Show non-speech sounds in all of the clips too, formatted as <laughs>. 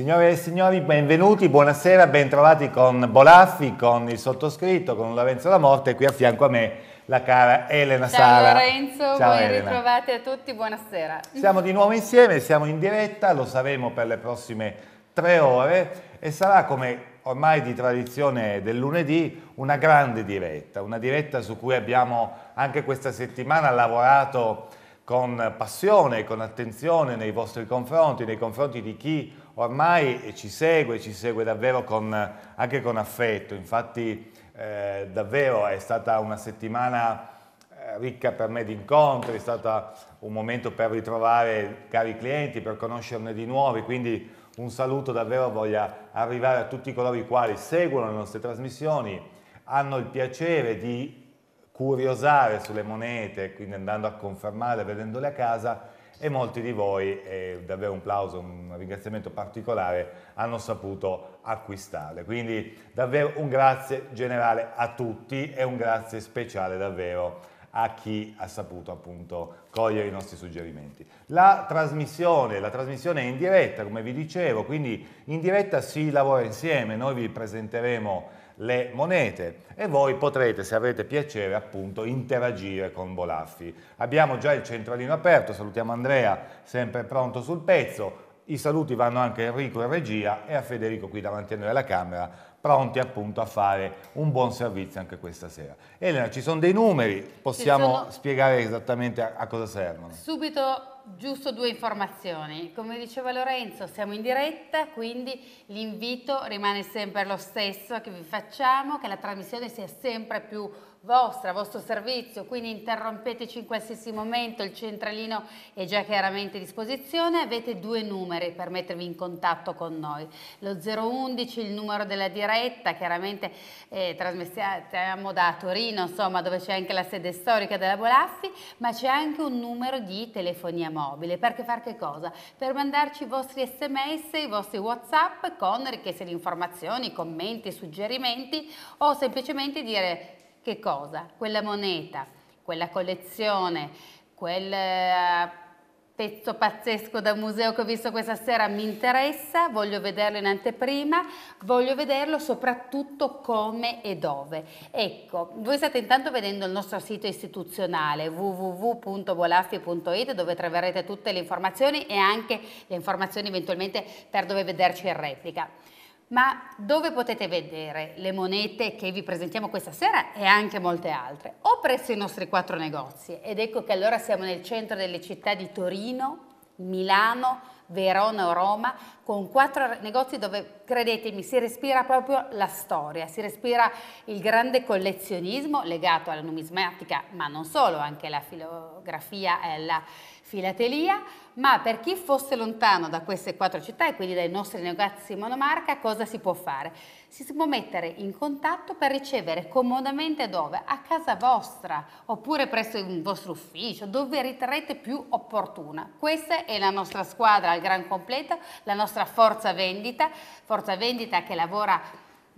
Signore e signori, benvenuti, buonasera, bentrovati con Bolaffi, con il sottoscritto, con Lorenzo Lamorte e qui a fianco a me la cara Elena Ciao Sala. Lorenzo, Ciao ben ritrovati a tutti, buonasera. Siamo di nuovo insieme, siamo in diretta, lo saremo per le prossime tre ore e sarà come ormai di tradizione del lunedì una grande diretta, una diretta su cui abbiamo anche questa settimana lavorato con passione, con attenzione nei vostri confronti, nei confronti di chi ormai ci segue, ci segue davvero con, anche con affetto, infatti eh, davvero è stata una settimana eh, ricca per me di incontri, è stato un momento per ritrovare cari clienti, per conoscerne di nuovi, quindi un saluto davvero voglia arrivare a tutti coloro i quali seguono le nostre trasmissioni, hanno il piacere di curiosare sulle monete, quindi andando a confermare, vedendole a casa, e molti di voi, e davvero un plauso, un ringraziamento particolare, hanno saputo acquistarle. Quindi davvero un grazie generale a tutti e un grazie speciale davvero a chi ha saputo appunto cogliere i nostri suggerimenti. La trasmissione, la trasmissione è in diretta, come vi dicevo, quindi in diretta si lavora insieme, noi vi presenteremo le monete e voi potrete, se avete piacere, appunto interagire con Bolaffi. Abbiamo già il centralino aperto, salutiamo Andrea, sempre pronto sul pezzo. I saluti vanno anche a Enrico in regia e a Federico qui davanti a noi alla camera, pronti appunto a fare un buon servizio anche questa sera. Elena, ci sono dei numeri, possiamo sono... spiegare esattamente a, a cosa servono? Subito Giusto due informazioni, come diceva Lorenzo siamo in diretta quindi l'invito rimane sempre lo stesso che vi facciamo, che la trasmissione sia sempre più vostra, vostro servizio, quindi interrompeteci in qualsiasi momento, il centralino è già chiaramente a disposizione, avete due numeri per mettervi in contatto con noi, lo 011 il numero della diretta, chiaramente eh, trasmettiamo da Torino, insomma dove c'è anche la sede storica della Bolaffi, ma c'è anche un numero di telefonia mobile, perché far che cosa? Per mandarci i vostri sms, i vostri whatsapp con richieste di informazioni, commenti, suggerimenti o semplicemente dire che cosa? Quella moneta, quella collezione, quel eh, pezzo pazzesco da museo che ho visto questa sera mi interessa, voglio vederlo in anteprima, voglio vederlo soprattutto come e dove. Ecco, voi state intanto vedendo il nostro sito istituzionale www.bolaffi.it dove troverete tutte le informazioni e anche le informazioni eventualmente per dove vederci in replica ma dove potete vedere le monete che vi presentiamo questa sera e anche molte altre, o presso i nostri quattro negozi. Ed ecco che allora siamo nel centro delle città di Torino, Milano, Verona o Roma, con quattro negozi dove, credetemi, si respira proprio la storia, si respira il grande collezionismo legato alla numismatica, ma non solo, anche alla filografia e alla filatelia, ma per chi fosse lontano da queste quattro città e quindi dai nostri negozi monomarca cosa si può fare? Si può mettere in contatto per ricevere comodamente dove? A casa vostra oppure presso il vostro ufficio, dove riterrete più opportuna. Questa è la nostra squadra al gran completo, la nostra forza vendita, forza vendita che lavora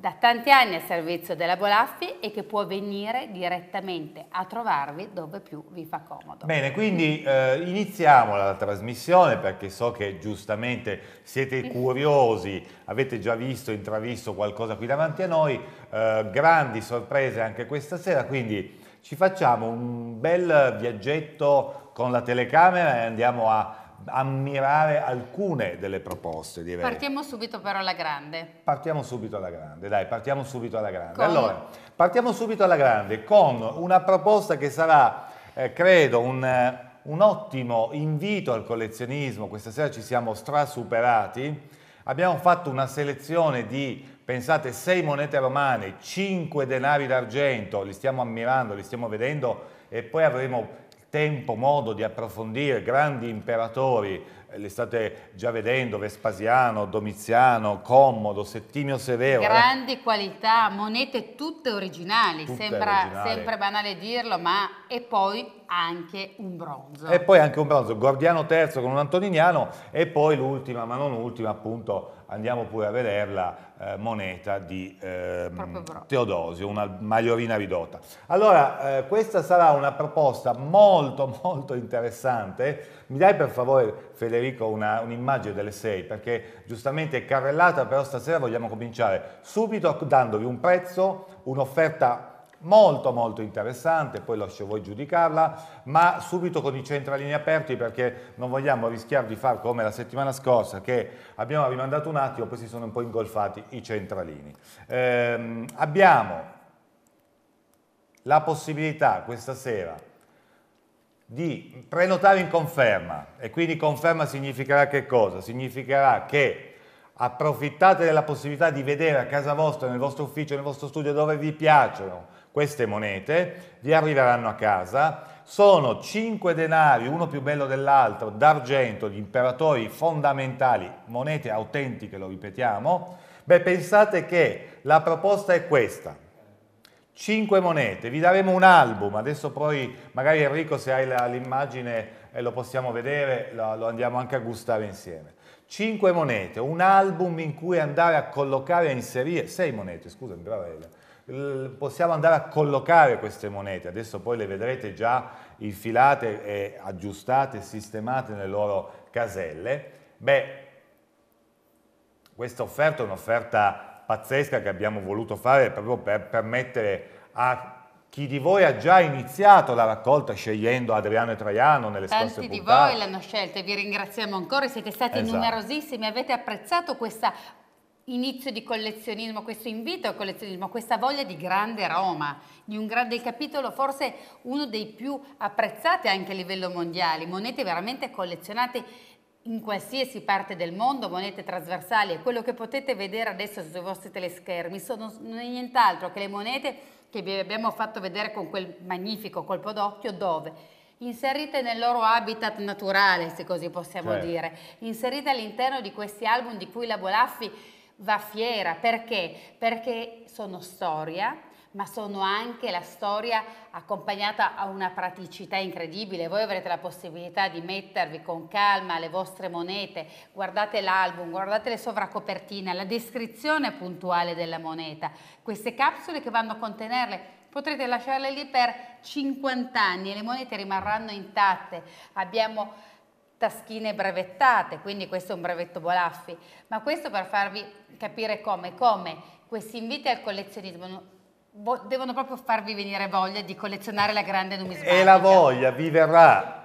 da tanti anni a servizio della Bolaffi e che può venire direttamente a trovarvi dove più vi fa comodo. Bene, quindi eh, iniziamo la trasmissione perché so che giustamente siete <laughs> curiosi, avete già visto, intravisto qualcosa qui davanti a noi, eh, grandi sorprese anche questa sera, quindi ci facciamo un bel viaggetto con la telecamera e andiamo a ammirare alcune delle proposte, direi. Partiamo subito però alla grande. Partiamo subito alla grande, dai, partiamo subito alla grande. Con... Allora, partiamo subito alla grande con una proposta che sarà, eh, credo, un, un, ottimo invito al collezionismo. Questa sera ci siamo strasuperati. Abbiamo fatto una selezione di, pensate, sei monete romane, cinque denari d'argento, li stiamo ammirando, li stiamo vedendo e poi avremo tempo, modo di approfondire grandi imperatori, eh, li state già vedendo, Vespasiano, Domiziano, Commodo, Settimio Severo. Eh. Grandi qualità, monete tutte originali, tutte sembra originali. sempre banale dirlo, ma e poi anche un bronzo. E poi anche un bronzo, Gordiano III con un Antoniniano e poi l'ultima, ma non ultima appunto andiamo pure a vederla, eh, moneta di ehm, Teodosio, una maiorina ridotta. Allora, eh, questa sarà una proposta molto <laughs> molto interessante. Mi dai per favore, Federico, un'immagine delle sei, perché giustamente è carrellata, però stasera vogliamo cominciare subito dandovi un prezzo, un'offerta molto molto interessante, poi lascio voi giudicarla, ma subito con i centralini aperti perché non vogliamo rischiare di far come la settimana scorsa che abbiamo rimandato un attimo, poi si sono un po' ingolfati i centralini. Ehm, abbiamo la possibilità questa sera di prenotare in conferma e quindi conferma significherà che cosa? Significherà che approfittate della possibilità di vedere a casa vostra, nel vostro ufficio, nel vostro studio dove vi piacciono queste monete, vi arriveranno a casa, sono 5 denari, uno più bello dell'altro, d'argento, di imperatori fondamentali, monete autentiche, lo ripetiamo, beh pensate che la proposta è questa, 5 monete, vi daremo un album, adesso poi magari Enrico se hai l'immagine e eh, lo possiamo vedere, lo, lo andiamo anche a gustare insieme. 5 monete, un album in cui andare a collocare e inserire, 6 monete, scusa, brava Elena eh, possiamo andare a collocare queste monete, adesso poi le vedrete già infilate e aggiustate, sistemate nelle loro caselle. Beh, questa offerta è un'offerta pazzesca che abbiamo voluto fare proprio per permettere a chi di voi ha già iniziato la raccolta scegliendo Adriano e Traiano nelle Tanti scorse puntate. Tanti di voi l'hanno scelta e vi ringraziamo ancora, siete stati esatto. numerosissimi, avete apprezzato questa inizio di collezionismo, questo invito al collezionismo, questa voglia di grande Roma, di un grande capitolo forse uno dei più apprezzati anche a livello mondiale, monete veramente collezionate in qualsiasi parte del mondo, monete trasversali e quello che potete vedere adesso sui vostri teleschermi sono, non è nient'altro che le monete che vi abbiamo fatto vedere con quel magnifico colpo d'occhio dove inserite nel loro habitat naturale, se così possiamo certo. dire, inserite all'interno di questi album di cui la Bolaffi va fiera. Perché? Perché sono storia, ma sono anche la storia accompagnata a una praticità incredibile. Voi avrete la possibilità di mettervi con calma le vostre monete, guardate l'album, guardate le sovracopertine, la descrizione puntuale della moneta, queste capsule che vanno a contenerle. Potrete lasciarle lì per 50 anni e le monete rimarranno intatte. Abbiamo taschine brevettate, quindi questo è un brevetto Bolaffi, ma questo per farvi capire come, come questi inviti al collezionismo devono proprio farvi venire voglia di collezionare la grande numismatica. E la voglia vi verrà,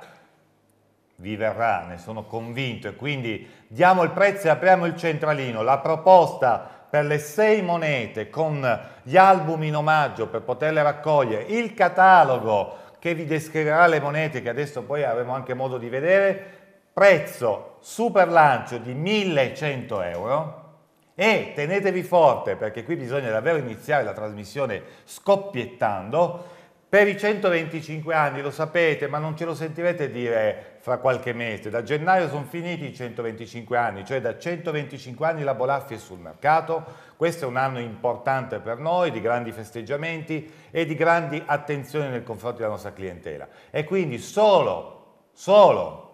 vi verrà, ne sono convinto, e quindi diamo il prezzo e apriamo il centralino, la proposta per le sei monete con gli album in omaggio per poterle raccogliere, il catalogo che vi descriverà le monete che adesso poi avremo anche modo di vedere, prezzo super lancio di 1100 euro e tenetevi forte perché qui bisogna davvero iniziare la trasmissione scoppiettando per i 125 anni lo sapete ma non ce lo sentirete dire fra qualche mese da gennaio sono finiti i 125 anni cioè da 125 anni la Bolaffi è sul mercato questo è un anno importante per noi di grandi festeggiamenti e di grandi attenzioni nel confronto della nostra clientela e quindi solo solo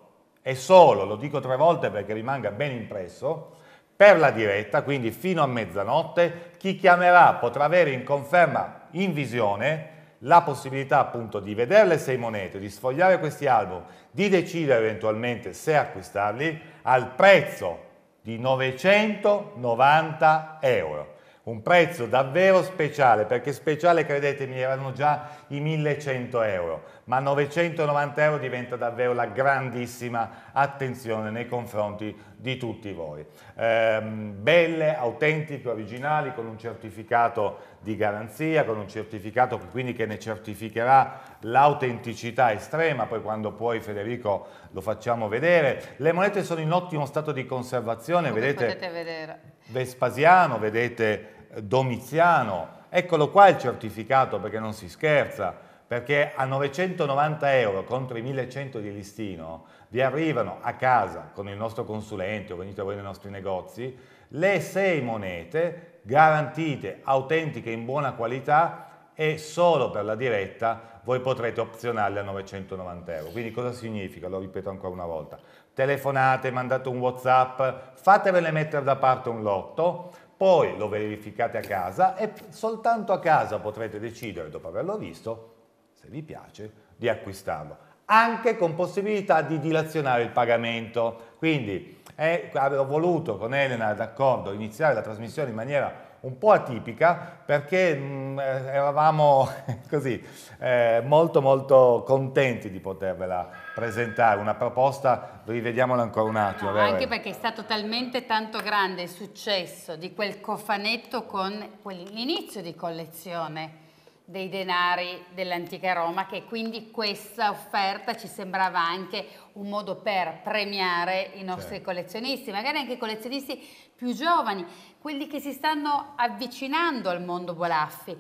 e solo, lo dico tre volte perché rimanga ben impresso, per la diretta, quindi fino a mezzanotte, chi chiamerà potrà avere in conferma, in visione, la possibilità appunto di vedere le sei monete, di sfogliare questi album, di decidere eventualmente se acquistarli al prezzo di 990 euro un prezzo davvero speciale, perché speciale credetemi erano già i 1100 euro, ma 990 euro diventa davvero la grandissima attenzione nei confronti di tutti voi. Ehm, belle, autentiche, originali, con un certificato di garanzia, con un certificato quindi che ne certificherà l'autenticità estrema, poi quando puoi Federico lo facciamo vedere. Le monete sono in ottimo stato di conservazione, Come vedete Vespasiano, vedete Domiziano. Eccolo qua il certificato perché non si scherza, perché a 990 euro contro i 1100 di listino vi arrivano a casa con il nostro consulente o venite voi nei nostri negozi le sei monete garantite, autentiche, in buona qualità e solo per la diretta voi potrete opzionarle a 990 euro. Quindi cosa significa? Lo ripeto ancora una volta. Telefonate, mandate un Whatsapp, fatevele mettere da parte un lotto, poi lo verificate a casa e soltanto a casa potrete decidere, dopo averlo visto, se vi piace, di acquistarlo. Anche con possibilità di dilazionare il pagamento. Quindi eh, avevo voluto con Elena d'accordo iniziare la trasmissione in maniera un po' atipica perché mh, mm, eh, eravamo <laughs> così eh, molto molto contenti di potervela presentare, una proposta, rivediamola ancora un attimo. No, anche perché è stato talmente tanto grande il successo di quel cofanetto con l'inizio di collezione dei denari dell'antica Roma che quindi questa offerta ci sembrava anche un modo per premiare i nostri certo. collezionisti, magari anche i collezionisti più giovani, quelli che si stanno avvicinando al mondo Bolaffi,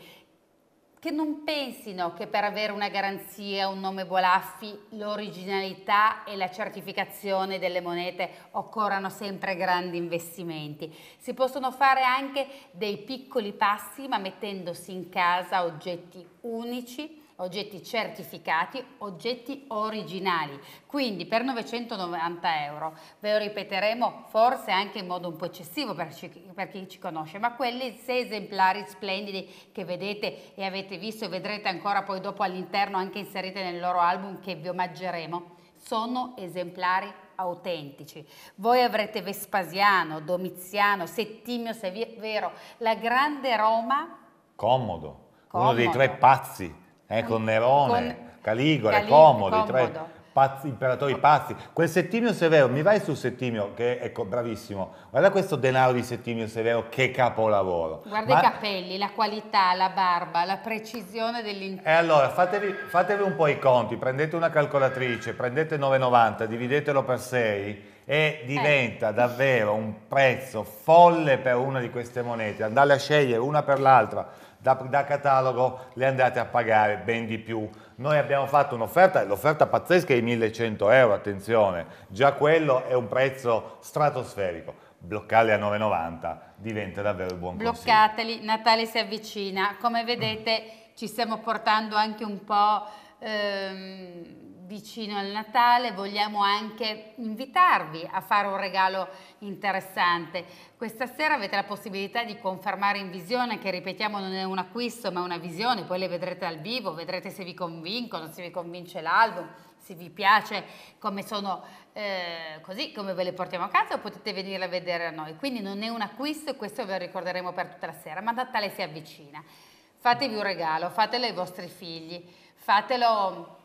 che non pensino che per avere una garanzia, un nome Bolaffi, l'originalità e la certificazione delle monete occorrano sempre grandi investimenti. Si possono fare anche dei piccoli passi, ma mettendosi in casa oggetti unici oggetti certificati, oggetti originali, quindi per 990 euro. Ve lo ripeteremo forse anche in modo un po' eccessivo per, ci, per chi ci conosce, ma quelli sei esemplari splendidi che vedete e avete visto e vedrete ancora poi dopo all'interno anche inserite nel loro album che vi omaggeremo, sono esemplari autentici. Voi avrete Vespasiano, Domiziano, Settimio Severo, la grande Roma. Comodo, Comodo. uno dei tre pazzi eh, con Nerone, con... Caligola, Calig- Comodi, Comodo. tre pazzi, imperatori pazzi. Quel Settimio Severo, mi vai su Settimio, che è ecco, bravissimo. Guarda questo denaro di Settimio Severo, che capolavoro. Guarda Ma... i capelli, la qualità, la barba, la precisione dell'interno. E allora, fatevi, fatevi un po' i conti, prendete una calcolatrice, prendete 9,90, dividetelo per 6 e diventa eh. davvero un prezzo folle per una di queste monete. Andare a scegliere una per l'altra da, da catalogo le andate a pagare ben di più. Noi abbiamo fatto un'offerta, l'offerta pazzesca è di 1100 euro, attenzione, già quello è un prezzo stratosferico bloccarli a 9,90 diventa davvero il buon Bloccateli, Natale si avvicina. Come vedete ci stiamo portando anche un po' ehm, vicino al Natale vogliamo anche invitarvi a fare un regalo interessante. Questa sera avete la possibilità di confermare in visione, che ripetiamo non è un acquisto ma una visione, poi le vedrete al vivo, vedrete se vi convincono, se vi convince l'album, se vi piace come sono eh, così, come ve le portiamo a casa o potete venire a vedere a noi. Quindi non è un acquisto e questo ve lo ricorderemo per tutta la sera, ma Natale si avvicina. Fatevi un regalo, fatelo ai vostri figli, fatelo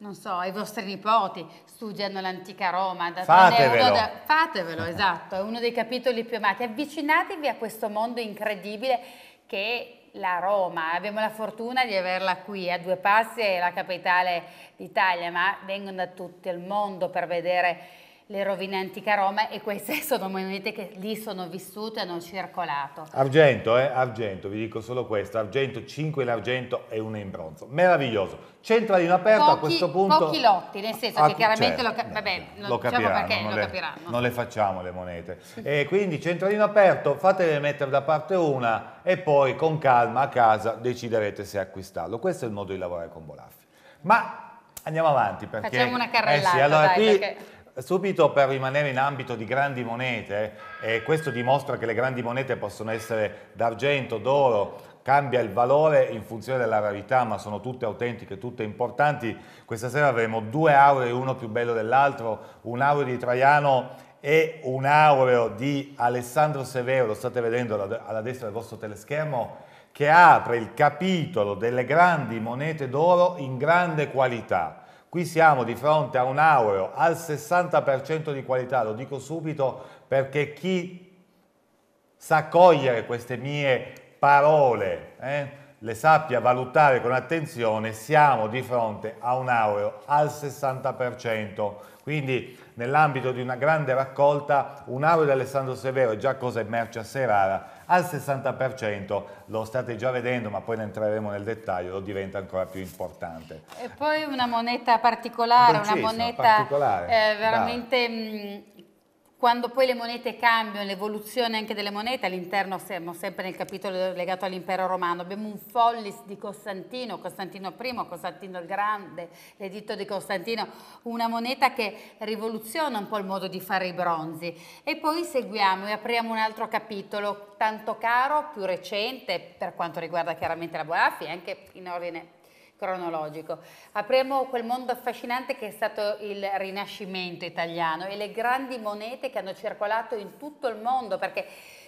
non so, ai vostri nipoti studiano l'antica Roma. Fatevelo. Da, fatevelo, esatto, è uno dei capitoli più amati. Avvicinatevi a questo mondo incredibile che è la Roma. Abbiamo la fortuna di averla qui, a due passi è la capitale d'Italia, ma vengono da tutto il mondo per vedere le rovine antica Roma e queste <laughs> sono monete che lì sono vissute e hanno circolato. Argento, eh? Argento, vi dico solo questo, argento 5 in argento e 1 in bronzo. Meraviglioso. Centralino aperto pochi, a questo punto. Pochi lotti, nel senso ah, che chiaramente certo, lo, vabbè, lo, lo, diciamo capiranno, diciamo non, lo le, capiranno. non le facciamo le monete. e quindi centralino aperto, fatele mettere da parte una e poi con calma a casa deciderete se acquistarlo. Questo è il modo di lavorare con Bolaffi. Ma andiamo avanti perché... Facciamo una carrellata, eh sì, allora dai, qui, perché Subito per rimanere in ambito di grandi monete, e questo dimostra che le grandi monete possono essere d'argento, d'oro, cambia il valore in funzione della rarità, ma sono tutte autentiche, tutte importanti. Questa sera avremo due auree, uno più bello dell'altro, un aureo di Traiano e un aureo di Alessandro Severo, lo state vedendo alla destra del vostro teleschermo, che apre il capitolo delle grandi monete d'oro in grande qualità. Qui siamo di fronte a un aureo al 60% di qualità, lo dico subito perché chi sa cogliere queste mie parole, eh, le sappia valutare con attenzione, siamo di fronte a un aureo al 60%. Quindi nell'ambito di una grande raccolta, un aureo di Alessandro Severo è già cosa in merce assai rara al 60%, lo state già vedendo ma poi ne entreremo nel dettaglio, lo diventa ancora più importante. E poi una moneta particolare, Precisa, una moneta particolare, eh, veramente mm, quando poi le monete cambiano, l'evoluzione anche delle monete, all'interno siamo sempre nel capitolo legato all'impero romano, abbiamo un follis di Costantino, Costantino I, Costantino il Grande, l'editto di Costantino, una moneta che rivoluziona un po' il modo di fare i bronzi. E poi seguiamo e apriamo un altro capitolo, tanto caro, più recente, per quanto riguarda chiaramente la Boaffi, anche in ordine cronologico. Apriamo quel mondo affascinante che è stato il Rinascimento italiano e le grandi monete che hanno circolato in tutto il mondo perché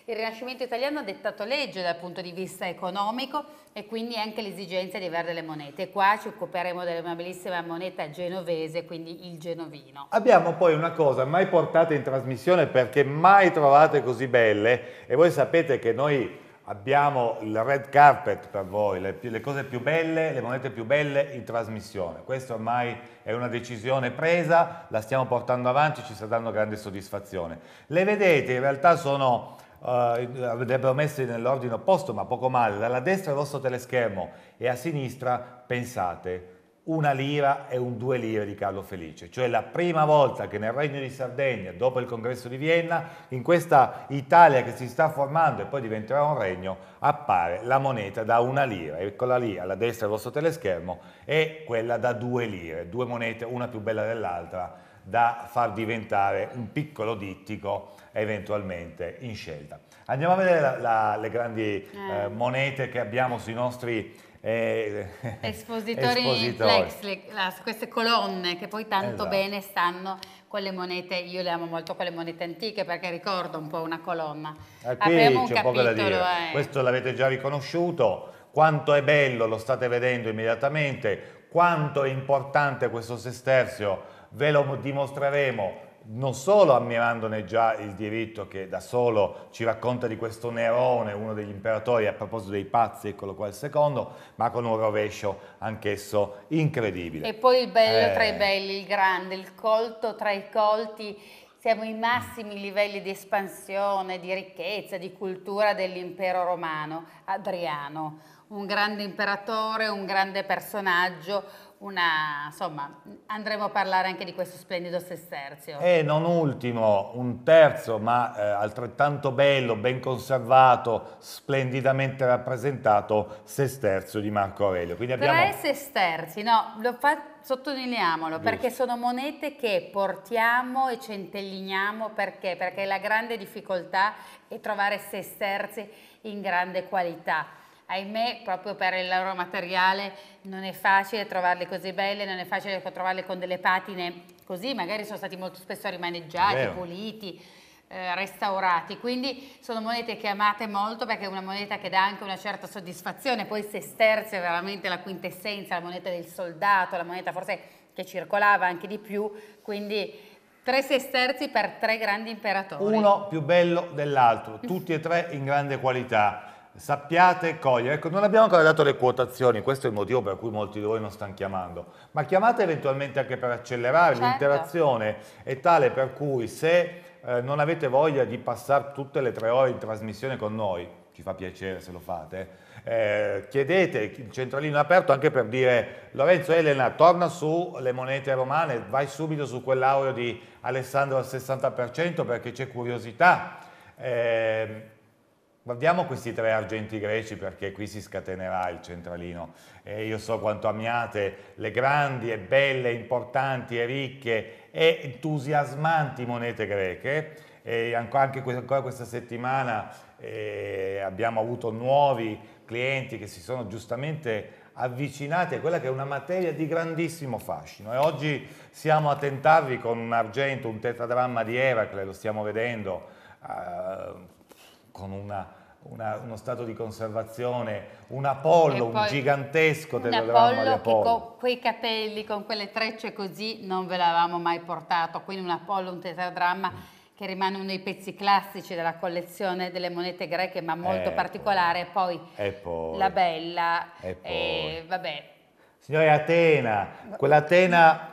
il Rinascimento italiano ha dettato legge dal punto di vista economico e quindi anche l'esigenza di avere delle monete. Qua ci occuperemo di una bellissima moneta genovese, quindi il genovino. Abbiamo poi una cosa mai portata in trasmissione perché mai trovate così belle e voi sapete che noi abbiamo il red carpet per voi, le, le, cose più belle, le monete più belle in trasmissione. Questa ormai è una decisione presa, la stiamo portando avanti, ci sta dando grande soddisfazione. Le vedete, in realtà sono, eh, avrebbero messe nell'ordine opposto, ma poco male, dalla destra il vostro teleschermo e a sinistra pensate una lira e un due lire di Carlo Felice, cioè la prima volta che nel Regno di Sardegna, dopo il congresso di Vienna, in questa Italia che si sta formando e poi diventerà un regno, appare la moneta da una lira, eccola lì alla destra del vostro teleschermo, è quella da due lire, due monete, una più bella dell'altra, da far diventare un piccolo dittico eventualmente in scelta. Andiamo a vedere la, la, le grandi eh. Eh, monete che abbiamo sui nostri eh, <laughs> espositori, espositori. Plexli, la, queste colonne che poi tanto esatto. bene stanno con le monete, io le amo molto con le monete antiche perché ricordo un po' una colonna. Ah, qui Apriamo un capitolo. Eh. Questo l'avete già riconosciuto, quanto è bello, lo state vedendo immediatamente, quanto è importante questo sesterzio, ve lo dimostreremo non solo ammirandone già il diritto che da solo ci racconta di questo Nerone, uno degli imperatori, a proposito dei pazzi, eccolo qua il secondo, ma con un rovescio anch'esso incredibile. E poi il bello eh. tra i eh. belli, il grande, il colto tra i colti, siamo ai massimi livelli di espansione, di ricchezza, di cultura dell'impero romano, Adriano, un grande imperatore, un grande personaggio, una, insomma, andremo a parlare anche di questo splendido sesterzio. E non ultimo, un terzo ma eh, altrettanto bello, ben conservato, splendidamente rappresentato, sesterzio di Marco Aurelio. Quindi abbiamo... Tre sesterzi, no, lo fa... sottolineiamolo, Giusto. perché sono monete che portiamo e centelliniamo, perché? Perché la grande difficoltà è trovare sesterzi in grande qualità ahimè proprio per il loro materiale non è facile trovarle così belle, non è facile trovarle con delle patine così, magari sono stati molto spesso rimaneggiati, puliti, eh, restaurati, quindi sono monete che amate molto perché è una moneta che dà anche una certa soddisfazione, poi Sesterzi è veramente la quintessenza, la moneta del soldato, la moneta forse che circolava anche di più, quindi tre sesterzi per tre grandi imperatori. Uno più bello dell'altro, tutti e tre in grande qualità. Sappiate cogliere, ecco, non abbiamo ancora dato le quotazioni, questo è il motivo per cui molti di voi non stanno chiamando, ma chiamate eventualmente anche per accelerare, certo. l'interazione è tale per cui se eh, non avete voglia di passare tutte le tre ore in trasmissione con noi, ci fa piacere se lo fate, eh, chiedete il centralino aperto anche per dire Lorenzo Elena torna su le monete romane, vai subito su quell'aureo di Alessandro al 60% perché c'è curiosità. Eh, Guardiamo questi tre argenti greci perché qui si scatenerà il centralino. Eh, io so quanto amiate le grandi e belle, importanti e ricche e entusiasmanti monete greche. E anche ancora questa settimana eh, abbiamo avuto nuovi clienti che si sono giustamente avvicinati a quella che è una materia di grandissimo fascino e oggi siamo a tentarvi con un argento, un tetradramma di Eracle, lo stiamo vedendo, eh, con una una, uno stato di conservazione, un apollo, un gigantesco te un apollo che apollo. con quei capelli, con quelle trecce così non ve l'avevamo mai portato, quindi un apollo, un tetradramma mm. che rimane uno dei pezzi classici della collezione delle monete greche ma molto e ecco. particolare, poi, e poi la bella, e eh, poi. E, vabbè. Signore Atena, quell'Atena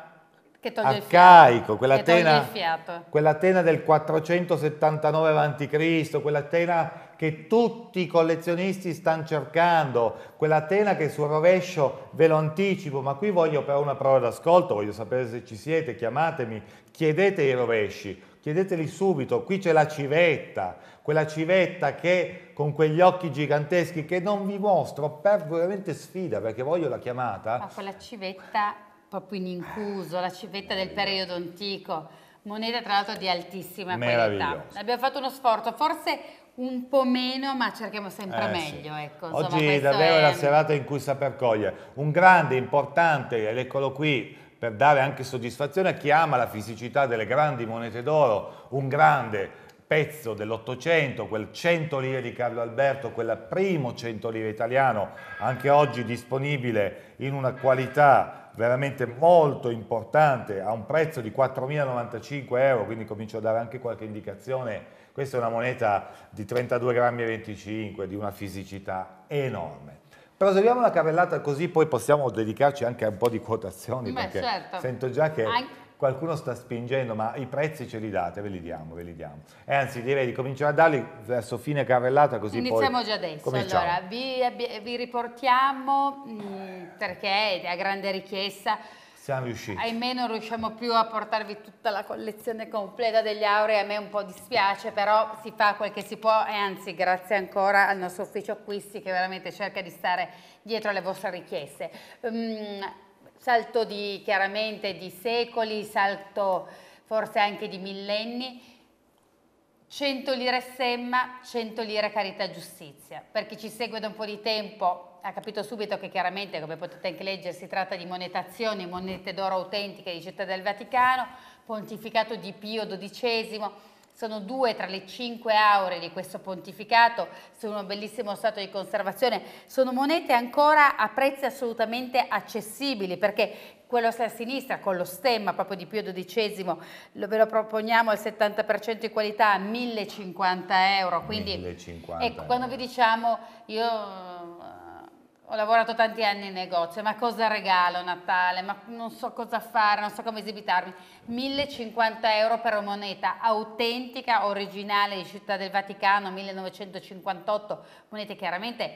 che toglie arcaico, quella, toglie tena, quella del 479 a.C., quella tena che tutti i collezionisti stanno cercando, quella tela che sul rovescio ve lo anticipo, ma qui voglio però una parola d'ascolto, voglio sapere se ci siete, chiamatemi, chiedete i rovesci, chiedeteli subito, qui c'è la civetta, quella civetta che con quegli occhi giganteschi che non vi mostro per veramente sfida perché voglio la chiamata. Ma quella civetta proprio in incuso, la civetta del periodo antico, moneta tra l'altro di altissima qualità. Abbiamo fatto uno sforzo, forse un po' meno, ma cerchiamo sempre eh, meglio. Sì. Ecco, insomma, Oggi davvero è la serata in cui saper cogliere. Un grande, importante, ed eccolo qui, per dare anche soddisfazione a chi ama la fisicità delle grandi monete d'oro, un grande pezzo dell'Ottocento, quel 100 lire di Carlo Alberto, quel primo 100 lire italiano, anche oggi disponibile in una qualità veramente molto importante, a un prezzo di 4.095 euro, quindi comincio a dare anche qualche indicazione questa è una moneta di 32 grammi e 25, di una fisicità enorme. Proseguiamo la carrellata così poi possiamo dedicarci anche a un po' di quotazioni, Beh, perché certo. sento già che qualcuno sta spingendo, ma i prezzi ce li date, ve li diamo, ve li diamo. E eh, anzi direi di cominciare a darli verso fine carrellata così Iniziamo poi... Iniziamo già adesso, cominciamo. allora vi, vi riportiamo mh, mm, perché è a grande richiesta siamo riusciti. Ahimè non riusciamo più a portarvi tutta la collezione completa degli aurei, a me un po' dispiace, però si fa quel che si può e anzi grazie ancora al nostro ufficio acquisti che veramente cerca di stare dietro alle vostre richieste. Um, salto di, chiaramente di secoli, salto forse anche di millenni, 100 lire Semma, 100 lire Carità Giustizia. Per chi ci segue da un po' di tempo ha capito subito che chiaramente, come potete anche leggere, si tratta di monetazioni, monete d'oro autentiche di Città del Vaticano, pontificato di Pio XII, sono due tra le cinque aure di questo pontificato, sono in un bellissimo stato di conservazione, sono monete ancora a prezzi assolutamente accessibili perché quello a sinistra con lo stemma proprio di Pio XII, lo, ve lo proponiamo al 70% di qualità a 1050 euro, quindi 1050 ecco, euro. quando vi diciamo io ho lavorato tanti anni in negozio, ma cosa regalo Natale? Ma non so cosa fare, non so come esibitarmi. 1050 euro per moneta autentica, originale di Città del Vaticano, 1958, monete chiaramente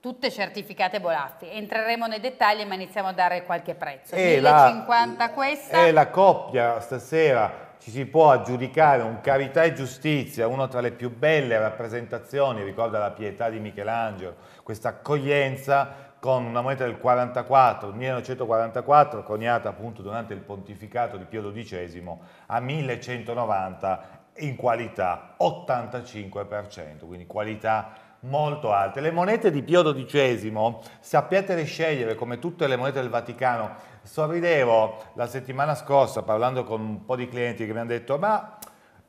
tutte certificate Bolaffi. Entreremo nei dettagli ma iniziamo a dare qualche prezzo. E 1050 la, questa. È la coppia stasera ci si può aggiudicare un Carità e Giustizia, una tra le più belle rappresentazioni, ricorda la pietà di Michelangelo, questa accoglienza con una moneta del 44, 1944, coniata appunto durante il pontificato di Pio XII a 1190 in qualità 85%, quindi qualità molto alte. Le monete di Pio XII, sappiatele scegliere come tutte le monete del Vaticano. Sorridevo la settimana scorsa parlando con un po' di clienti che mi hanno detto ma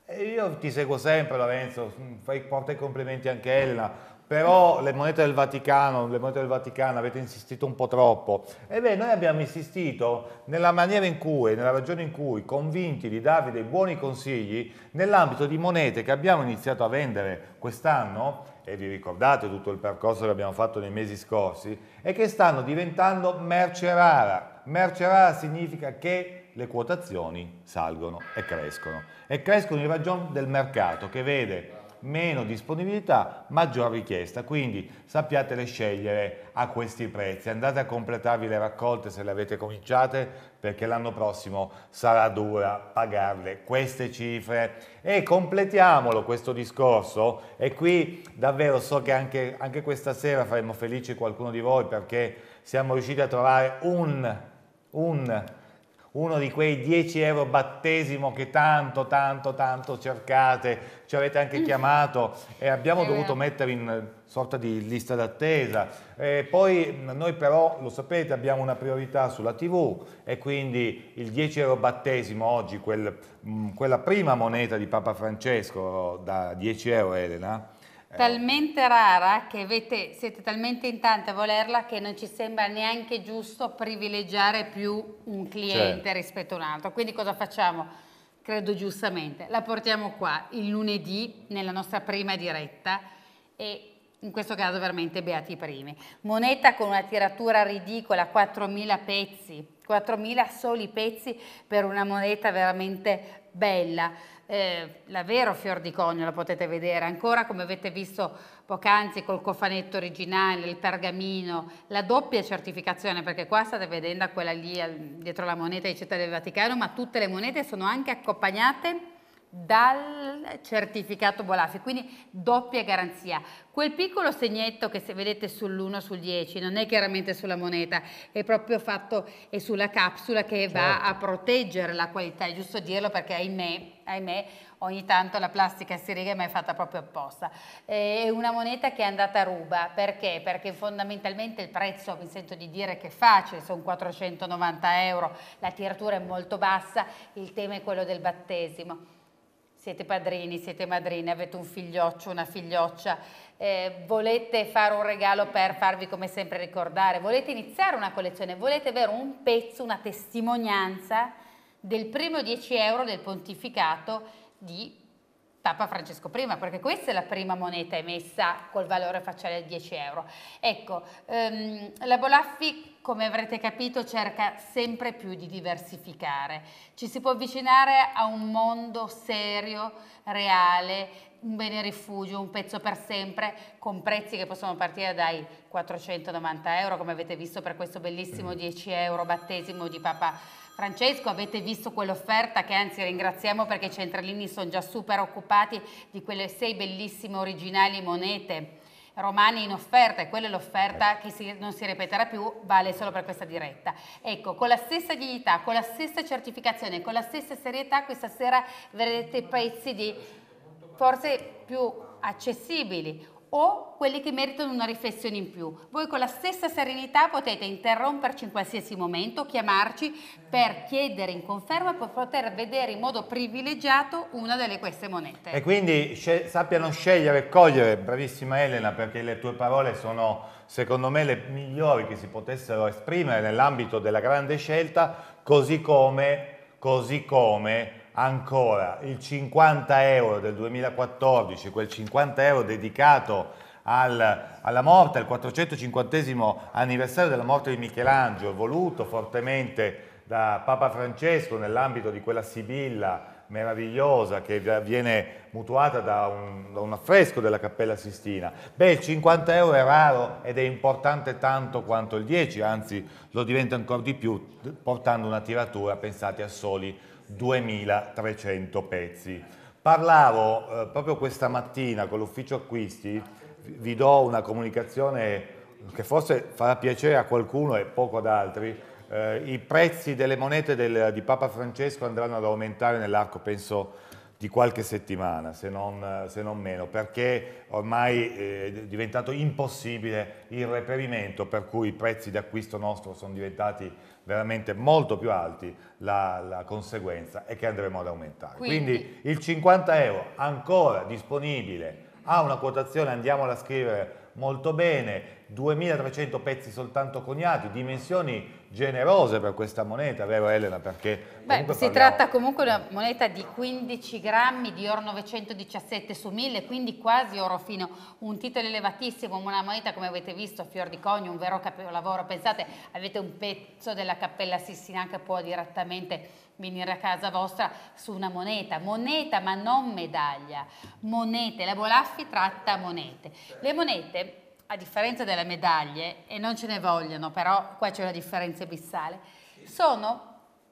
eh, io ti seguo sempre Lorenzo, mm, fai, porta i complimenti anche a Elena però le monete del Vaticano, le monete del Vaticano avete insistito un po' troppo. Ebbene, noi abbiamo insistito nella maniera in cui, nella ragione in cui, convinti di darvi dei buoni consigli nell'ambito di monete che abbiamo iniziato a vendere quest'anno, e vi ricordate tutto il percorso che abbiamo fatto nei mesi scorsi, e che stanno diventando merce rara. Merce rara significa che le quotazioni salgono e crescono. E crescono in ragione del mercato che vede meno disponibilità, maggior richiesta. Quindi sappiatele scegliere a questi prezzi. Andate a completarvi le raccolte se le avete cominciate, perché l'anno prossimo sarà dura pagarle queste cifre. E completiamolo questo discorso. E qui davvero so che anche, anche questa sera faremo felice qualcuno di voi perché siamo riusciti a trovare un, un uno di quei 10 euro battesimo che tanto, tanto, tanto cercate, ci avete anche mm. chiamato e abbiamo dovuto mettere in eh, sorta di lista d'attesa. E poi noi però, lo sapete, abbiamo una priorità sulla TV e quindi il 10 euro battesimo oggi, quel, mh, quella prima moneta di Papa Francesco da 10 euro Elena, eh. talmente rara che avete, siete talmente in tante a volerla che non ci sembra neanche giusto privilegiare più un cliente certo. rispetto a un altro. Quindi cosa facciamo? Credo giustamente, la portiamo qua il lunedì nella nostra prima diretta e in questo caso veramente beati i primi. Moneta con una tiratura ridicola, 4.000 pezzi, 4.000 soli pezzi per una moneta veramente bella eh, la vero fior di conio la potete vedere ancora come avete visto poc'anzi col cofanetto originale, il pergamino, la doppia certificazione perché qua state vedendo quella lì dietro la moneta di Città del Vaticano ma tutte le monete sono anche accompagnate dal certificato Bolafi, quindi doppia garanzia. Quel piccolo segnetto che se vedete sull'1 sul 10 non è chiaramente sulla moneta, è proprio fatto è sulla capsula che certo. va a proteggere la qualità, è giusto dirlo perché ahimè, ahimè ogni tanto la plastica si riga ma è fatta proprio apposta. Eh, è una moneta che è andata a ruba, perché? Perché fondamentalmente il prezzo, mi sento di dire che è facile, sono 490 euro, la tiratura è molto bassa, il tema è quello del battesimo siete padrini, siete madrine, avete un figlioccio, una figlioccia, eh, volete fare un regalo per farvi come sempre ricordare, volete iniziare una collezione, volete avere un pezzo, una testimonianza del primo 10 euro del pontificato di Papa Francesco I, perché questa è la prima moneta emessa col valore facciale di 10 euro. Ecco, um, la Bolaffi, come avrete capito, cerca sempre più di diversificare. Ci si può avvicinare a un mondo serio, reale, un bene rifugio, un pezzo per sempre, con prezzi che possono partire dai 490 euro, come avete visto per questo bellissimo 10 mm. euro battesimo di Papa Francesco Francesco, avete visto quell'offerta che anzi ringraziamo perché i centralini sono già super occupati di quelle sei bellissime originali monete romane in offerta e quella è l'offerta eh. che si, non si ripeterà più, vale solo per questa diretta. Ecco, con la stessa dignità, con la stessa certificazione, con la stessa serietà questa sera vedrete prezzi di forse più accessibili o quelli che meritano una riflessione in più. Voi con la stessa serenità potete interromperci in qualsiasi momento, chiamarci per chiedere in conferma per poter vedere in modo privilegiato una delle queste monete. E quindi sappiano scegliere e cogliere, bravissima Elena, perché le tue parole sono secondo me le migliori che si potessero esprimere nell'ambito della grande scelta, così come, così come ancora il 50 euro del 2014, quel 50 euro dedicato al, alla morte, al 450 anniversario della morte di Michelangelo, voluto fortemente da Papa Francesco nell'ambito di quella sibilla meravigliosa che viene mutuata da un, da un, affresco della Cappella Sistina. Beh, il 50 euro è raro ed è importante tanto quanto il 10, anzi lo diventa ancora di più portando una tiratura, pensate a soli 2300 pezzi. Parlavo eh, proprio questa mattina con l'ufficio acquisti, vi do una comunicazione che forse farà piacere a qualcuno e poco ad altri, eh, i prezzi delle monete del, di Papa Francesco andranno ad aumentare nell'arco, penso, di qualche settimana, se non, se non meno, perché ormai eh, è diventato impossibile il reperimento, per cui i prezzi di acquisto nostro sono diventati veramente molto più alti, la, la conseguenza è che andremo ad aumentare. Quindi, Quindi il 50 euro ancora disponibile ha una quotazione, andiamola a scrivere molto bene, 2300 pezzi soltanto coniati, dimensioni generose per questa moneta, vero Elena? Perché Beh, si parliamo... tratta comunque di una moneta di 15 grammi di oro 917 su 1000, quindi quasi oro fino, un titolo elevatissimo, una moneta come avete visto a fior di conio, un vero capolavoro, pensate avete un pezzo della cappella Sissina che può direttamente venire a casa vostra su una moneta, moneta ma non medaglia, monete, la Bolaffi tratta monete. Le monete a differenza delle medaglie, e non ce ne vogliono, però qua c'è una differenza abissale, sono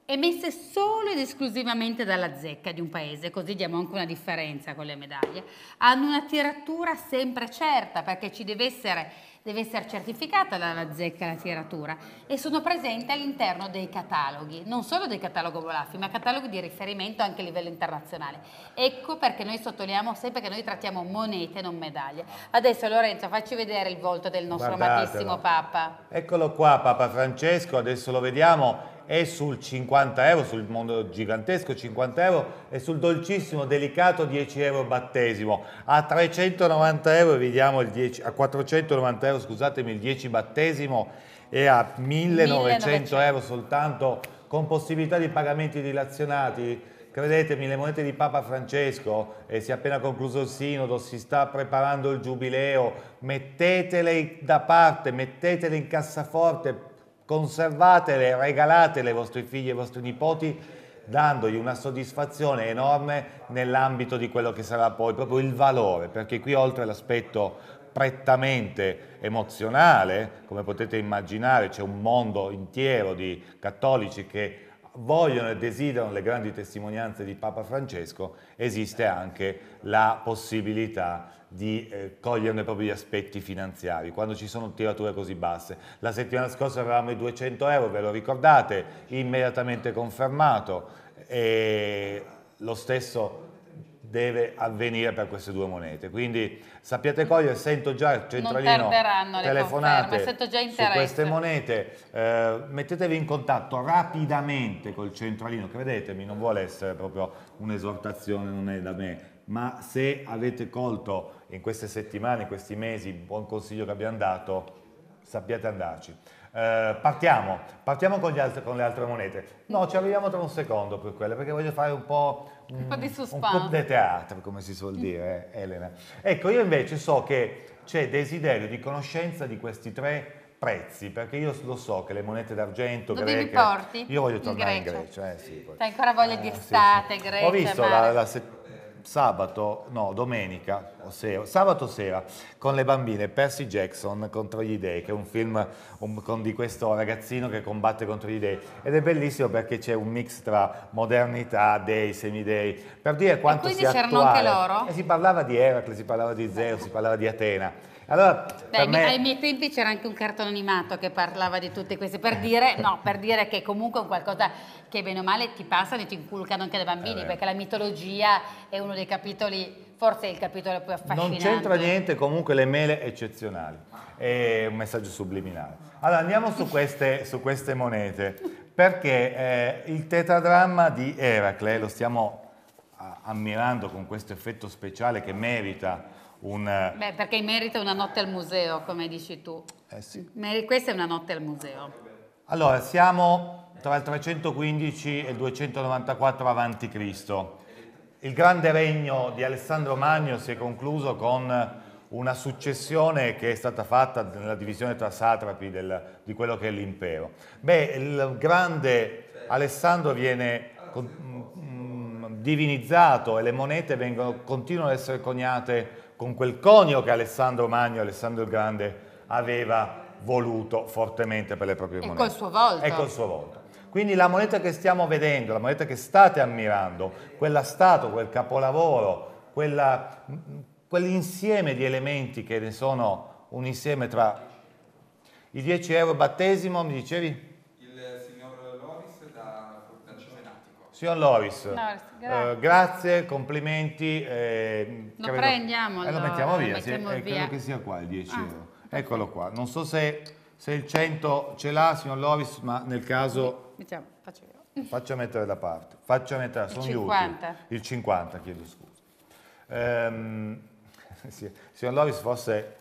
emesse solo ed esclusivamente dalla zecca di un paese, così diamo anche una differenza con le medaglie, hanno una tiratura sempre certa perché ci deve essere deve essere certificata dalla zecca la tiratura e sono presenti all'interno dei cataloghi, non solo del catalogo Bolaffi, ma cataloghi di riferimento anche a livello internazionale. Ecco perché noi sottolineiamo sempre che noi trattiamo monete, non medaglie. Adesso Lorenzo, facci vedere il volto del nostro Guardatelo. amatissimo Papa. Eccolo qua, Papa Francesco, adesso lo vediamo e sul 50 euro, sul mondo gigantesco 50 euro e sul dolcissimo, delicato 10 euro battesimo. A 390 euro vi diamo il 10, a 490 euro scusatemi il 10 battesimo e a 1900, 1900. euro soltanto con possibilità di pagamenti dilazionati credetemi, le monete di Papa Francesco, eh, si è appena concluso il sinodo, si sta preparando il giubileo, mettetele da parte, mettetele in cassaforte, conservatele, regalatele ai vostri figli e ai vostri nipoti dandogli una soddisfazione enorme nell'ambito di quello che sarà poi proprio il valore, perché qui oltre all'aspetto prettamente emozionale, come potete immaginare c'è un mondo intero di cattolici che vogliono e desiderano le grandi testimonianze di Papa Francesco, esiste anche la possibilità di eh, coglierne proprio gli aspetti finanziari, quando ci sono tirature così basse. La settimana scorsa avevamo i 200 euro, ve lo ricordate, immediatamente confermato e lo stesso deve avvenire per queste due monete. Quindi sappiate cogliere, sento già il centralino telefonate conferme, già su queste monete, eh, mettetevi in contatto rapidamente col centralino, credetemi, non vuole essere proprio un'esortazione, non è da me, ma se avete colto in queste settimane, in questi mesi, buon consiglio che abbiamo dato, sappiate andarci. Eh, partiamo, partiamo con, altri, con, le altre monete. No, ci arriviamo tra un secondo per quelle, perché voglio fare un po', un, un po' di suspense. Un po' di teatro, come si suol dire, eh, Elena. Ecco, io invece so che c'è desiderio di conoscenza di questi tre prezzi, perché io lo so che le monete d'argento Dove greche... Dove mi porti? Io voglio tornare in Grecia. In Grecia eh, sì, T'hai ancora voglia di estate, eh, sì, sì. Grecia, Ho visto la, la settimana sabato, no, domenica, ossia, sabato sera, con le bambine Percy Jackson contro gli dei, che è un film un, con, di questo ragazzino che combatte contro gli dei. Ed è bellissimo perché c'è un mix tra modernità, dei, semidei, per dire quanto sia attuale. quindi c'erano anche loro? E eh, si parlava di Eracle, si parlava di Zeus, si parlava di Atena. Allora, Beh, me... Ai miei tempi c'era anche un cartone animato che parlava di tutte queste, per dire, no, per dire che comunque è un qualcosa che bene o male ti passano e ti inculcano anche dai bambini, eh perché la mitologia è uno dei capitoli forse è il capitolo più affascinante. Non c'entra niente, comunque le mele eccezionali. È un messaggio subliminale. Allora andiamo su queste, su queste monete, perché eh, il tetradramma di Eracle, lo stiamo ammirando con questo effetto speciale che merita un... Beh, perché merita una notte al museo, come dici tu. Eh sì. Questa è una notte al museo. Allora, siamo tra il 315 e il 294 a.C. Il grande regno di Alessandro Magno si è concluso con una successione che è stata fatta nella divisione tra satrapi del, di quello che è l'impero. Beh, il grande Alessandro viene con, mh, mm, mm, divinizzato e le monete vengono, continuano ad essere coniate con quel conio che Alessandro Magno, Alessandro il Grande, aveva voluto fortemente per le proprie e monete. Col suo volto. E col suo volto. Quindi la moneta che stiamo vedendo, la moneta che state ammirando, quella statua, quel capolavoro, quella, quell'insieme di elementi che ne sono un insieme tra i 10 euro battesimo, mi dicevi? Signor Loris, Loris grazie. Eh, grazie. complimenti. Eh, lo credo, prendiamo eh, lo mettiamo via, lo mettiamo sì, eh, via. credo che sia qua il 10 ah, euro. Eccolo qua, non so se, se il 100 ce l'ha, signor Loris, ma nel caso... Mettiamo, faccio io. Faccia mettere da parte, faccia mettere, sono 50. Utili. Il 50, chiedo scusa. Ehm, <laughs> sì, signor Loris, forse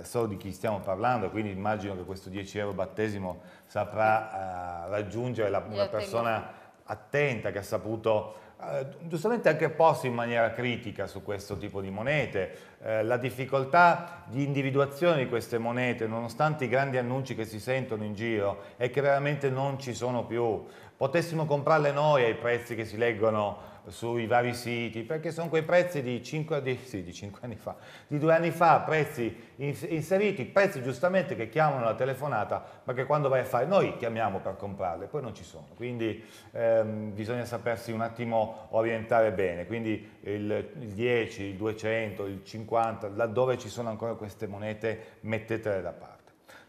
eh, so di chi stiamo parlando, quindi immagino che questo 10 euro battesimo saprà eh, raggiungere la, una persona attenta, che ha saputo eh, giustamente anche posto in maniera critica su questo tipo di monete, eh, la difficoltà di individuazione di queste monete, nonostante i grandi annunci che si sentono in giro e che veramente non ci sono più, potessimo comprarle noi ai prezzi che si leggono sui vari siti, perché sono quei prezzi di 5, di, sì, di 5 anni fa, di due anni fa, prezzi inseriti, prezzi giustamente che chiamano la telefonata, ma che quando vai a fare noi chiamiamo per comprarle, poi non ci sono, quindi ehm, bisogna sapersi un attimo orientare bene, quindi il, il 10, il 200, il 50, laddove ci sono ancora queste monete mettetele da parte.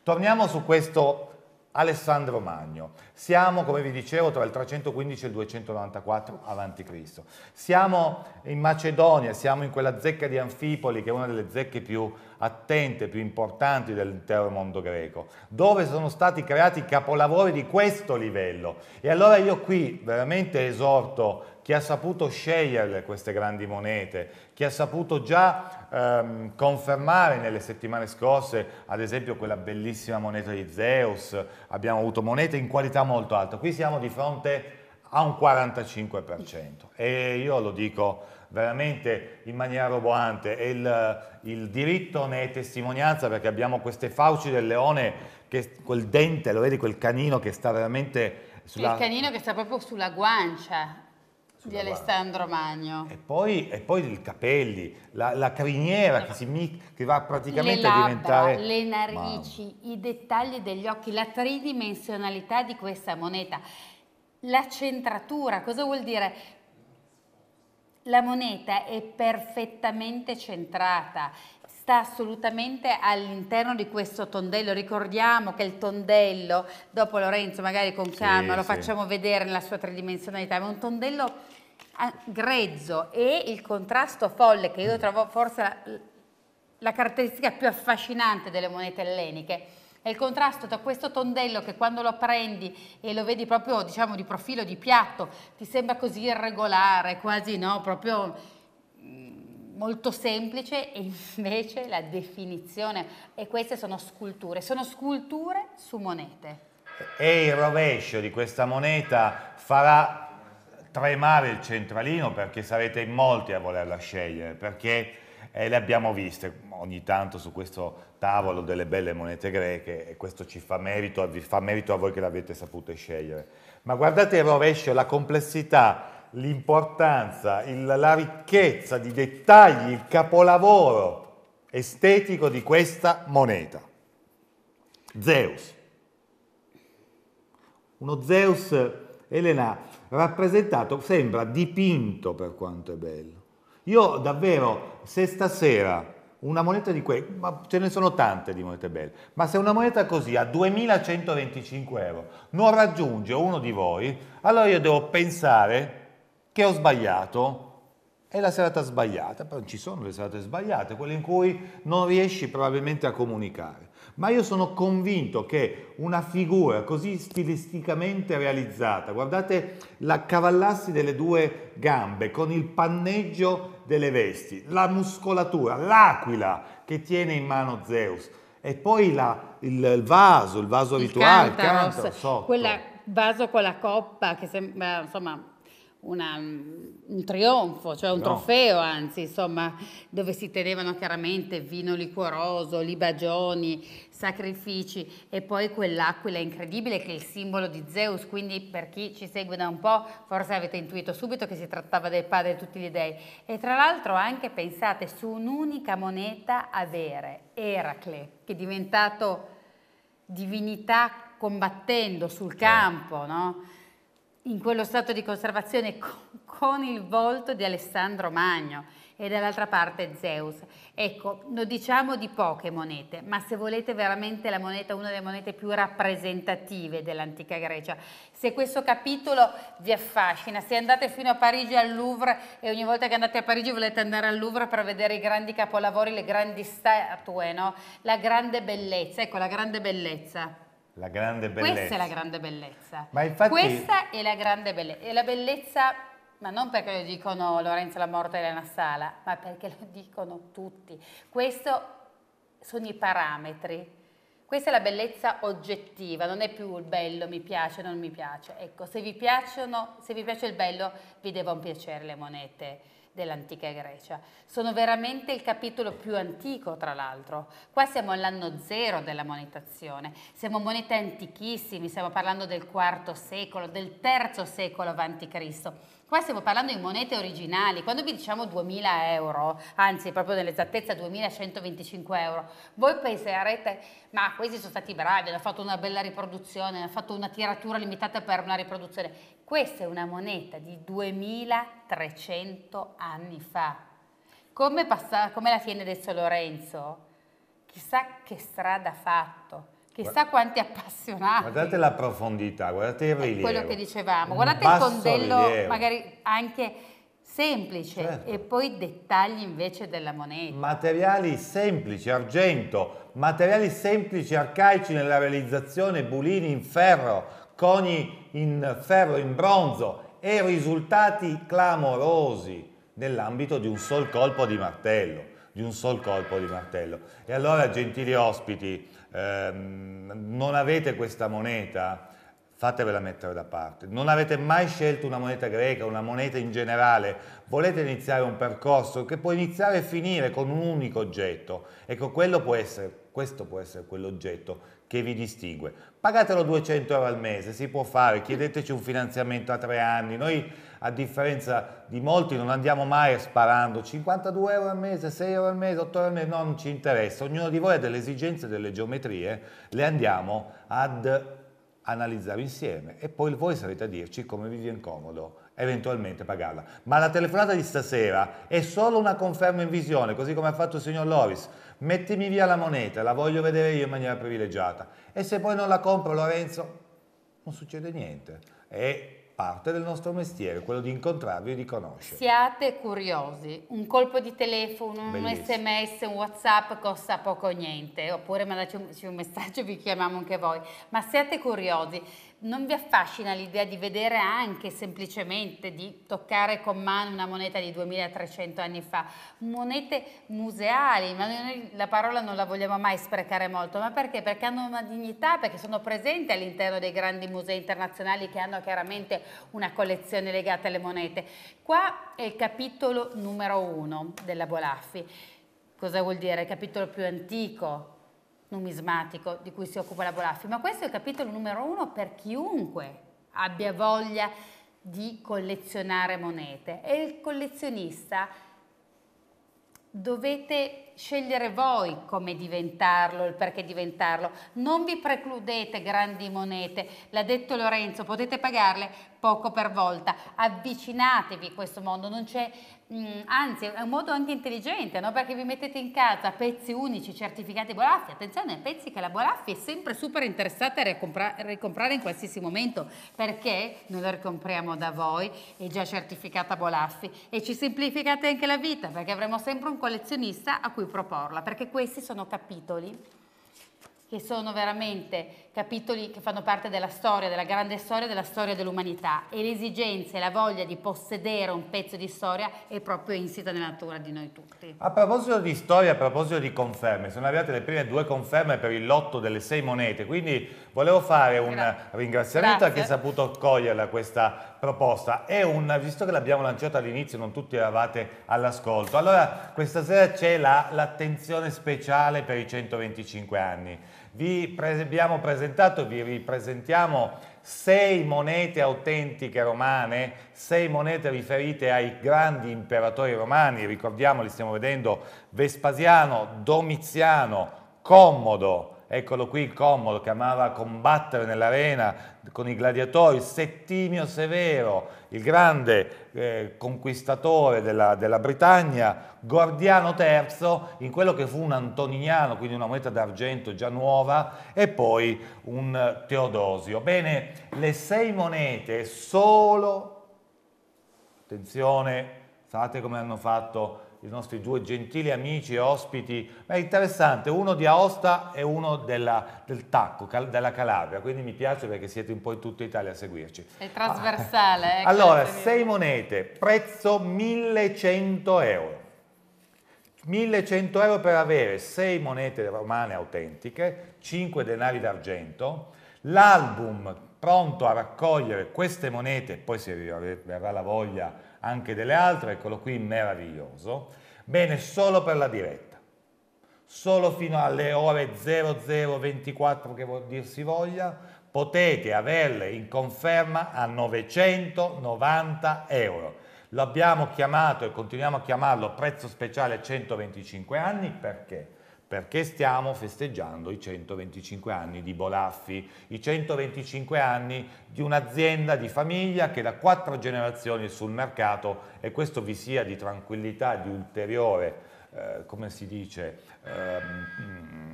Torniamo su questo Alessandro Magno. Siamo, come vi dicevo, tra il 315 e il 294 a.C. Siamo in Macedonia, siamo in quella zecca di Anfipoli, che è una delle zecche più attente, più importanti dell'intero mondo greco, dove sono stati creati capolavori di questo livello. E allora io qui veramente esorto chi ha saputo scegliere queste grandi monete, chi ha saputo già ehm, confermare nelle settimane scorse, ad esempio quella bellissima moneta di Zeus, abbiamo avuto monete in qualità molto alta, qui siamo di fronte a un 45% e io lo dico veramente in maniera roboante, il, il, diritto ne è testimonianza perché abbiamo queste fauci del leone, che, quel dente, lo vedi quel canino che sta veramente sulla... Il canino che sta proprio sulla guancia, di Alessandro Magno. E poi, e poi il capelli, la, la criniera che, si, che, va praticamente labbra, a diventare... Le narici, wow. i dettagli degli occhi, la tridimensionalità di questa moneta, la centratura, cosa vuol dire? La moneta è perfettamente centrata, sta assolutamente all'interno di questo tondello. Ricordiamo che il tondello, dopo Lorenzo magari con calma sì, lo sì. facciamo vedere nella sua tridimensionalità, ma è un tondello grezzo e il contrasto folle, che io trovo forse la, la caratteristica più affascinante delle monete elleniche, è il contrasto tra questo tondello che quando lo prendi e lo vedi proprio diciamo di profilo di piatto ti sembra così irregolare, quasi no, proprio mm, molto semplice e invece la definizione e queste sono sculture, sono sculture su monete. E il rovescio di questa moneta farà tremare il centralino perché sarete in molti a volerla scegliere, perché eh, le abbiamo viste ogni tanto su questo tavolo delle belle monete greche e questo ci fa merito, vi fa merito a voi che l'avete saputo scegliere. Ma guardate il rovescio, la complessità, l'importanza, la ricchezza di dettagli, il capolavoro estetico di questa moneta. Zeus. Uno Zeus Elena rappresentato, sembra dipinto per quanto è bello. Io davvero, se stasera una moneta di quelle, ma ce ne sono tante di monete belle, ma se una moneta così a 2125 euro non raggiunge uno di voi, allora io devo pensare che ho sbagliato, è la serata sbagliata, però ci sono le serate sbagliate, quelle in cui non riesci probabilmente a comunicare ma io sono convinto che una figura così stilisticamente realizzata, guardate la cavallarsi delle due gambe con il panneggio delle vesti, la muscolatura, l'aquila che tiene in mano Zeus e poi la, il, il, vaso, il vaso il rituale, cantaros, il cantaros, sotto. quel vaso con la coppa che sembra, insomma, una, mm, un trionfo, cioè un no. trofeo anzi, insomma, dove si tenevano chiaramente vino liquoroso, libagioni, sacrifici e poi quell'aquila incredibile che è il simbolo di Zeus, quindi per chi ci segue da un po' forse avete intuito subito che si trattava del padre di tutti gli dei. E tra l'altro anche pensate su un'unica moneta avere Eracle, che è diventato divinità combattendo sul eh. campo, no? in quello stato di conservazione con il volto di Alessandro Magno e dall'altra parte Zeus. Ecco, non diciamo di poche monete, ma se volete veramente la moneta, una delle monete più rappresentative dell'antica Grecia. Se questo capitolo vi affascina, se andate fino a Parigi al Louvre e ogni volta che andate a Parigi volete andare al Louvre per vedere i grandi capolavori, le grandi statue, no? la grande bellezza, ecco la grande bellezza. La grande bellezza. Questa è la grande bellezza. Ma infatti... Questa è la grande bellezza. È la bellezza, ma non perché lo dicono Lorenzo La morte e Elena Sala, ma perché lo dicono tutti. Questi sono i parametri. Questa è la bellezza oggettiva, non è più il bello, mi piace, non mi piace. Ecco, se vi, piacciono, se vi piace il bello, vi devono piacere le monete dell'antica Grecia. Sono veramente il capitolo più antico, tra l'altro. Qua siamo all'anno zero della monetazione, siamo monete antichissime, stiamo parlando del IV secolo, del III secolo a.C. Qua stiamo parlando di monete originali, quando vi diciamo 2000 euro, anzi proprio nell'esattezza 2125 euro, voi penserete, ma questi sono stati bravi, hanno fatto una bella riproduzione, hanno fatto una tiratura limitata per una riproduzione. Questa è una moneta di 2300 anni fa. Come, passa, come la tiene adesso Lorenzo? Chissà che strada ha fatto. Chissà quanti appassionati. Guardate la profondità, guardate il rilievo. È quello che dicevamo, guardate il fondello rilievo. magari anche semplice certo. e poi dettagli invece della moneta. Materiali semplici, argento, materiali semplici, arcaici nella realizzazione, bulini in ferro, coni in ferro, in bronzo e risultati clamorosi nell'ambito di un sol colpo di martello, di un sol colpo di martello. E allora, gentili ospiti, Ehm, non avete questa moneta, fatevela mettere da parte. Non avete mai scelto una moneta greca, una moneta in generale, volete iniziare un percorso che può iniziare e finire con un unico oggetto. Ecco, quello può essere, questo può essere quell'oggetto che vi distingue pagatelo 200 euro al mese, si può fare, chiedeteci un finanziamento a tre anni, noi a differenza di molti non andiamo mai sparando 52 euro al mese, 6 euro al mese, 8 euro al mese, no, non ci interessa, ognuno di voi ha delle esigenze, delle geometrie, le andiamo ad analizzare insieme e poi voi sarete a dirci come vi viene comodo eventualmente pagarla. Ma la telefonata di stasera è solo una conferma in visione, così come ha fatto il signor Loris mettimi via la moneta, la voglio vedere io in maniera privilegiata. E se poi non la compro Lorenzo, non succede niente. È parte del nostro mestiere, quello di incontrarvi e di conoscere. Siate curiosi, un colpo di telefono, Bellissimo. un sms, un whatsapp costa poco o niente, oppure mandateci un, un messaggio e vi chiamiamo anche voi, ma siate curiosi non vi affascina l'idea di vedere anche semplicemente di toccare con mano una moneta di 2300 anni fa, monete museali, ma noi la parola non la vogliamo mai sprecare molto, ma perché? Perché hanno una dignità, perché sono presenti all'interno dei grandi musei internazionali che hanno chiaramente una collezione legata alle monete. Qua è il capitolo numero uno della Bolaffi. Cosa vuol dire? Il capitolo più antico, numismatico di cui si occupa la Bolaffi, ma questo è il capitolo numero uno per chiunque abbia voglia di collezionare monete. E il collezionista dovete scegliere voi come diventarlo, il perché diventarlo. Non vi precludete grandi monete, l'ha detto Lorenzo, potete pagarle poco per volta. Avvicinatevi a questo mondo, non c'è Mm, anzi è un modo anche intelligente, no? perché vi mettete in casa pezzi unici, certificati Bolaffi, attenzione, pezzi che la Bolaffi è sempre super interessata a ricomprare in qualsiasi momento, perché noi lo ricompriamo da voi, è già certificata Bolaffi e ci semplificate anche la vita, perché avremo sempre un collezionista a cui proporla, perché questi sono capitoli che sono veramente capitoli che fanno parte della storia, della grande storia, della storia dell'umanità e l'esigenza e la voglia di possedere un pezzo di storia è proprio insita nella natura di noi tutti. A proposito di storia, a proposito di conferme, sono arrivate le prime due conferme per il lotto delle sei monete, quindi volevo fare un Grazie. ringraziamento Grazie. a chi ha saputo coglierla questa proposta. È un, visto che l'abbiamo lanciata all'inizio, non tutti eravate all'ascolto, allora questa sera c'è l'attenzione speciale per i 125 anni. Vi pre abbiamo presentato, vi ripresentiamo sei monete autentiche romane, sei monete riferite ai grandi imperatori romani, ricordiamoli, stiamo vedendo Vespasiano, Domiziano, Commodo, eccolo qui Commodo che amava combattere nell'arena con i gladiatori, Settimio Severo, il grande eh, conquistatore della, della, Britannia, Gordiano III in quello che fu un antoniniano, quindi una moneta d'argento già nuova, e poi un Teodosio. Bene, le sei monete solo, attenzione, fate come hanno fatto i nostri due gentili amici e ospiti, ma è interessante, uno di Aosta e uno della, del Tacco, cal, della Calabria, quindi mi piace perché siete un po' in tutta Italia a seguirci. È trasversale. Ah. Eh, allora, sei monete, prezzo 1100 euro. 1100 euro per avere sei monete romane autentiche, 5 denari d'argento, l'album pronto a raccogliere queste monete, poi se vi verrà la voglia anche delle altre, eccolo qui, meraviglioso. Bene, solo per la diretta, solo fino alle ore 0024 che vuol dir si voglia, potete averle in conferma a 990 euro. L'abbiamo chiamato e continuiamo a chiamarlo prezzo speciale 125 anni perché? perché stiamo festeggiando i 125 anni di Bolaffi, i 125 anni di un'azienda di famiglia che da quattro generazioni è sul mercato e questo vi sia di tranquillità, di ulteriore, eh, come si dice, eh,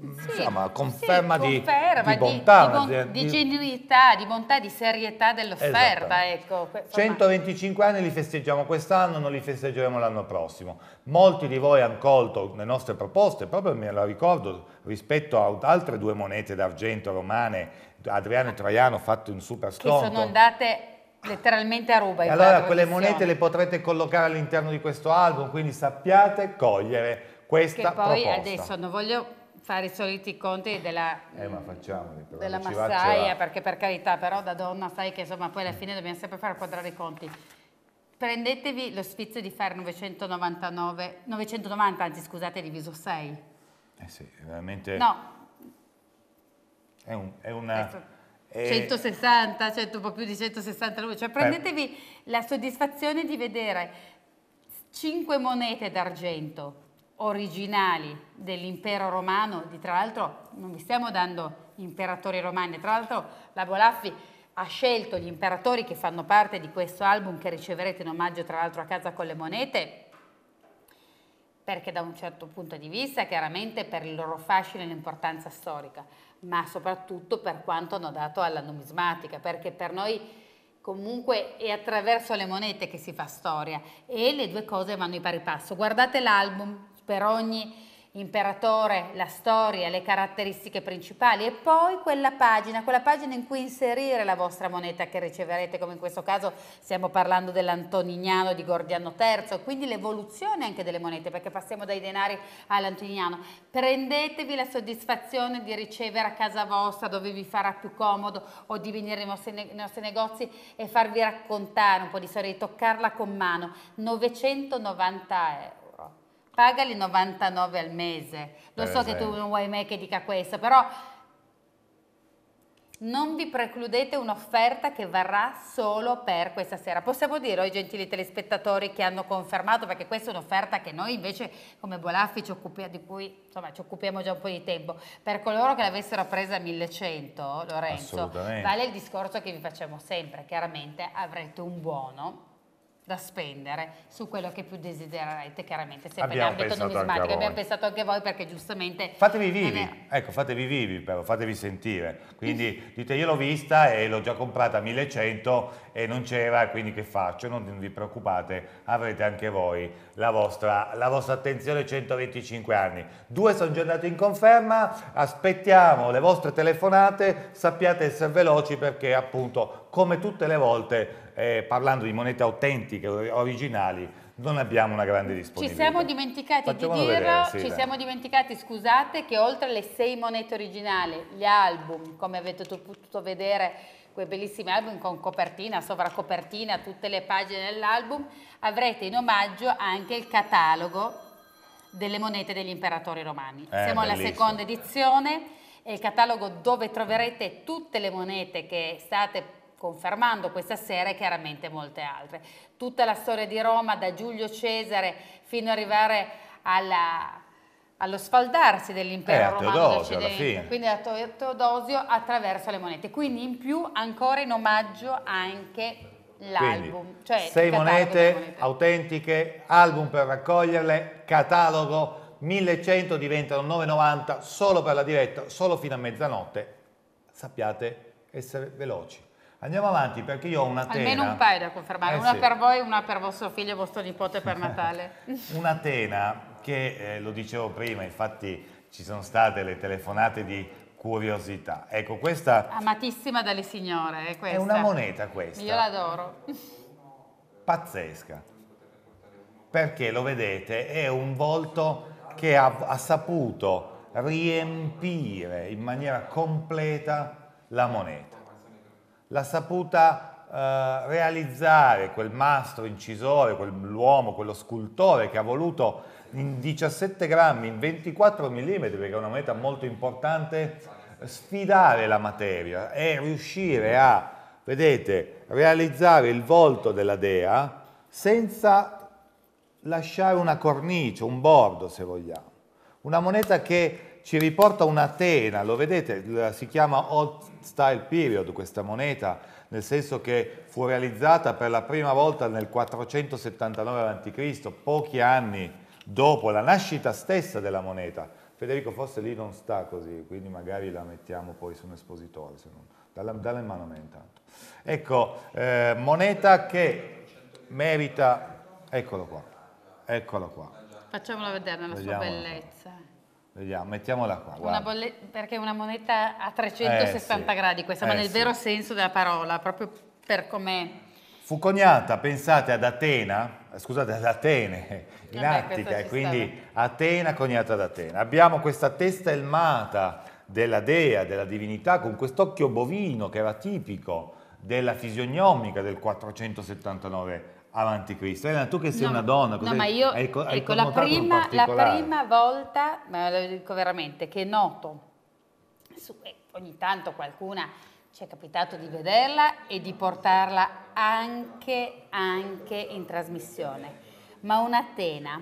insomma, conferma, sì, di, conferma, di, bontà, di, di, bon, di, genuità, di bontà, di serietà dell'offerta. Esatto. Ecco, 125 anni li festeggiamo quest'anno, non li festeggeremo l'anno prossimo. Molti di voi hanno colto le nostre proposte, proprio me la ricordo, rispetto ad altre due monete d'argento romane, Adriano e Traiano, fatto in super sconto. Che sono andate letteralmente a ruba. Allora quelle monete le potrete collocare all'interno di questo album, quindi sappiate cogliere questa che poi proposta. adesso non voglio fare i soliti conti della, eh, della massaia, perché per carità, però da donna sai che insomma poi alla fine dobbiamo sempre far quadrare i conti. Prendetevi lo sfizio di fare 999, 990, anzi scusate, diviso 6. Eh sì, veramente... No. È, un, è una... 160, cioè un po' più di 160 luci, cioè eh. prendetevi la soddisfazione di vedere 5 monete d'argento originali dell'impero romano, di tra l'altro non vi stiamo dando imperatori romani, tra l'altro la Bolaffi ha scelto gli imperatori che fanno parte di questo album che riceverete in omaggio tra l'altro a casa con le monete, perché da un certo punto di vista chiaramente per il loro fascino e l'importanza storica, ma soprattutto per quanto hanno dato alla numismatica, perché per noi comunque è attraverso le monete che si fa storia e le due cose vanno di pari passo. Guardate l'album, per ogni imperatore, la storia, le caratteristiche principali e poi quella pagina, quella pagina in cui inserire la vostra moneta che riceverete, come in questo caso stiamo parlando dell'Antonignano di Gordiano III, quindi l'evoluzione anche delle monete, perché passiamo dai denari all'Antonignano. Prendetevi la soddisfazione di ricevere a casa vostra dove vi farà più comodo o di venire nei nostri, nei nostri negozi e farvi raccontare un po' di storia, di toccarla con mano. 990 euro pagali 99 al mese. Lo per eh, so esempio. che tu non vuoi mai che dica questo, però non vi precludete un'offerta che varrà solo per questa sera. Possiamo dirlo ai gentili telespettatori che hanno confermato, perché questa è un'offerta che noi invece come Bolaffi ci occupiamo, di cui insomma, ci occupiamo già un po' di tempo. Per coloro che l'avessero presa a 1100, Lorenzo, vale il discorso che vi facciamo sempre, chiaramente avrete un buono da spendere su quello che più desidererete, chiaramente sempre abbiamo in ambito numismatico. Abbiamo pensato anche voi perché giustamente... Fatevi vivi, ecco, fatevi vivi però, fatevi sentire. Quindi dite io l'ho vista e l'ho già comprata a 1100 e non c'era, quindi che faccio? Non vi preoccupate, avrete anche voi la vostra, la vostra attenzione 125 anni. Due sono già andati in conferma, aspettiamo le vostre telefonate, sappiate essere veloci perché appunto come tutte le volte eh, parlando di monete autentiche, originali, non abbiamo una grande disponibilità. Ci siamo dimenticati Facciamo di dirlo, vedere, sì, ci beh. siamo dimenticati, scusate, che oltre alle sei monete originali, gli album, come avete potuto vedere, quei bellissimi album con copertina, sovracopertina, tutte le pagine dell'album, avrete in omaggio anche il catalogo delle monete degli imperatori romani. Eh, siamo bellissimo. alla seconda edizione, è il catalogo dove troverete tutte le monete che state confermando questa sera e chiaramente molte altre. Tutta la storia di Roma, da Giulio Cesare fino ad arrivare alla allo sfaldarsi dell'impero eh, romano fine. quindi a Teodosio attraverso le monete. Quindi in più ancora in omaggio anche l'album. Cioè sei monete, monete, autentiche, album per raccoglierle, catalogo, 1100 diventano 990 solo per la diretta, solo fino a mezzanotte. Sappiate essere veloci. Andiamo avanti perché io ho una tela. Almeno un paio da confermare, eh una sì. per voi, una per vostro figlio e vostro nipote per Natale. <laughs> una tena che, eh, lo dicevo prima, infatti ci sono state le telefonate di curiosità. Ecco, questa... Amatissima dalle signore, eh, è questa. È una moneta questa. Io l'adoro. Pazzesca. Perché, lo vedete, è un volto che ha, ha saputo riempire in maniera completa la moneta l'ha saputa eh, realizzare quel mastro incisore, quell'uomo, quello scultore che ha voluto in 17 grammi, in 24 mm, perché è una moneta molto importante, sfidare la materia e riuscire a, vedete, realizzare il volto della dea senza lasciare una cornice, un bordo se vogliamo. Una moneta che ci riporta un'Atena, lo vedete, si chiama style period questa moneta, nel senso che fu realizzata per la prima volta nel 479 a.C., pochi anni dopo la nascita stessa della moneta. Federico, forse lì non sta così, quindi magari la mettiamo poi su un espositore, se non, dalla, dalla mano a me intanto. Ecco, eh, moneta che merita... Eccolo qua, eccolo qua. Facciamola vedere nella Vediamo. sua bellezza. Vediamo, mettiamola qua. Una perché una moneta a 360 eh, sì. gradi, questa, eh, ma nel sì. vero senso della parola, proprio per com'è. Fu coniata, pensate, ad Atena, eh, scusate, ad Atene, <laughs> in Vabbè, Attica, e eh, quindi stava. Atena coniata ad Atena. Abbiamo questa testa elmata della dea, della divinità, con quest'occhio bovino che era tipico della fisionomica del 479 avanti Cristo. Elena, tu che sei no, una donna, cosa no, ma io, hai, hai ecco, la prima, la prima volta, ma lo dico veramente, che noto, su, ogni tanto qualcuna ci è capitato di vederla e di portarla anche, anche in trasmissione, ma una tena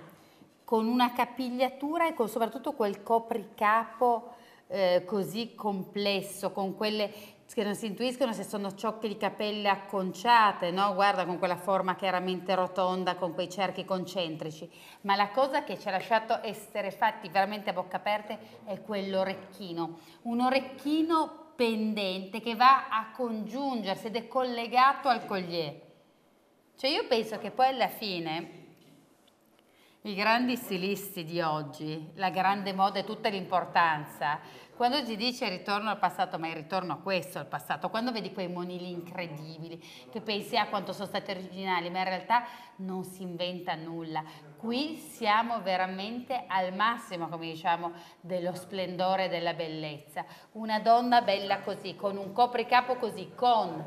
con una capigliatura e con soprattutto quel copricapo eh, così complesso, con quelle che non si intuiscono se sono ciocche di capelle acconciate, no? guarda con quella forma chiaramente rotonda, con quei cerchi concentrici, ma la cosa che ci ha lasciato essere fatti veramente a bocca aperta è quell'orecchino, un orecchino pendente che va a congiungersi ed è collegato al collier. Cioè io penso che poi alla fine i grandi stilisti di oggi, la grande moda e tutta l'importanza, quando ti dice ritorno al passato, ma è ritorno a questo, al passato, quando vedi quei monili incredibili, che pensi a ah, quanto sono stati originali, ma in realtà non si inventa nulla. Qui siamo veramente al massimo, come diciamo, dello splendore e della bellezza. Una donna bella così, con un copricapo così, con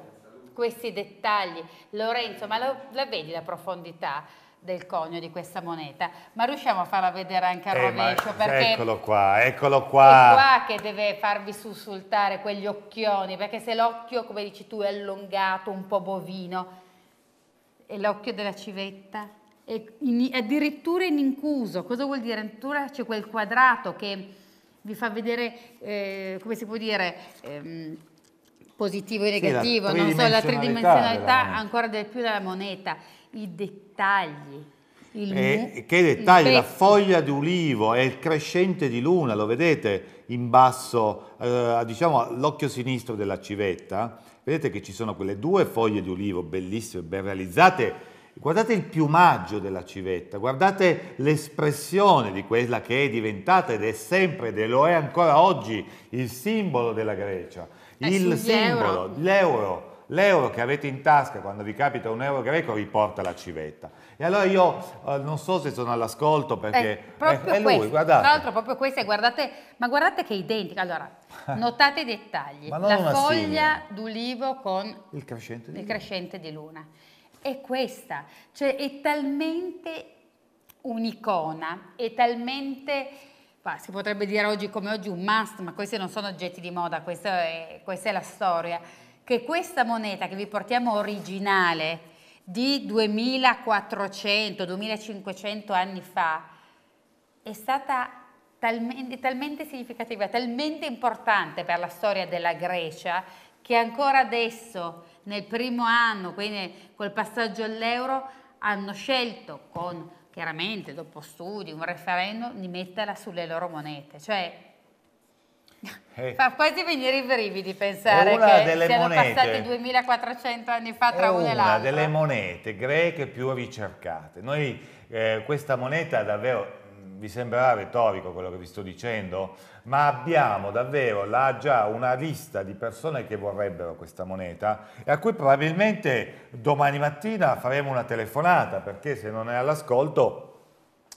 questi dettagli. Lorenzo, ma lo, la vedi la profondità? del conio di questa moneta, ma riusciamo a farla vedere anche a eh, rovescio perché eccolo qua, eccolo qua. È qua che deve farvi sussultare quegli occhioni, perché se l'occhio, come dici tu, è allungato, un po' bovino e l'occhio della civetta è in, addirittura in incuso. Cosa vuol dire? Addirittura c'è quel quadrato che vi fa vedere eh, come si può dire ehm, positivo e negativo, sì, non so, la tridimensionalità ancora di più della moneta i dettagli. Il, e eh, che dettagli, la foglia di ulivo e il crescente di luna, lo vedete in basso, eh, diciamo all'occhio sinistro della civetta, vedete che ci sono quelle due foglie di ulivo bellissime, ben realizzate, Guardate il piumaggio della civetta, guardate l'espressione di quella che è diventata ed è sempre, ed lo è ancora oggi, il simbolo della Grecia. Eh, il simbolo, l'euro, l'euro che avete in tasca quando vi capita un euro greco riporta la civetta. E allora io eh, non so se sono all'ascolto perché eh, è, proprio è, è lui, questo. guardate. Tra l'altro proprio questa, guardate, ma guardate che è identica. Allora, <laughs> notate i dettagli. la foglia d'ulivo con il crescente, il crescente di luna. È questa, cioè è talmente un'icona, è talmente si potrebbe dire oggi come oggi un must, ma questi non sono oggetti di moda, questa è, questa è la storia che questa moneta che vi portiamo originale di 2400-2500 anni fa è stata talmente, talmente significativa, talmente importante per la storia della Grecia che ancora adesso, nel primo anno, quindi col passaggio all'euro, hanno scelto con chiaramente dopo studi, un referendum, di metterla sulle loro monete. Cioè eh. Fa quasi venire i brividi pensare che siano monete, passati 2400 anni fa tra una, una e l'altra. una delle monete greche più ricercate. Noi, eh, questa moneta davvero, mm, vi sembrerà retorico quello che vi sto dicendo, ma abbiamo davvero là già una lista di persone che vorrebbero questa moneta e a cui probabilmente domani mattina faremo una telefonata, perché se non è all'ascolto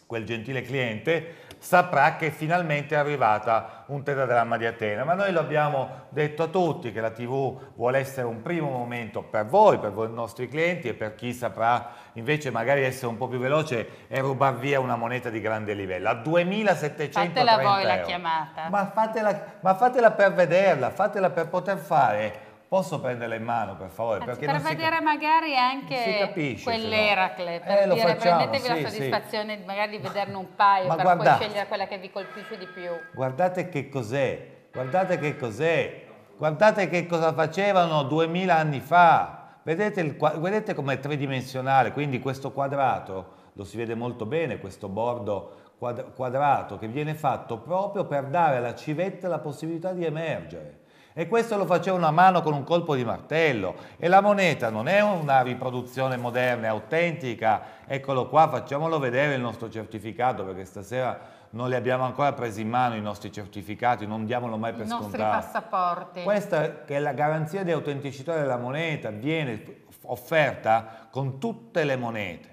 quel gentile cliente saprà che finalmente è arrivata un tetadramma di Atene. Ma noi lo abbiamo detto a tutti che la TV vuole essere un primo momento per voi, per voi nostri clienti e per chi saprà invece magari essere un po' più veloce e rubar via una moneta di grande livello. A 2730 Fatela voi la chiamata. Ma fatela, ma fatela per vederla, fatela per poter fare Posso prenderla in mano per favore? Anzi, perché per vedere cap- magari anche quell'Eracle, per eh, dire facciamo, prendetevi sì, la soddisfazione sì. magari di vederne un paio ma per guardate, poi scegliere quella che vi colpisce di più. Guardate che cos'è, guardate che cos'è, guardate che cosa facevano duemila anni fa. Vedete, il, vedete com'è tridimensionale, quindi questo quadrato, lo si vede molto bene, questo bordo quadrato che viene fatto proprio per dare alla civetta la possibilità di emergere. E questo lo facevano a mano con un colpo di martello. E la moneta non è una riproduzione moderna, è autentica. Eccolo qua, facciamolo vedere il nostro certificato perché stasera non li abbiamo ancora presi in mano i nostri certificati, non diamolo mai per scontato. I nostri passaporti. Questa che è la garanzia di autenticità della moneta, viene offerta con tutte le monete.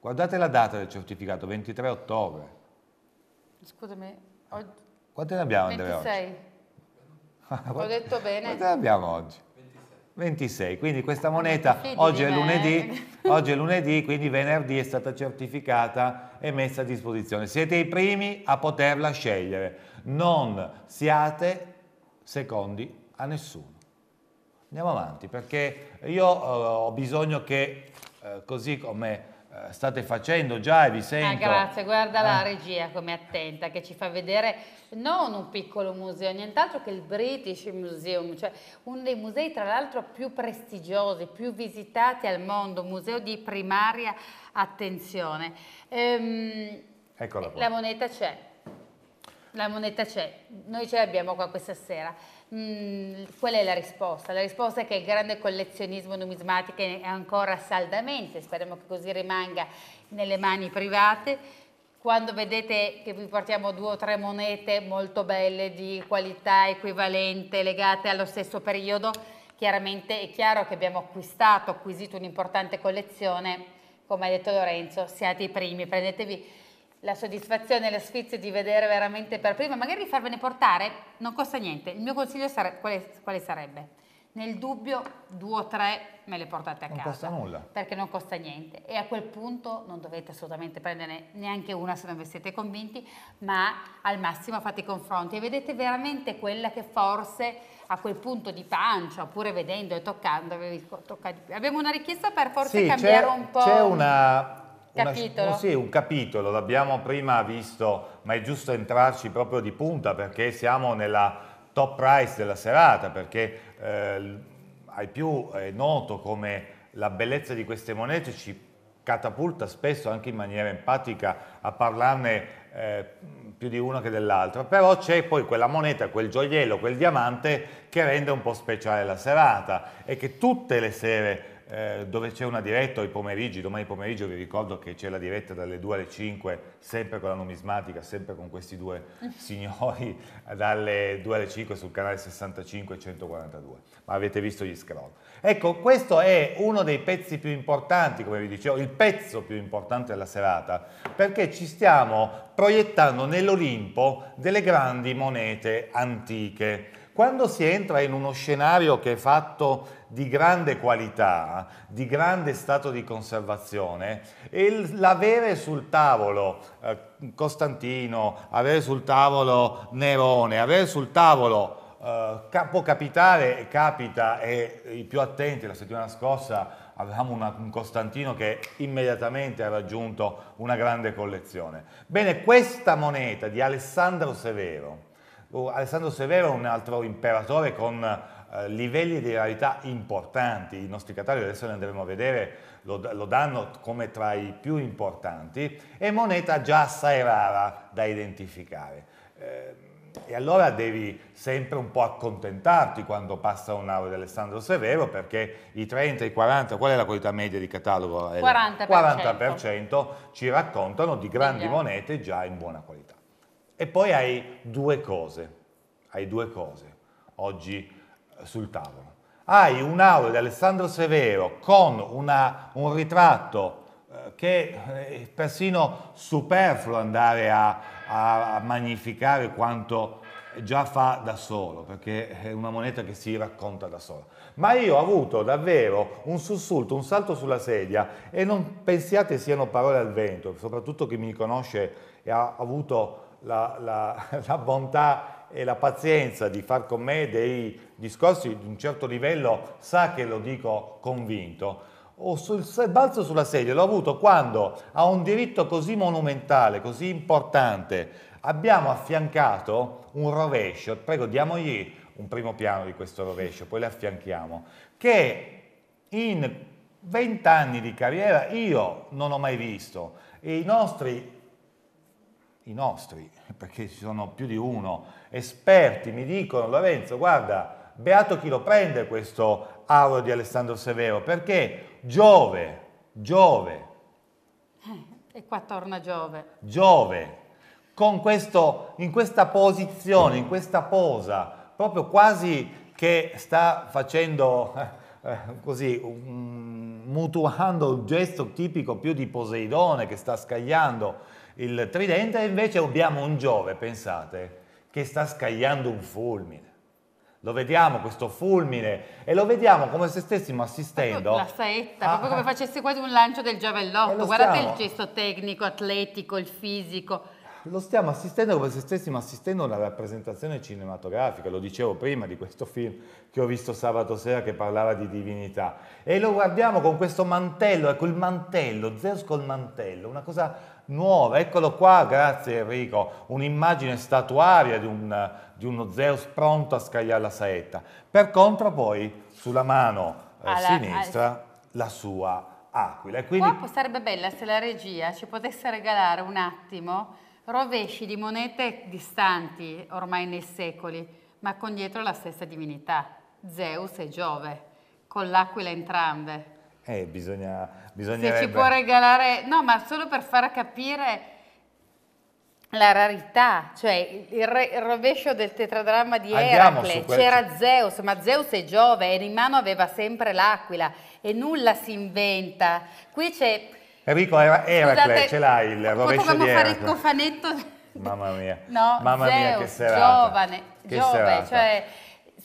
Guardate la data del certificato, 23 ottobre. Scusami, oggi... Quante ne abbiamo Andrea? 26. <laughs> Ho detto bene. Quante abbiamo oggi? 26, quindi questa ah, moneta oggi è, lunedì, <laughs> oggi è, lunedì, quindi venerdì è stata certificata e messa a disposizione. Siete i primi a poterla scegliere, non siate secondi a nessuno. Andiamo avanti perché io eh, ho bisogno che, eh, così come eh, state facendo già e vi ah, sento. Ah, grazie, guarda la eh. regia come attenta che ci fa vedere non un piccolo museo, nient'altro che il British Museum, cioè uno dei musei tra l'altro più prestigiosi, più visitati al mondo, museo di primaria attenzione. Ehm, Eccola qua. La moneta c'è, la moneta c'è, noi ce l'abbiamo qua questa sera. Mm, qual è la risposta? La risposta è che il grande collezionismo numismatico è ancora saldamente, speriamo che così rimanga nelle mani private. Quando vedete che vi portiamo due o tre monete molto belle di qualità equivalente legate allo stesso periodo, chiaramente è chiaro che abbiamo acquistato, acquisito un'importante collezione, come ha detto Lorenzo, siate i primi, prendetevi la soddisfazione e la sfizio di vedere veramente per prima, magari farvene portare, non costa niente. Il mio consiglio sare quale, quale, sarebbe? Nel dubbio, due o tre me le portate a non casa. Non costa nulla. Perché non costa niente. E a quel punto non dovete assolutamente prendere neanche una se non vi siete convinti, ma al massimo fate i confronti e vedete veramente quella che forse a quel punto di pancia, oppure vedendo e toccando, avevi toccato. Abbiamo una richiesta per forse sì, cambiare un po'. C'è una capitolo. Una, oh sì, un capitolo, l'abbiamo prima visto, ma è giusto entrarci proprio di punta perché siamo nella top price della serata, perché eh, ai più è noto come la bellezza di queste monete ci catapulta spesso anche in maniera empatica a parlarne eh, più di una che dell'altra, però c'è poi quella moneta, quel gioiello, quel diamante che rende un po' speciale la serata e che tutte le sere eh, dove c'è una diretta ai pomeriggi, domani pomeriggio vi ricordo che c'è la diretta dalle 2 alle 5, sempre con la numismatica, sempre con questi due <laughs> signori, dalle 2 alle 5 sul canale 65 e 142, ma avete visto gli scroll. Ecco, questo è uno dei pezzi più importanti, come vi dicevo, il pezzo più importante della serata, perché ci stiamo proiettando nell'Olimpo delle grandi monete antiche quando si entra in uno scenario che è fatto di grande qualità, di grande stato di conservazione, e l'avere sul tavolo eh, Costantino, avere sul tavolo Nerone, avere sul tavolo eh, può capitare e capita, e i più attenti la settimana scorsa avevamo una, un Costantino che immediatamente ha raggiunto una grande collezione. Bene, questa moneta di Alessandro Severo, Oh, Alessandro Severo è un altro imperatore con eh, livelli di rarità importanti, i nostri catalogi adesso ne andremo a vedere, lo, lo, danno come tra i più importanti, e moneta già assai rara da identificare. Eh, e allora devi sempre un po' accontentarti quando passa un'aula di Alessandro Severo perché i 30, i 40, qual è la qualità media di catalogo? 40%. 40% ci raccontano di grandi monete già in buona qualità. E poi hai due cose, hai due cose oggi eh, sul tavolo. Hai un'aula di Alessandro Severo con una, un ritratto eh, che eh, è persino superfluo andare a, a magnificare quanto già fa da solo, perché è una moneta che si racconta da sola. Ma io ho avuto davvero un sussulto, un salto sulla sedia e non pensiate siano parole al vento, soprattutto chi mi conosce e ha avuto la, la, <laughs> la bontà e la pazienza di far con me dei discorsi di un certo livello sa che lo dico convinto. O sul balzo sulla sedia l'ho avuto quando a un diritto così monumentale, così importante, abbiamo affiancato un rovescio, prego diamogli un primo piano di questo rovescio, poi le affianchiamo, che in 20 anni di carriera io non ho mai visto. E I nostri i nostri, perché ci sono più di uno, esperti mi dicono, Lorenzo, guarda, beato chi lo prende questo auro di Alessandro Severo, perché Giove, Giove. Eh, e qua torna Giove. Giove, con questo, in questa posizione, in questa posa, proprio quasi che sta facendo <laughs> eh, così, um, mutuando un gesto tipico più di Poseidone che sta scagliando il tridente, e invece abbiamo un Giove, pensate, che sta scagliando un fulmine. Lo vediamo questo fulmine e lo vediamo come se stessimo assistendo. La saetta, ah, proprio come facesse quasi un lancio del giavellotto. Guardate stiamo. il gesto tecnico, atletico, il fisico lo stiamo assistendo come se stessimo assistendo a una rappresentazione cinematografica, lo dicevo prima di questo film che ho visto sabato sera che parlava di divinità e lo guardiamo con questo mantello, ecco il mantello, Zeus col mantello, una cosa nuova. Eccolo qua, grazie Enrico, un'immagine statuaria di, un, di, uno Zeus pronto a scagliare la saetta. Per contro poi sulla mano eh, alla, sinistra alla... la sua aquila. Quindi... Qua sarebbe bella se la regia ci potesse regalare un attimo rovesci di monete distanti ormai nei secoli, ma con dietro la stessa divinità, Zeus e Giove, con l'aquila entrambe. Eh, bisogna, bisognerebbe... Se ci può regalare... No, ma solo per far capire la rarità, cioè il, re, il, rovescio del tetradramma di Eracle, c'era Zeus, ma Zeus è Giove e in mano aveva sempre l'aquila e nulla si inventa. Qui c'è... Enrico, era, Eracle, ce l'hai il rovescio di Eracle. fare il cofanetto... Mamma mia, <laughs> no, Mamma Zeus, mia, che serata. giovane, che Giove, serata. cioè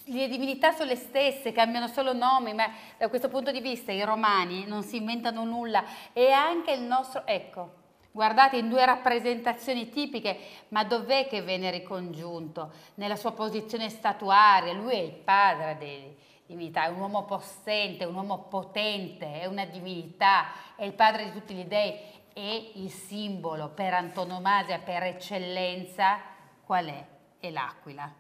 le divinità sono le stesse, cambiano solo nomi, ma da questo punto di vista i romani non si inventano nulla e anche il nostro, ecco, guardate in due rappresentazioni tipiche, ma dov'è che viene ricongiunto? Nella sua posizione statuaria, lui è il padre dei, divinità, è un uomo possente, un uomo potente, è una divinità, è il padre di tutti gli dei, e il simbolo per antonomasia, per eccellenza, qual è? È l'aquila.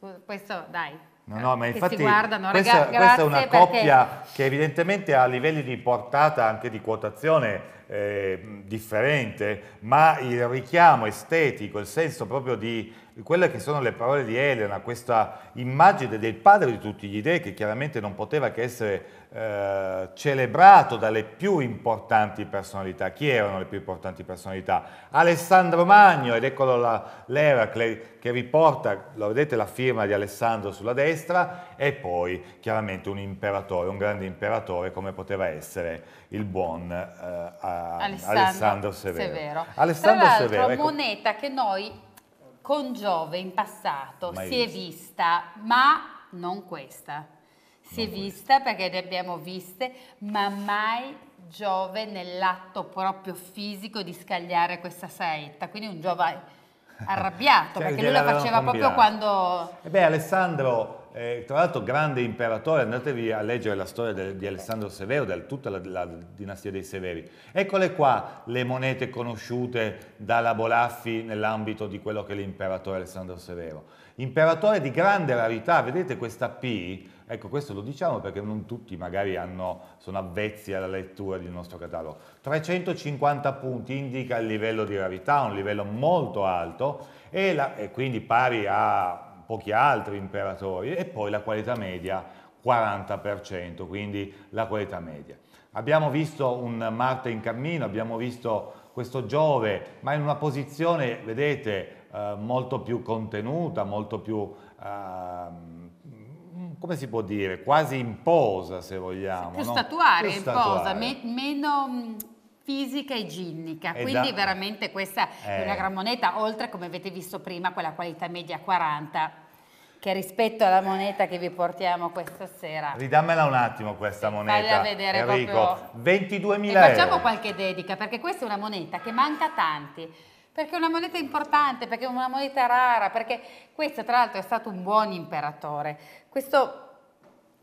Poi so, dai. No, eh, no, ma infatti guardano, questa, ragazzi, questa, è una coppia perché... che evidentemente ha livelli di portata anche di quotazione eh, differente, ma il richiamo estetico, il senso proprio di quelle che sono le parole di Elena, questa immagine del padre di tutti gli dei che chiaramente non poteva che essere eh, celebrato dalle più importanti personalità. Chi erano le più importanti personalità? Alessandro Magno, ed eccolo l'Eracle che riporta, lo vedete la firma di Alessandro sulla destra, destra e poi chiaramente un imperatore, un grande imperatore come poteva essere il buon eh, Alessandro, Alessandro, Severo. Severo. Alessandro Tra l'altro ecco... moneta che noi con Giove in passato Mai si vista. è vista, ma non questa. Si è vista perché le abbiamo viste, ma mai Giove nell'atto proprio fisico di scagliare questa saetta. Quindi un Giove arrabbiato, <laughs> cioè, perché lui la faceva combinato. proprio quando... E beh, Alessandro eh, tra l'altro grande imperatore, andatevi a leggere la storia de, di Alessandro Severo, di tutta la, la, dinastia dei Severi. Eccole qua le monete conosciute dalla Bolaffi nell'ambito di quello che è l'imperatore Alessandro Severo. Imperatore di grande rarità, vedete questa P? Ecco, questo lo diciamo perché non tutti magari hanno, sono avvezzi alla lettura del nostro catalogo. 350 punti indica il livello di rarità, un livello molto alto e, la, e quindi pari a pochi altri imperatori e poi la qualità media 40%, quindi la qualità media. Abbiamo visto un Marte in cammino, abbiamo visto questo Giove, ma in una posizione, vedete, eh, molto più contenuta, molto più, eh, come si può dire, quasi in posa se vogliamo. Più no? statuaria, in posa, me meno fisica e ginnica, e eh quindi da... veramente questa eh. è una eh. gran moneta, oltre come avete visto prima quella qualità media 40 che rispetto alla moneta che vi portiamo questa sera. Ridammela un attimo questa moneta. Falla vedere Enrico. 22.000 euro. facciamo qualche dedica perché questa è una moneta che manca a tanti. Perché è una moneta importante, perché è una moneta rara, perché questo tra l'altro è stato un buon imperatore. Questo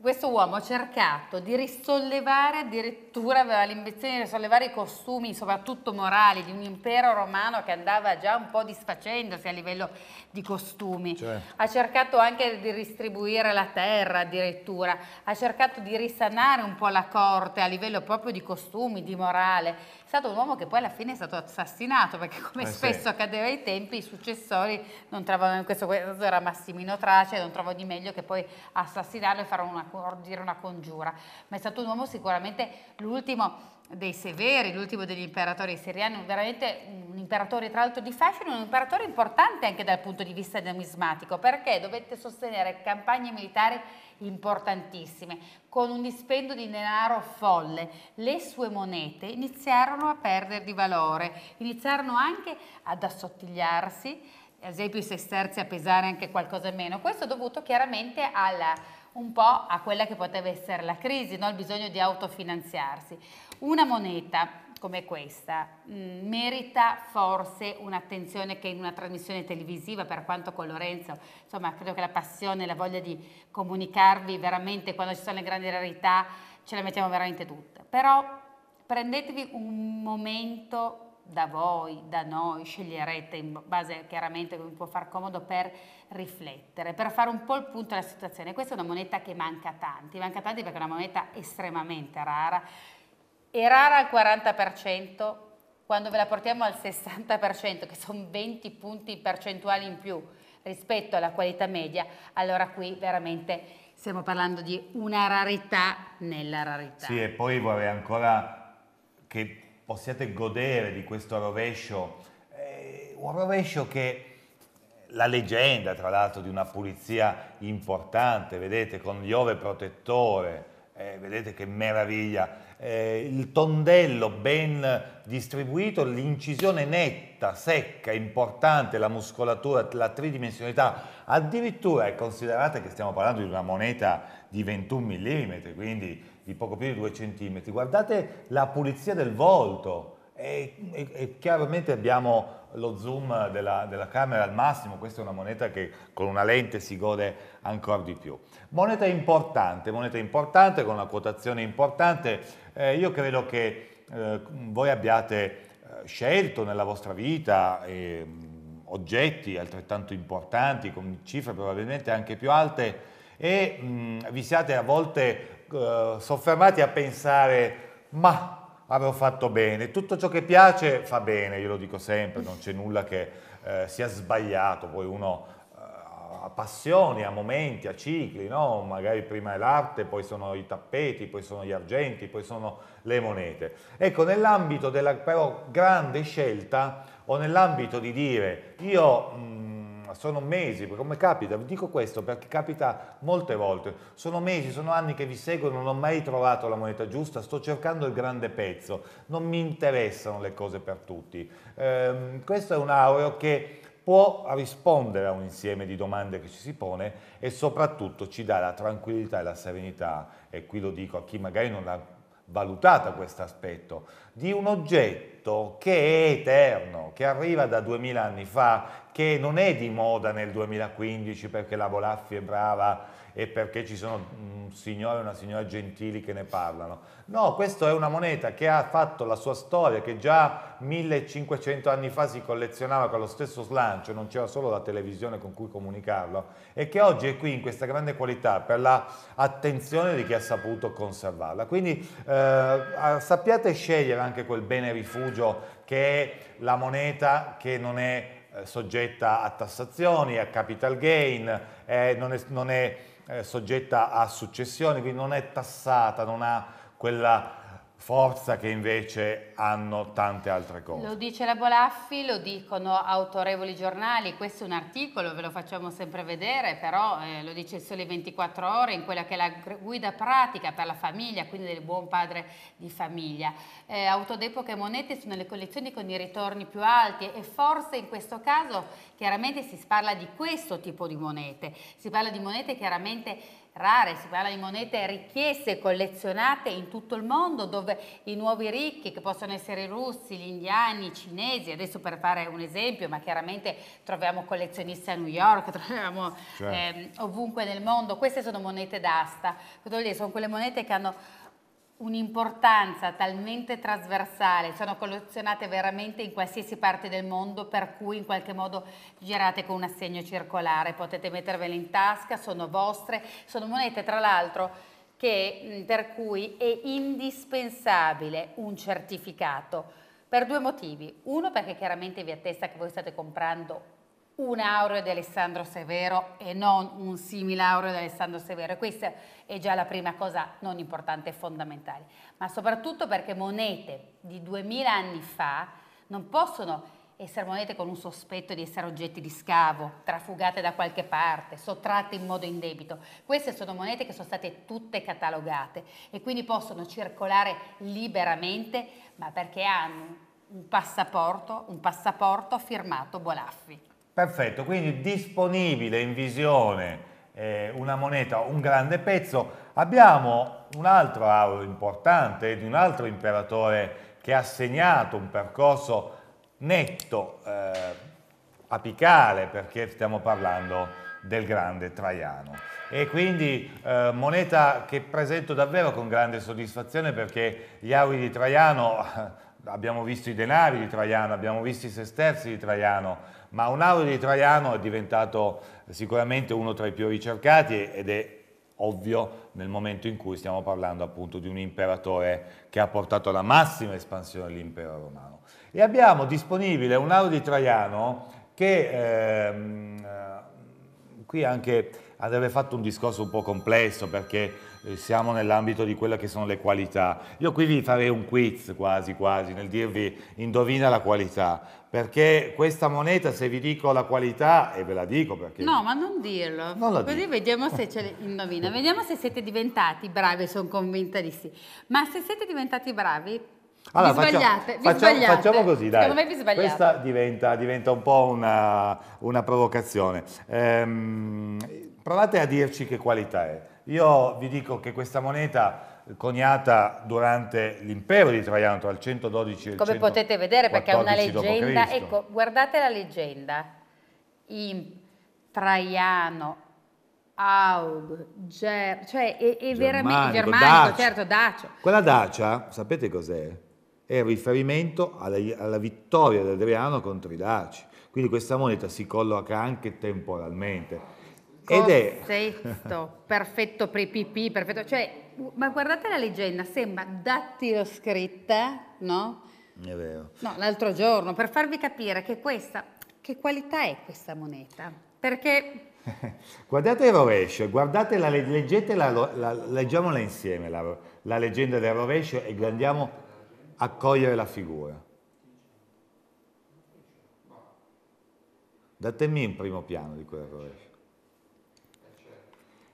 questo uomo ha cercato di risollevare, addirittura aveva l'invenzione di risollevare i costumi, soprattutto morali, di un impero romano che andava già un po' disfacendosi a livello di costumi. Cioè. Ha cercato anche di distribuire la terra addirittura, ha cercato di risanare un po' la corte a livello proprio di costumi, di morale stato un uomo che poi alla fine è stato assassinato perché come eh spesso sì. accadeva ai tempi i successori non trovano, in questo caso era Massimino Trace, non trovo di meglio che poi assassinarlo e fare una, una congiura, ma è stato un uomo sicuramente l'ultimo dei Severi, l'ultimo degli imperatori siriani, veramente un imperatore tra l'altro di fascino, un imperatore importante anche dal punto di vista numismatico, perché dovette sostenere campagne militari importantissime, con un dispendio di denaro folle. Le sue monete iniziarono a perdere di valore, iniziarono anche ad assottigliarsi, ad esempio i sesterzi a pesare anche qualcosa in meno. Questo è dovuto chiaramente alla un po' a quella che poteva essere la crisi, no? il bisogno di autofinanziarsi. Una moneta come questa mh, mm, merita forse un'attenzione che in una trasmissione televisiva, per quanto con Lorenzo, insomma credo che la passione, la voglia di comunicarvi veramente quando ci sono le grandi rarità ce la mettiamo veramente tutta. Però prendetevi un momento da voi, da noi, sceglierete in base chiaramente come vi può far comodo per riflettere, per fare un po' il punto della situazione. Questa è una moneta che manca tanti, manca tanti perché è una moneta estremamente rara, è rara al 40%, quando ve la portiamo al 60%, che sono 20 punti percentuali in più rispetto alla qualità media, allora qui veramente stiamo parlando di una rarità nella rarità. Sì, e poi vorrei ancora che possiate godere di questo rovescio, eh, un rovescio che la leggenda tra l'altro di una pulizia importante, vedete con Iove protettore, eh, vedete che meraviglia, eh, il tondello ben distribuito, l'incisione netta, secca, importante, la muscolatura, la tridimensionalità, addirittura è considerata che stiamo parlando di una moneta di 21 mm, quindi di poco più di 2 cm, guardate la pulizia del volto, e, e, e chiaramente abbiamo lo zoom della, della, camera al massimo, questa è una moneta che con una lente si gode ancora di più. Moneta importante, moneta importante con una quotazione importante, eh, io credo che eh, voi abbiate eh, scelto nella vostra vita eh, oggetti altrettanto importanti, con cifre probabilmente anche più alte e mh, mm, vi siate a volte eh, soffermati a pensare ma avevo fatto bene, tutto ciò che piace fa bene, io lo dico sempre, non c'è nulla che eh, sia sbagliato, poi uno eh, ha passioni, ha momenti, ha cicli, no? magari prima è l'arte, poi sono i tappeti, poi sono gli argenti, poi sono le monete. Ecco, nell'ambito della però grande scelta o nell'ambito di dire io... Mh, mm, sono mesi, come capita, vi dico questo perché capita molte volte, sono mesi, sono anni che vi seguo, non ho mai trovato la moneta giusta, sto cercando il grande pezzo, non mi interessano le cose per tutti. Eh, questo è un aureo che può rispondere a un insieme di domande che ci si pone e soprattutto ci dà la tranquillità e la serenità, e qui lo dico a chi magari non l'ha valutata questo aspetto, di un oggetto che è eterno, che arriva da 2000 anni fa, che non è di moda nel 2015 perché la Bolaffi è brava e perché ci sono un mm, signore e una signora gentili che ne parlano. No, questa è una moneta che ha fatto la sua storia, che già 1500 anni fa si collezionava con lo stesso slancio, non c'era solo la televisione con cui comunicarlo, e che oggi è qui in questa grande qualità per l'attenzione di chi ha saputo conservarla. Quindi eh, sappiate scegliere anche quel bene rifugio che è la moneta che non è eh, soggetta a tassazioni, a capital gain, eh, non è, non è eh, soggetta a successione, quindi non è tassata, non ha quella forza che invece hanno tante altre cose. Lo dice la Bolaffi, lo dicono autorevoli giornali, questo è un articolo, ve lo facciamo sempre vedere, però eh, lo dice il Sole 24 Ore in quella che è la guida pratica per la famiglia, quindi del buon padre di famiglia. Eh, Autodepoca e monete sono le collezioni con i ritorni più alti e forse in questo caso chiaramente si parla di questo tipo di monete, si parla di monete chiaramente rare, si parla di monete richieste, collezionate in tutto il mondo, dove i nuovi ricchi, che possono essere i russi, gli indiani, i cinesi, adesso per fare un esempio, ma chiaramente troviamo collezionisti a New York, <laughs> troviamo certo. eh, ovunque nel mondo, queste sono monete d'asta, sono quelle monete che hanno un'importanza talmente trasversale, sono collezionate veramente in qualsiasi parte del mondo per cui in qualche modo girate con un assegno circolare, potete mettervele in tasca, sono vostre, sono monete tra l'altro che, per cui è indispensabile un certificato per due motivi. Uno perché chiaramente vi attesta che voi state comprando un aureo di Alessandro Severo e non un simile aureo di Alessandro Severo. questa è già la prima cosa non importante e fondamentale, ma soprattutto perché monete di 2000 anni fa non possono essere monete con un sospetto di essere oggetti di scavo, trafugate da qualche parte, sottratte in modo indebito. Queste sono monete che sono state tutte catalogate e quindi possono circolare liberamente, ma perché hanno un passaporto, un passaporto firmato Bolaffi. Perfetto, quindi disponibile in visione eh, una moneta, un grande pezzo. Abbiamo un altro auro importante di un altro imperatore che ha segnato un percorso netto, eh, apicale, perché stiamo parlando del grande Traiano. E quindi eh, moneta che presento davvero con grande soddisfazione perché gli auri di Traiano, <laughs> abbiamo visto i denari di Traiano, abbiamo visto i sesterzi di Traiano, ma un audio di Traiano è diventato sicuramente uno tra i più ricercati ed è ovvio nel momento in cui stiamo parlando appunto di un imperatore che ha portato alla massima espansione dell'impero romano. E abbiamo disponibile un audio di Traiano che ehm, eh, qui anche avrebbe fatto un discorso un po' complesso perché eh, siamo nell'ambito di quelle che sono le qualità. Io qui vi farei un quiz quasi quasi nel dirvi indovina la qualità perché questa moneta, se vi dico la qualità, e ve la dico perché... No, ma non dirlo, non così dico. vediamo se ce l'indovina, vediamo se siete diventati bravi, sono convinta di sì, ma se siete diventati bravi, allora, vi sbagliate, facciamo, vi facciamo, sbagliate. facciamo così, dai. Secondo me vi sbagliate. Questa diventa, diventa un po' una, una provocazione. Ehm, provate a dirci che qualità è. Io vi dico che questa moneta coniata durante l'impero di Traiano tra il 112 e il Come potete vedere perché è una leggenda, ecco, guardate la leggenda. In Traiano Aug, Ger, cioè è, è Germanico, veramente germanico, Dacia. certo, Dacia. Quella Dacia, sapete cos'è? È il riferimento alla, alla vittoria di Adriano contro i Daci. Quindi questa moneta si colloca anche temporalmente. Ed è... Perfetto, perfetto per i pipì, perfetto, cioè ma guardate la leggenda, sembra scritta, no? È vero. No, l'altro giorno, per farvi capire che questa, che qualità è questa moneta? Perché... <laughs> guardate il rovescio, guardate la, leggetela, la, leggiamola insieme la, la leggenda del rovescio e andiamo a cogliere la figura. Datemi un primo piano di quel rovescio.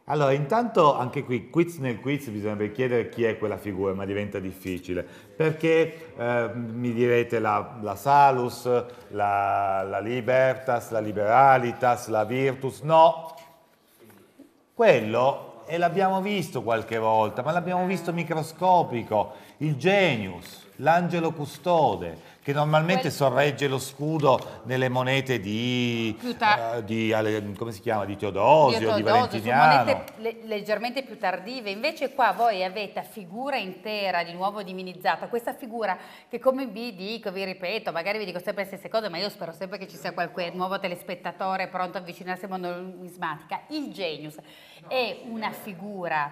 Allora, intanto anche qui, quiz nel quiz, bisognerebbe chiedere chi è quella figura, ma diventa difficile, perché eh, mi direte la, la Salus, la, la, Libertas, la Liberalitas, la Virtus, no, quello, e l'abbiamo visto qualche volta, ma l'abbiamo visto microscopico, il genius, l'angelo custode, che normalmente sorregge lo scudo nelle monete di, tar- eh, di alle, come si chiama, di Teodosio, Teodosio di Valentiniano. Sono monete le- leggermente più tardive, invece qua voi avete figura intera di nuovo divinizzata, questa figura che come vi dico, vi ripeto, magari vi dico sempre le stesse cose, ma io spero sempre che ci sia qualche nuovo telespettatore pronto a avvicinarsi al mondo numismatica, il genius no, è una figura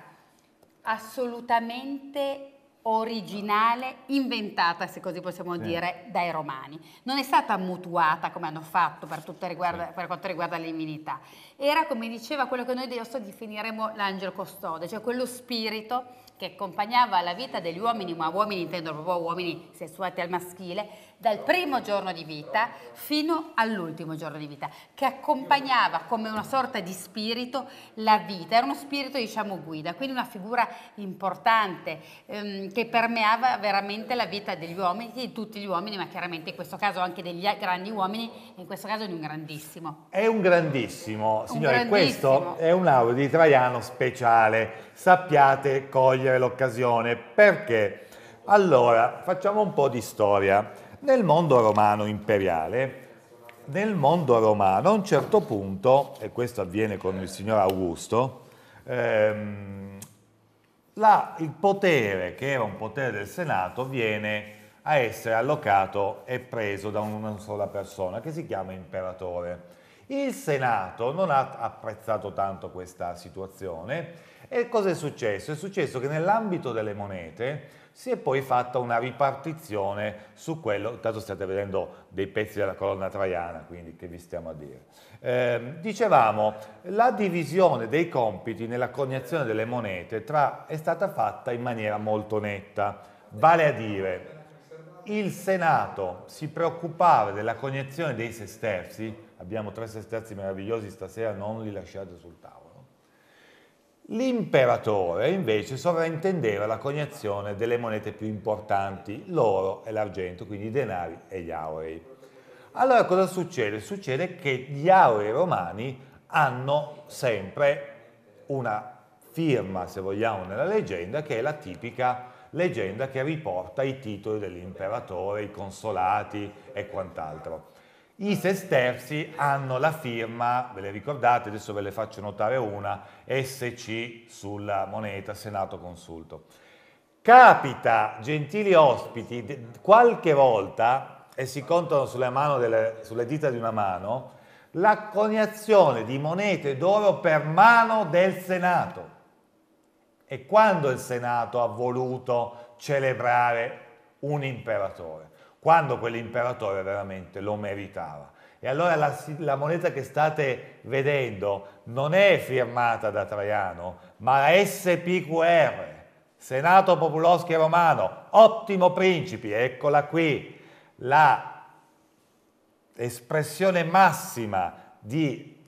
assolutamente originale, inventata, se così possiamo sì. dire, dai romani. Non è stata mutuata come hanno fatto per, riguarda, sì. per, quanto riguarda l'immunità. Era, come diceva, quello che noi adesso definiremo l'angelo custode, cioè quello spirito che accompagnava la vita degli uomini, ma uomini intendo proprio uomini sessuati al maschile, dal primo giorno di vita fino all'ultimo giorno di vita, che accompagnava come una sorta di spirito la vita, era uno spirito diciamo guida, quindi una figura importante ehm, che permeava veramente la vita degli uomini, di tutti gli uomini, ma chiaramente in questo caso anche degli grandi uomini, in questo caso di un grandissimo. È un grandissimo, signore, un grandissimo. questo è un audio di Traiano speciale sappiate cogliere l'occasione. Perché? Allora, facciamo un po' di storia. Nel mondo romano imperiale, nel mondo romano a un certo punto, e questo avviene con il signor Augusto, ehm, la, il potere, che era un potere del Senato, viene a essere allocato e preso da una sola persona che si chiama imperatore. Il Senato non ha apprezzato tanto questa situazione e cosa è successo? È successo che nell'ambito delle monete si è poi fatta una ripartizione su quello, intanto state vedendo dei pezzi della colonna traiana, quindi che vi stiamo a dire. Eh, dicevamo, la divisione dei compiti nella coniazione delle monete tra, è stata fatta in maniera molto netta, vale a dire il Senato si preoccupava della coniazione dei sesterzi, abbiamo tre sesterzi meravigliosi stasera, non li lasciate sul tavolo L'imperatore invece sovraintendeva la coniazione delle monete più importanti, l'oro e l'argento, quindi i denari e gli aurei. Allora cosa succede? Succede che gli aurei romani hanno sempre una firma, se vogliamo, nella leggenda, che è la tipica leggenda che riporta i titoli dell'imperatore, i consolati e quant'altro. I sesterzi hanno la firma, ve le ricordate, adesso ve le faccio notare una, SC sulla moneta Senato Consulto. Capita, gentili ospiti, qualche volta, e si contano sulle, delle, sulle dita di una mano, la coniazione di monete d'oro per mano del Senato. E quando il Senato ha voluto celebrare un imperatore? quando quell'imperatore veramente lo meritava. E allora la, la, moneta che state vedendo non è firmata da Traiano, ma SPQR, Senato Populoschi Romano, ottimo principi, eccola qui, la espressione massima di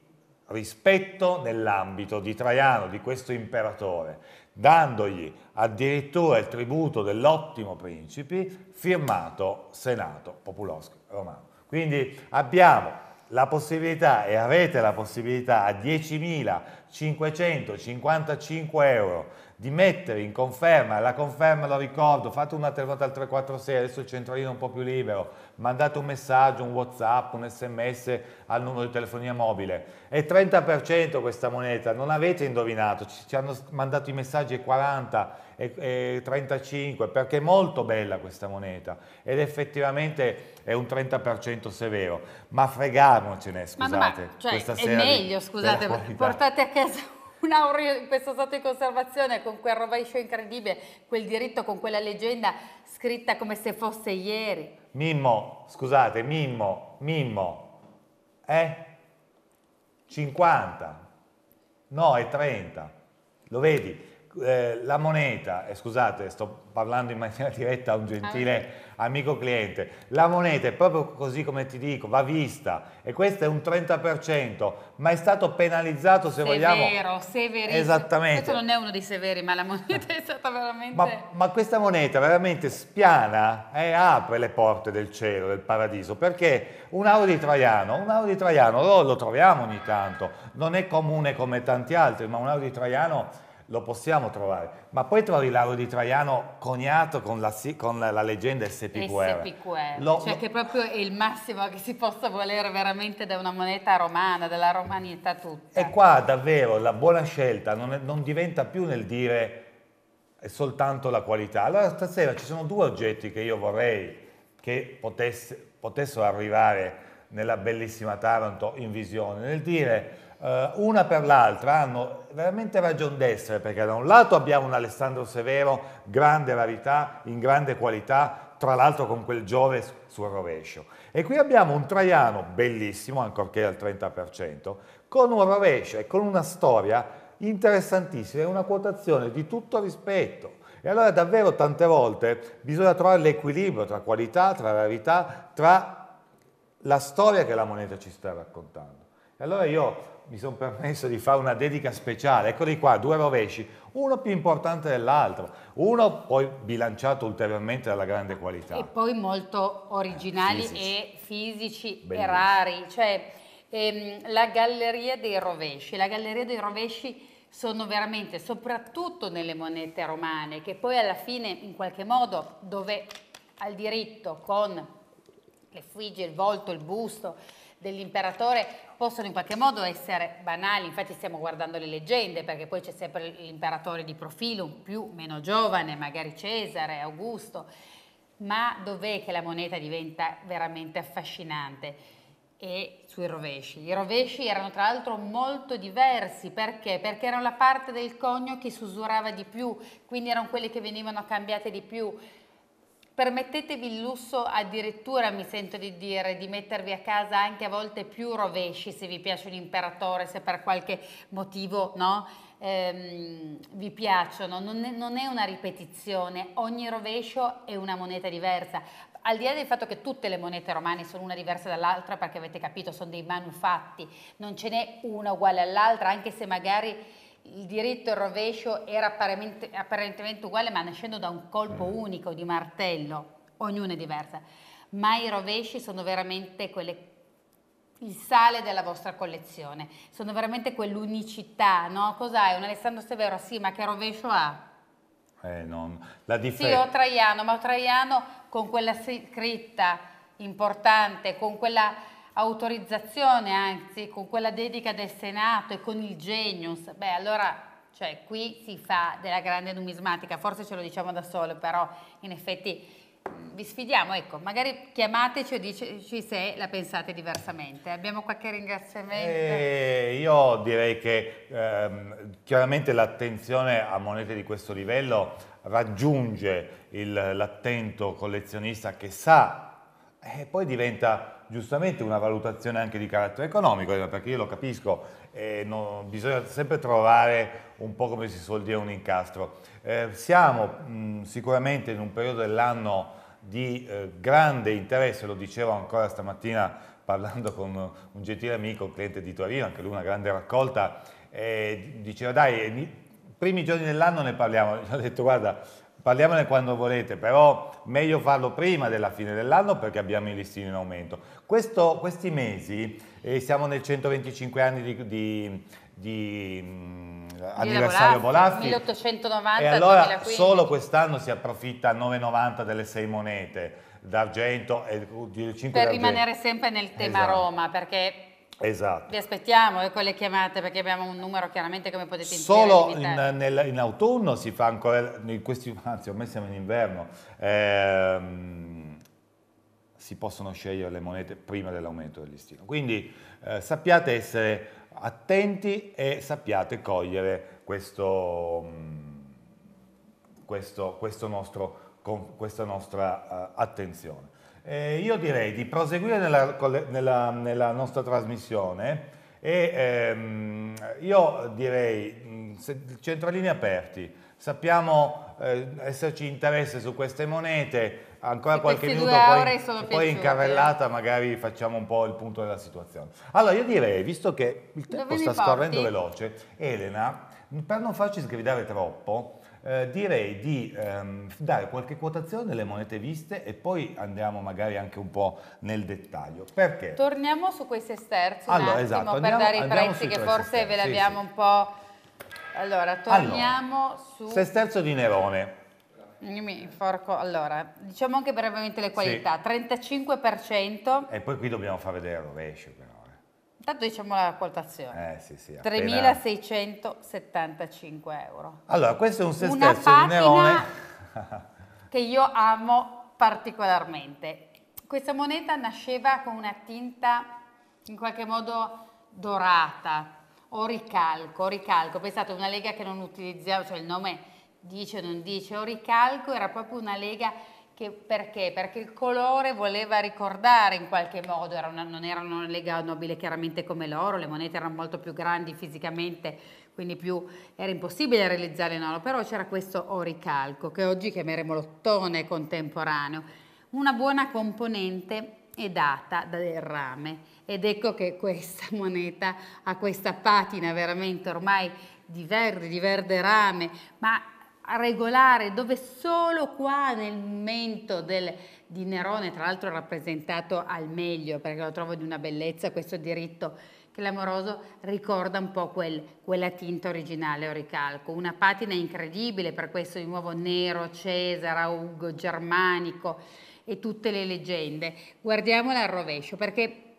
rispetto nell'ambito di Traiano, di questo imperatore dandogli addirittura il tributo dell'ottimo principe firmato Senato Popolosco Romano. Quindi abbiamo la possibilità e avete la possibilità a 10.555 euro di mettere in conferma, la conferma lo ricordo, fate una telefonata al 346, adesso il centralino è un po' più libero, mandate un messaggio, un whatsapp, un sms al numero di telefonia mobile. È 30% questa moneta, non avete indovinato, ci, ci hanno mandato i messaggi 40 e, e 35 perché è molto bella questa moneta ed effettivamente è un 30% severo, ma fregamocene, scusate. Ma, ma cioè, questa è sera meglio, di, scusate, portate a casa un aureo in questo stato di conservazione con quel rovescio incredibile, quel diritto con quella leggenda scritta come se fosse ieri. Mimmo, scusate, Mimmo, Mimmo, eh? 50, no è 30, lo vedi? Eh, la moneta, eh, scusate, sto parlando in maniera <laughs> diretta a un gentile ah, amico cliente. La moneta è proprio così come ti dico, va vista e questo è un 30%, ma è stato penalizzato se severo, vogliamo. Severo, severissimo. Esattamente. Questo non è uno dei severi, ma la moneta è stata veramente... Ma, ma questa moneta veramente spiana e eh, apre le porte del cielo, del paradiso, perché un Audi Traiano, un Audi Traiano lo, lo troviamo ogni tanto, non è comune come tanti altri, ma un Audi Traiano lo possiamo trovare. Ma poi trovi Lauro di Traiano coniato con la, con la leggenda SPQR. SPQR, lo, cioè lo... che proprio è il massimo che si possa volere veramente da una moneta romana, della romanità tutta. E qua davvero la buona scelta non, è, non diventa più nel dire è soltanto la qualità. Allora stasera ci sono due oggetti che io vorrei che potesse, potessero arrivare nella bellissima Taranto in visione, nel dire eh, una per l'altra hanno veramente ragione d'essere perché da un lato abbiamo un Alessandro Severo, grande rarità, in grande qualità, tra l'altro con quel Giove sul rovescio. E qui abbiamo un Traiano bellissimo, ancorché al 30%, con un rovescio e con una storia interessantissima, è una quotazione di tutto rispetto. E allora davvero tante volte bisogna trovare l'equilibrio tra qualità, tra rarità, tra la storia che la moneta ci sta raccontando. E allora io mi sono permesso di fare una dedica speciale, eccoli qua, due rovesci, uno più importante dell'altro, uno poi bilanciato ulteriormente dalla grande qualità. E poi molto originali eh, fisici. e fisici e rari, cioè ehm, la galleria dei rovesci, la galleria dei rovesci sono veramente, soprattutto nelle monete romane, che poi alla fine in qualche modo dove al diritto con le l'effigie, il volto, il busto, dell'imperatore possono in qualche modo essere banali, infatti stiamo guardando le leggende perché poi c'è sempre l'imperatore di profilo, più o meno giovane, magari Cesare, Augusto, ma dov'è che la moneta diventa veramente affascinante? E sui rovesci. I rovesci erano tra l'altro molto diversi perché? Perché erano la parte del conio che si usurava di più, quindi erano quelli che venivano cambiate di più Permettetevi il lusso addirittura, mi sento di dire, di mettervi a casa anche a volte più rovesci se vi piace un imperatore, se per qualche motivo no, ehm, vi piacciono. Non è, non è una ripetizione, ogni rovescio è una moneta diversa al di là del fatto che tutte le monete romane sono una diversa dall'altra, perché avete capito, sono dei manufatti, non ce n'è una uguale all'altra, anche se magari il diritto e il rovescio era apparentemente uguale ma nascendo da un colpo mm. unico di martello, ognuno è diversa, ma i rovesci sono veramente quelle il sale della vostra collezione. Sono veramente quell'unicità, no? Cos'hai? Un Alessandro Severo? Sì, ma che rovescio ha? Eh, non. La differ- sì, ho Traiano, ma ho Traiano con quella scritta importante, con quella autorizzazione, anzi con quella dedica del Senato e con il Genius, beh allora cioè, qui si fa della grande numismatica, forse ce lo diciamo da solo, però in effetti vi sfidiamo, ecco, magari chiamateci o diteci se la pensate diversamente. Abbiamo qualche ringraziamento? Eh, io direi che ehm, chiaramente l'attenzione a monete di questo livello raggiunge l'attento collezionista che sa e eh, poi diventa giustamente una valutazione anche di carattere economico, eh, perché io lo capisco, eh, non, bisogna sempre trovare un po' come si suol dire un incastro. Eh, siamo mh, mm, sicuramente in un periodo dell'anno di eh, grande interesse, lo dicevo ancora stamattina parlando con un gentile amico, un cliente di Torino, anche lui una grande raccolta, eh, diceva dai, i primi giorni dell'anno ne parliamo, <laughs> gli ho detto guarda, parliamone quando volete, però meglio farlo prima della fine dell'anno perché abbiamo i listini in aumento. Questo, questi mesi, eh, siamo nel 125 anni di, di, di mh, mm, anniversario Volaffi, 1890 e allora 2015. solo quest'anno si approfitta a 9,90 delle sei monete d'argento e uh, di 5 Per rimanere sempre nel tema esatto. Roma, perché Esatto. Vi aspettiamo ecco le chiamate perché abbiamo un numero chiaramente come potete intuire. Solo in, nel, in, autunno si fa ancora, in questi, <laughs> anzi ormai siamo in inverno, ehm, si possono scegliere le monete prima dell'aumento del listino. Quindi eh, sappiate essere attenti e sappiate cogliere questo, mm, questo, questo nostro, con, questa nostra uh, attenzione. Eh, io direi di proseguire nella, nella, nella nostra trasmissione e ehm, io direi centralini aperti. Sappiamo eh, esserci interesse su queste monete, ancora e qualche minuto poi, poi piaciute. incarrellata magari facciamo un po' il punto della situazione. Allora io direi, visto che il tempo dove sta scorrendo veloce, Elena, per non farci sgridare troppo, eh, direi di ehm, dare qualche quotazione alle monete viste e poi andiamo magari anche un po' nel dettaglio. Perché? Torniamo su quei sesterzi allora, un attimo esatto, andiamo, per dare i prezzi che forse sesterzi, ve li abbiamo sì, un po'... Allora, torniamo allora, su... Sesterzo di Nerone. Mm, allora, diciamo anche brevemente le qualità, sì. 35%. E poi qui dobbiamo far vedere il rovescio. Intanto diciamo la quotazione. Eh, sì, sì, 3.675 euro. Allora, questo è un sestesso di neone. <laughs> che io amo particolarmente. Questa moneta nasceva con una tinta in qualche modo dorata o ricalco, ricalco. Pensate, una lega che non utilizziamo, cioè il nome dice o non dice, o ricalco era proprio una lega che perché? Perché il colore voleva ricordare in qualche modo, era una, non era una lega nobile chiaramente come l'oro, le monete erano molto più grandi fisicamente, quindi più, era impossibile realizzare in oro, però c'era questo oricalco che oggi chiameremo l'ottone contemporaneo. Una buona componente è data dal rame ed ecco che questa <laughs> moneta ha questa patina veramente ormai di verde, di verde rame, ma regolare dove solo qua nel momento del, di Nerone, tra l'altro rappresentato al meglio, perché lo trovo di una bellezza questo diritto clamoroso, ricorda un po' quel, quella tinta originale o ricalco, una patina incredibile per questo di nuovo nero, Cesare, Ugo, Germanico e tutte le leggende. Guardiamola al rovescio perché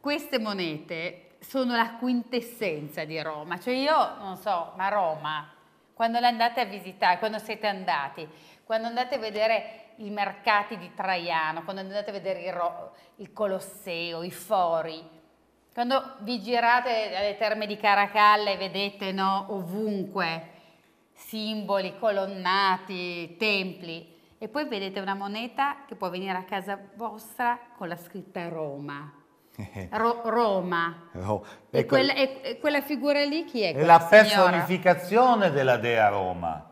queste monete sono la quintessenza di Roma, cioè io non so, ma Roma quando l'andate a visitare, quando siete andati, quando andate a vedere i mercati di Traiano, quando andate a vedere il, il Colosseo, i fori, quando vi girate alle terme di Caracalla e vedete no, ovunque simboli, colonnati, templi, e poi vedete una moneta che può venire a casa vostra con la scritta Roma. Eh. Ro- Roma. Oh, e, ecco, quella, e, quella, figura lì chi è? La personificazione signora? della dea Roma.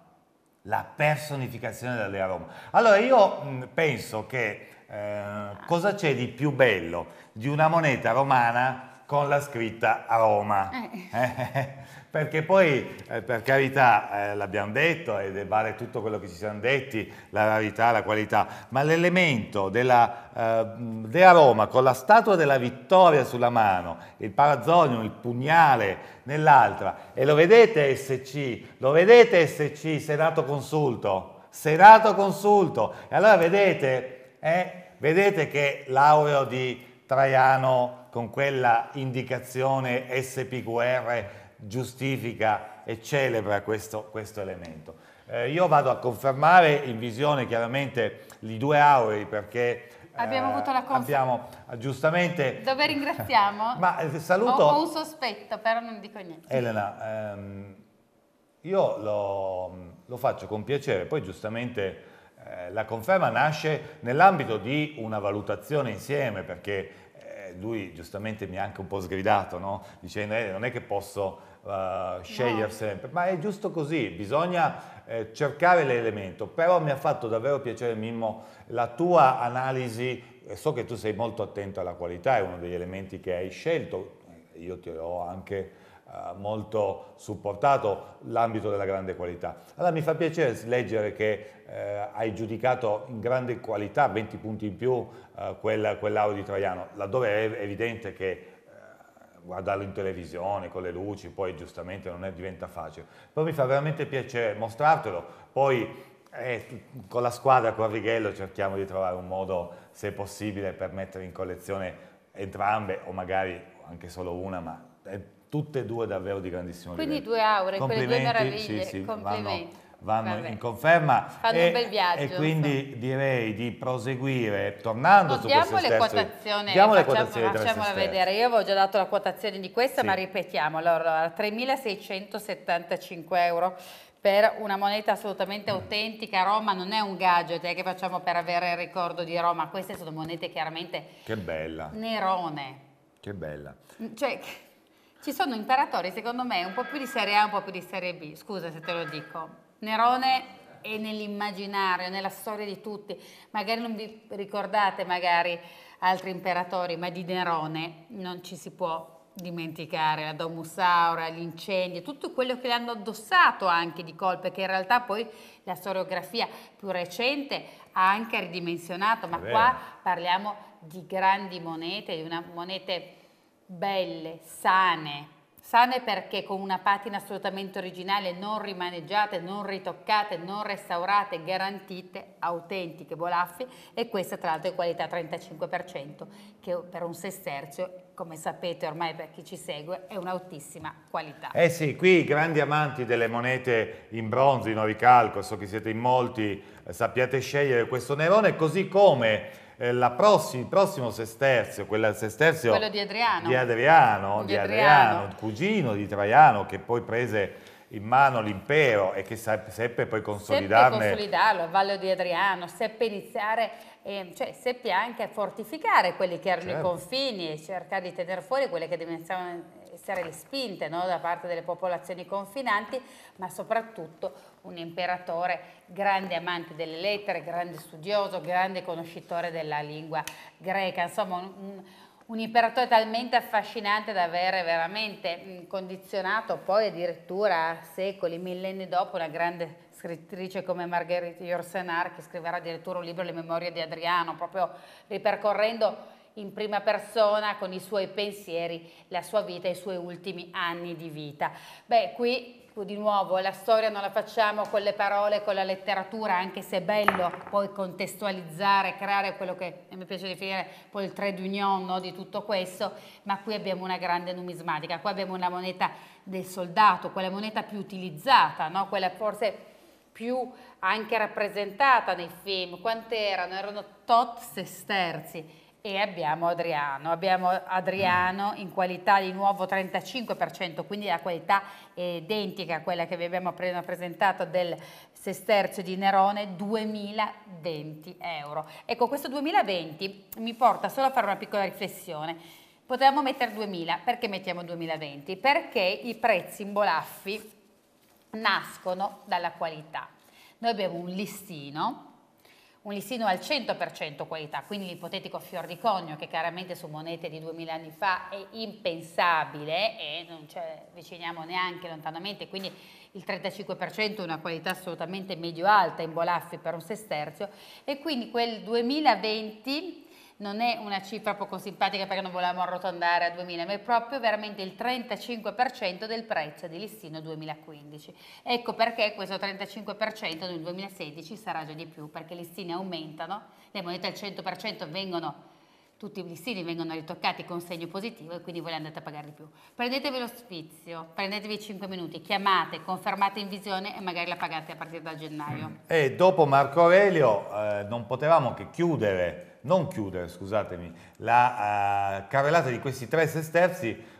La personificazione della dea Roma. Allora io mh, mm, penso che eh, cosa c'è di più bello di una moneta romana con la scritta Roma. Eh. <laughs> Perché poi, eh, per carità, eh, l'abbiamo detto ed vale tutto quello che ci siamo detti, la rarità, la qualità, ma l'elemento della, eh, della Roma con la statua della vittoria sulla mano, il parazzonium, il pugnale nell'altra, e lo vedete SC, lo vedete SC, Senato Consulto, Senato Consulto, e allora vedete, eh, vedete che l'aureo di Traiano con quella indicazione SPQR giustifica e celebra questo, questo elemento. Eh, io vado a confermare in visione chiaramente i due auri perché eh, Abbiamo eh, avuto la conferma. abbiamo, giustamente... Dove ringraziamo? <laughs> Ma eh, saluto... Ho, ho, un sospetto, però non dico niente. Elena, ehm, io lo, lo, faccio con piacere, poi giustamente eh, la conferma nasce nell'ambito di una valutazione insieme, perché lui giustamente mi ha anche un po' sgridato, no? dicendo eh, non è che posso uh, scegliere no. sempre, ma è giusto così, bisogna eh, cercare l'elemento, però mi ha fatto davvero piacere Mimmo la tua analisi, so che tu sei molto attento alla qualità, è uno degli elementi che hai scelto, io ti ho anche eh, molto supportato l'ambito della grande qualità. Allora mi fa piacere leggere che eh, hai giudicato in grande qualità, 20 punti in più eh, quel, quell'audio italiano, laddove è evidente che eh, guardarlo in televisione con le luci, poi giustamente non è, diventa facile. Poi mi fa veramente piacere mostrartelo, poi eh, con la squadra, con Righello cerchiamo di trovare un modo, se possibile, per mettere in collezione entrambe o magari anche solo una, ma eh, tutte e due davvero di grandissimo Quindi livello. Quindi due aure, quelle due meraviglie. Sì, sì, complimenti. Vanno, vanno Vabbè. in conferma. Fanno e, un bel viaggio. E quindi insomma. direi di proseguire tornando su questo stesso. Quotazioni, diamo le quotazioni. Facciamola vedere. Io avevo già dato la quotazione di questa, sì. ma ripetiamo. Allora, 3.675 euro per una moneta assolutamente mm. autentica. Roma non è un gadget è eh, che facciamo per avere il ricordo di Roma. Queste sono monete chiaramente... Che bella. Nerone. Che bella. Mm, cioè, <laughs> ci sono imperatori, secondo me, un po' più di serie A, un po' più di serie B. Scusa se te lo dico Nerone è nell'immaginario, nella storia di tutti. Magari non vi ricordate magari altri imperatori, ma di Nerone non ci si può dimenticare, la Domus Aura, gli incendi, tutto quello che le hanno addossato anche di colpe, che in realtà poi la storiografia più recente ha anche ridimensionato, ma qua parliamo di grandi monete, di una monete belle, sane, Sane perché con una patina assolutamente originale, non rimaneggiate, non ritoccate, non restaurate, garantite, autentiche bolaffi e questa tra l'altro è qualità 35% che per un sesterzio, come sapete ormai per chi ci segue, è un'altissima qualità. Eh sì, qui i grandi amanti delle monete in bronzo, in oricalco, so che siete in molti, eh, sappiate scegliere questo Nerone, così come eh, prossima, il prossimo sesterzio, quel sesterzio quello di Adriano. Di, Adriano, di, Adriano, Adriano, cugino di Traiano, che poi prese in mano l'impero e che seppe poi consolidarne. Seppe consolidarlo, a Valle di Adriano, seppe iniziare, eh, cioè seppe anche fortificare quelli che erano certo. i confini e cercare di tenere fuori quelle che diventavano essere le spinte no, da parte delle popolazioni confinanti, ma soprattutto un imperatore grande amante delle lettere, grande studioso, grande conoscitore della lingua greca, insomma un, un imperatore talmente affascinante da avere veramente mm, condizionato poi addirittura secoli, millenni dopo una grande scrittrice come Marguerite Yourcenar che scriverà addirittura un libro Le memorie di Adriano, proprio ripercorrendo in prima persona con i suoi pensieri, la sua vita, i suoi ultimi anni di vita. Beh, qui di nuovo la storia non la facciamo con le parole, con la letteratura, anche se è bello poi contestualizzare, creare quello che mi piace definire poi il trade union no, di tutto questo, ma qui abbiamo una grande numismatica, qui abbiamo una moneta del soldato, quella moneta più utilizzata, no? quella forse più anche rappresentata nei film, quante erano? Erano tot sesterzi, e abbiamo Adriano. Abbiamo Adriano in qualità di nuovo 35%, quindi la qualità è identica a quella che vi abbiamo appena presentato del sesterzo di Nerone, 2020 euro. Ecco, questo 2020 mi porta solo a fare una piccola riflessione. Potevamo mettere 2000, perché mettiamo 2020? Perché i prezzi in bolaffi nascono dalla qualità. Noi abbiamo un listino un lissino al 100% qualità, quindi l'ipotetico fior di conio che chiaramente su monete di 2000 anni fa è impensabile e non ci avviciniamo neanche lontanamente, quindi il 35% è una qualità assolutamente medio-alta in bolaffi per un sesterzio e quindi quel 2020 non è una cifra poco simpatica perché non volevamo arrotondare a 2000, ma è proprio veramente il 35% del prezzo di listino 2015. Ecco perché questo 35% nel 2016 sarà già di più, perché le listine aumentano, le monete al 100% vengono tutti i listini vengono ritoccati con segno positivo e quindi voi le andate a pagare di più. Prendetevi lo spizio, prendetevi 5 minuti, chiamate, confermate in visione e magari la pagate a partire da gennaio. E dopo Marco Aurelio eh, non potevamo che chiudere non chiudere, scusatemi, la uh, carrellata di questi tre sesterzi,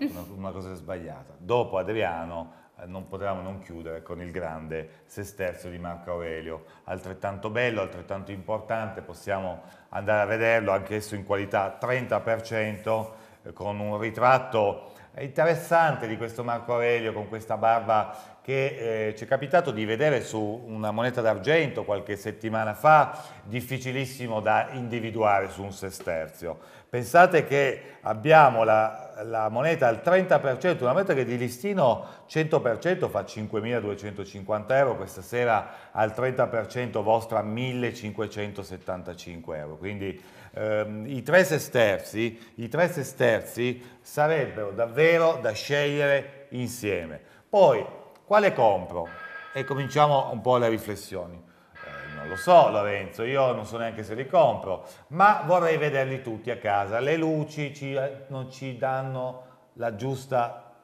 una, una cosa sbagliata, dopo Adriano eh, non potevamo non chiudere con il grande sesterzo di Marco Aurelio, altrettanto bello, altrettanto importante, possiamo andare a vederlo anch'esso in qualità 30% eh, con un ritratto interessante di questo Marco Aurelio con questa barba che eh, ci è capitato di vedere su una moneta d'argento qualche settimana fa, difficilissimo da individuare su un sesterzio. Pensate che abbiamo la, la moneta al 30%, una moneta che di listino 100% fa 5.250 euro, questa sera al 30% vostra 1.575 euro. Quindi ehm, i, tre sesterzi, i tre sesterzi sarebbero davvero da scegliere insieme. Poi quale compro? E cominciamo un po' le riflessioni. Eh, non lo so Lorenzo, io non so neanche se li compro, ma vorrei vederli tutti a casa. Le luci ci, eh, non ci danno la giusta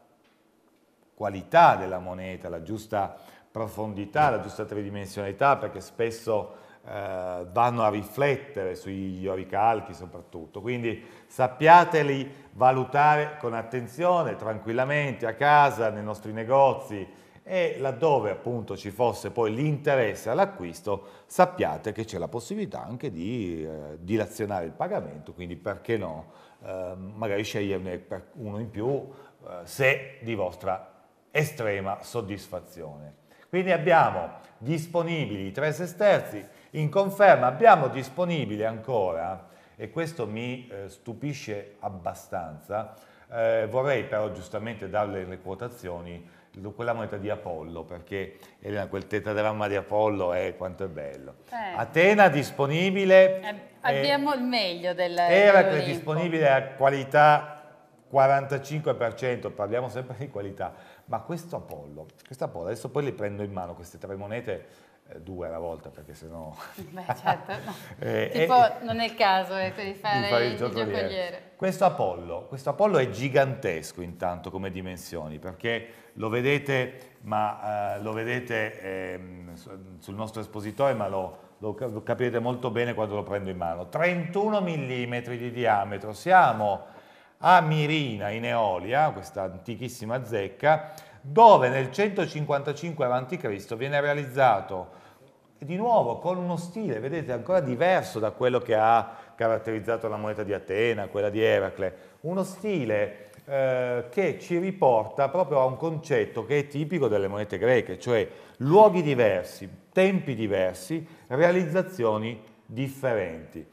qualità della moneta, la giusta profondità, la giusta tridimensionalità, perché spesso eh, vanno a riflettere sugli oricalchi soprattutto. Quindi sappiateli valutare con attenzione, tranquillamente, a casa, nei nostri negozi, e laddove appunto ci fosse poi l'interesse all'acquisto sappiate che c'è la possibilità anche di eh, dilazionare il pagamento, quindi perché no, eh, magari sceglierne uno in più eh, se di vostra estrema soddisfazione. Quindi abbiamo disponibili i tre sesterzi, in conferma abbiamo disponibile ancora, e questo mi eh, stupisce abbastanza, eh, vorrei però giustamente darle le quotazioni quella moneta di Apollo, perché Elena, quel tetagramma di Apollo è eh, quanto è bello. Eh. Atena disponibile. Eh, abbiamo il meglio del. Eh, Eracle disponibile a qualità 45%, parliamo sempre di qualità, ma questo Apollo, questo Apollo, adesso poi le prendo in mano queste tre monete eh, due alla volta perché sennò... <laughs> Beh certo, no. eh, eh tipo eh, non è il caso ecco, di fare, fare il, il giocoliere. Questo Apollo, questo Apollo è gigantesco intanto come dimensioni perché lo vedete, ma, eh, lo vedete ehm, sul nostro espositore ma lo, lo, lo capirete molto bene quando lo prendo in mano. 31 mm di diametro, siamo a Mirina in Eolia, questa antichissima zecca, dove nel 155 a.C. viene realizzato di nuovo con uno stile, vedete, ancora diverso da quello che ha caratterizzato la moneta di Atena, quella di Eracle, uno stile eh, che ci riporta proprio a un concetto che è tipico delle monete greche, cioè luoghi diversi, tempi diversi, realizzazioni differenti.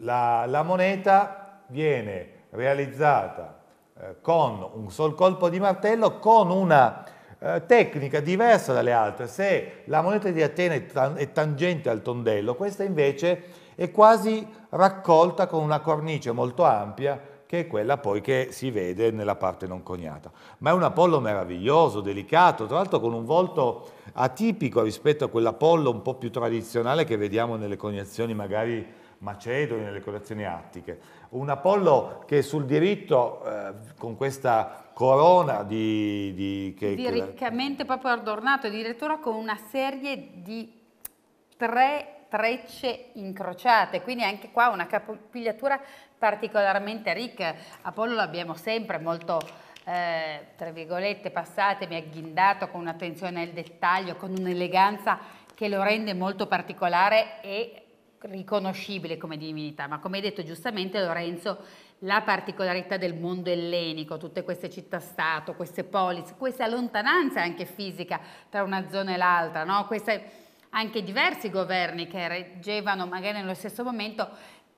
La, la moneta viene realizzata eh, con un sol colpo di martello, con una eh, tecnica diversa dalle altre. Se la moneta di Atene è tangente al tondello, questa invece è quasi raccolta con una cornice molto ampia che è quella poi che si vede nella parte non coniata. Ma è un Apollo meraviglioso, delicato, tra l'altro con un volto atipico rispetto a quell'Apollo un po' più tradizionale che vediamo nelle coniazioni magari macedoni, nelle coniazioni attiche. Un Apollo che sul diritto, eh, con questa corona di, di che, di riccamente proprio adornato, addirittura con una serie di tre trecce incrociate, quindi anche qua una capigliatura particolarmente ricca. Apollo l'abbiamo sempre molto, eh, tra virgolette, passatemi, agghindato con un'attenzione al dettaglio, con un'eleganza che lo rende molto particolare e riconoscibile come divinità, ma come hai detto giustamente Lorenzo la particolarità del mondo ellenico, tutte queste città-stato, queste polis, questa lontananza anche fisica tra una zona e l'altra, no? Queste, anche diversi governi che reggevano magari nello stesso momento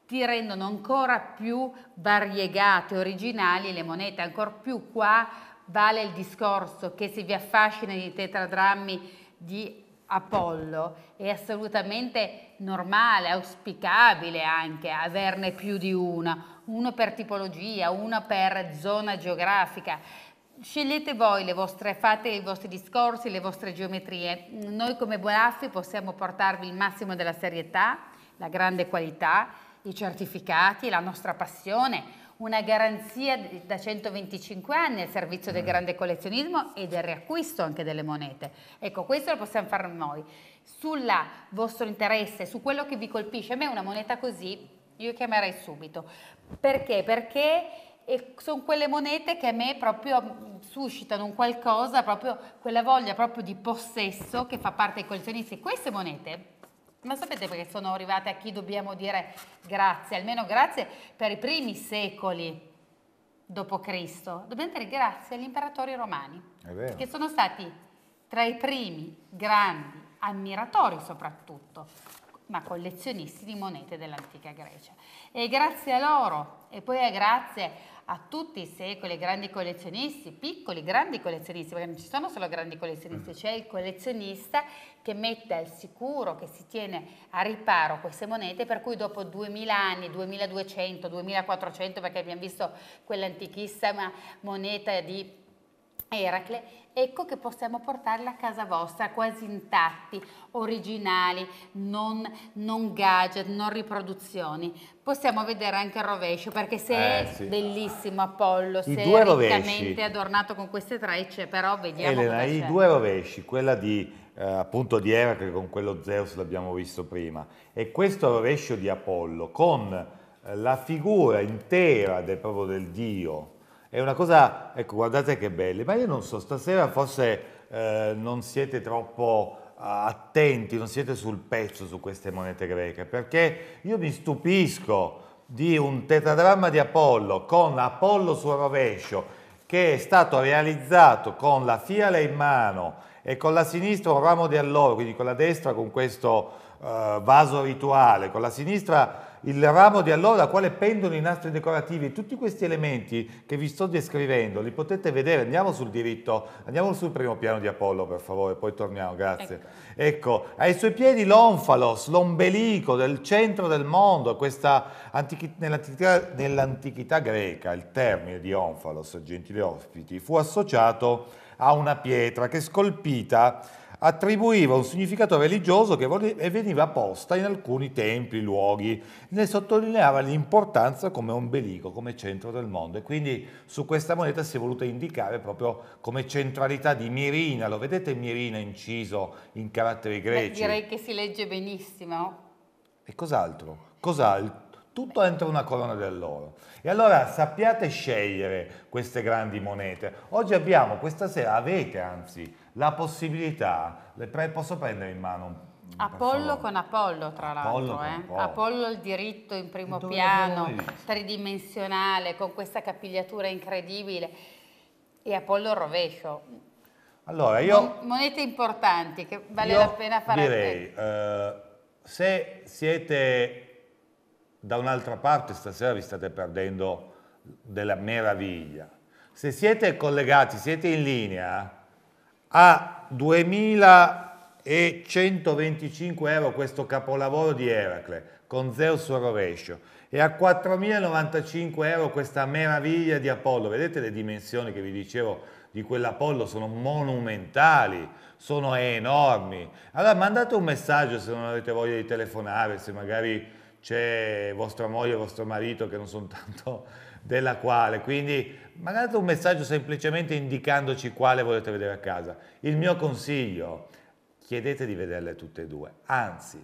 ti rendono ancora più variegate, originali le monete, ancora più qua vale il discorso che se vi affascina di tetradrammi di Apollo è assolutamente normale, auspicabile anche averne più di una uno per tipologia, uno per zona geografica. Scegliete voi le vostre, fate i vostri discorsi, le vostre geometrie. Noi come Bonaffi possiamo portarvi il massimo della serietà, la grande qualità, i certificati, la nostra passione, una garanzia da 125 anni al servizio del mm. grande collezionismo e del riacquisto anche delle monete. Ecco, questo lo possiamo fare noi. Sulla vostro interesse, su quello che vi colpisce, a me una moneta così io chiamerei subito. Perché? Perché eh, sono quelle monete che a me proprio mm, suscitano un qualcosa, proprio quella voglia proprio di possesso che fa parte dei collezionisti. Queste monete, ma sapete perché sono arrivate a chi dobbiamo dire grazie, almeno grazie per i primi secoli dopo Cristo, Dobbiamo dire grazie agli imperatori romani, che sono stati tra i primi grandi ammiratori soprattutto ma collezionisti di monete dell'antica Grecia. E grazie a loro e poi grazie a tutti i secoli, grandi collezionisti, piccoli, grandi collezionisti, perché non ci sono solo grandi collezionisti, c'è il collezionista che mette al sicuro, che si tiene a riparo queste monete, per cui dopo 2000 anni, 2200, 2400, perché abbiamo visto quell'antichissima moneta di Eracle, ecco che possiamo portarla a casa vostra quasi intatti, originali, non, non gadget, non riproduzioni. Possiamo vedere anche il rovescio perché se eh, è sì. bellissimo Apollo, I se è riccamente adornato con queste trecce, però vediamo Elena, i due rovesci, quella di eh, appunto di Eracle con quello Zeus l'abbiamo visto prima e questo rovescio di Apollo con eh, la figura intera del, proprio del dio è una cosa, ecco, guardate che belle, ma io non so, stasera forse eh, non siete troppo attenti, non siete sul pezzo su queste monete greche, perché io mi stupisco di un tetradramma di Apollo con Apollo sul rovescio che è stato realizzato con la fiala in mano e con la sinistra un ramo di alloro, quindi con la destra con questo eh, vaso rituale, con la sinistra il ramo di allora al quale pendono i nastri decorativi, tutti questi elementi che vi sto descrivendo, li potete vedere, andiamo sul diritto, andiamo sul primo piano di Apollo per favore, poi torniamo, grazie. Ecco, ecco ai suoi piedi l'onfalos, l'ombelico del centro del mondo, nell'antichità, nell'antichità greca il termine di onfalos, gentili ospiti, fu associato a una pietra che scolpita attribuiva un significato religioso che veniva posta in alcuni templi, luoghi, ne sottolineava l'importanza come ombelico, come centro del mondo e quindi su questa moneta si è voluta indicare proprio come centralità di Mirina, lo vedete Mirina inciso in caratteri greci? Beh, direi che si legge benissimo. E cos'altro? Cos'altro? tutto entro una corona dell'oro. E allora sappiate scegliere queste grandi monete. Oggi abbiamo, questa sera avete anzi, la possibilità, pre, posso prendere in mano Apollo con Apollo, tra l'altro. Eh. Apollo il diritto in primo Dove piano, tridimensionale, con questa capigliatura incredibile. E Apollo il rovescio. Allora, io... monete importanti che vale la pena fare. Direi, eh, se siete da un'altra parte stasera vi state perdendo della meraviglia. Se siete collegati, siete in linea, a 2125 euro questo capolavoro di Eracle con Zeus sul rovescio e a 4.095 euro questa meraviglia di Apollo. Vedete le dimensioni che vi dicevo di quell'Apollo? Sono monumentali, sono enormi. Allora mandate un messaggio se non avete voglia di telefonare, se magari c'è vostra moglie e vostro marito che non sono tanto della quale. Quindi mandate un messaggio semplicemente indicandoci quale volete vedere a casa. Il mio consiglio, chiedete di vederle tutte e due, anzi,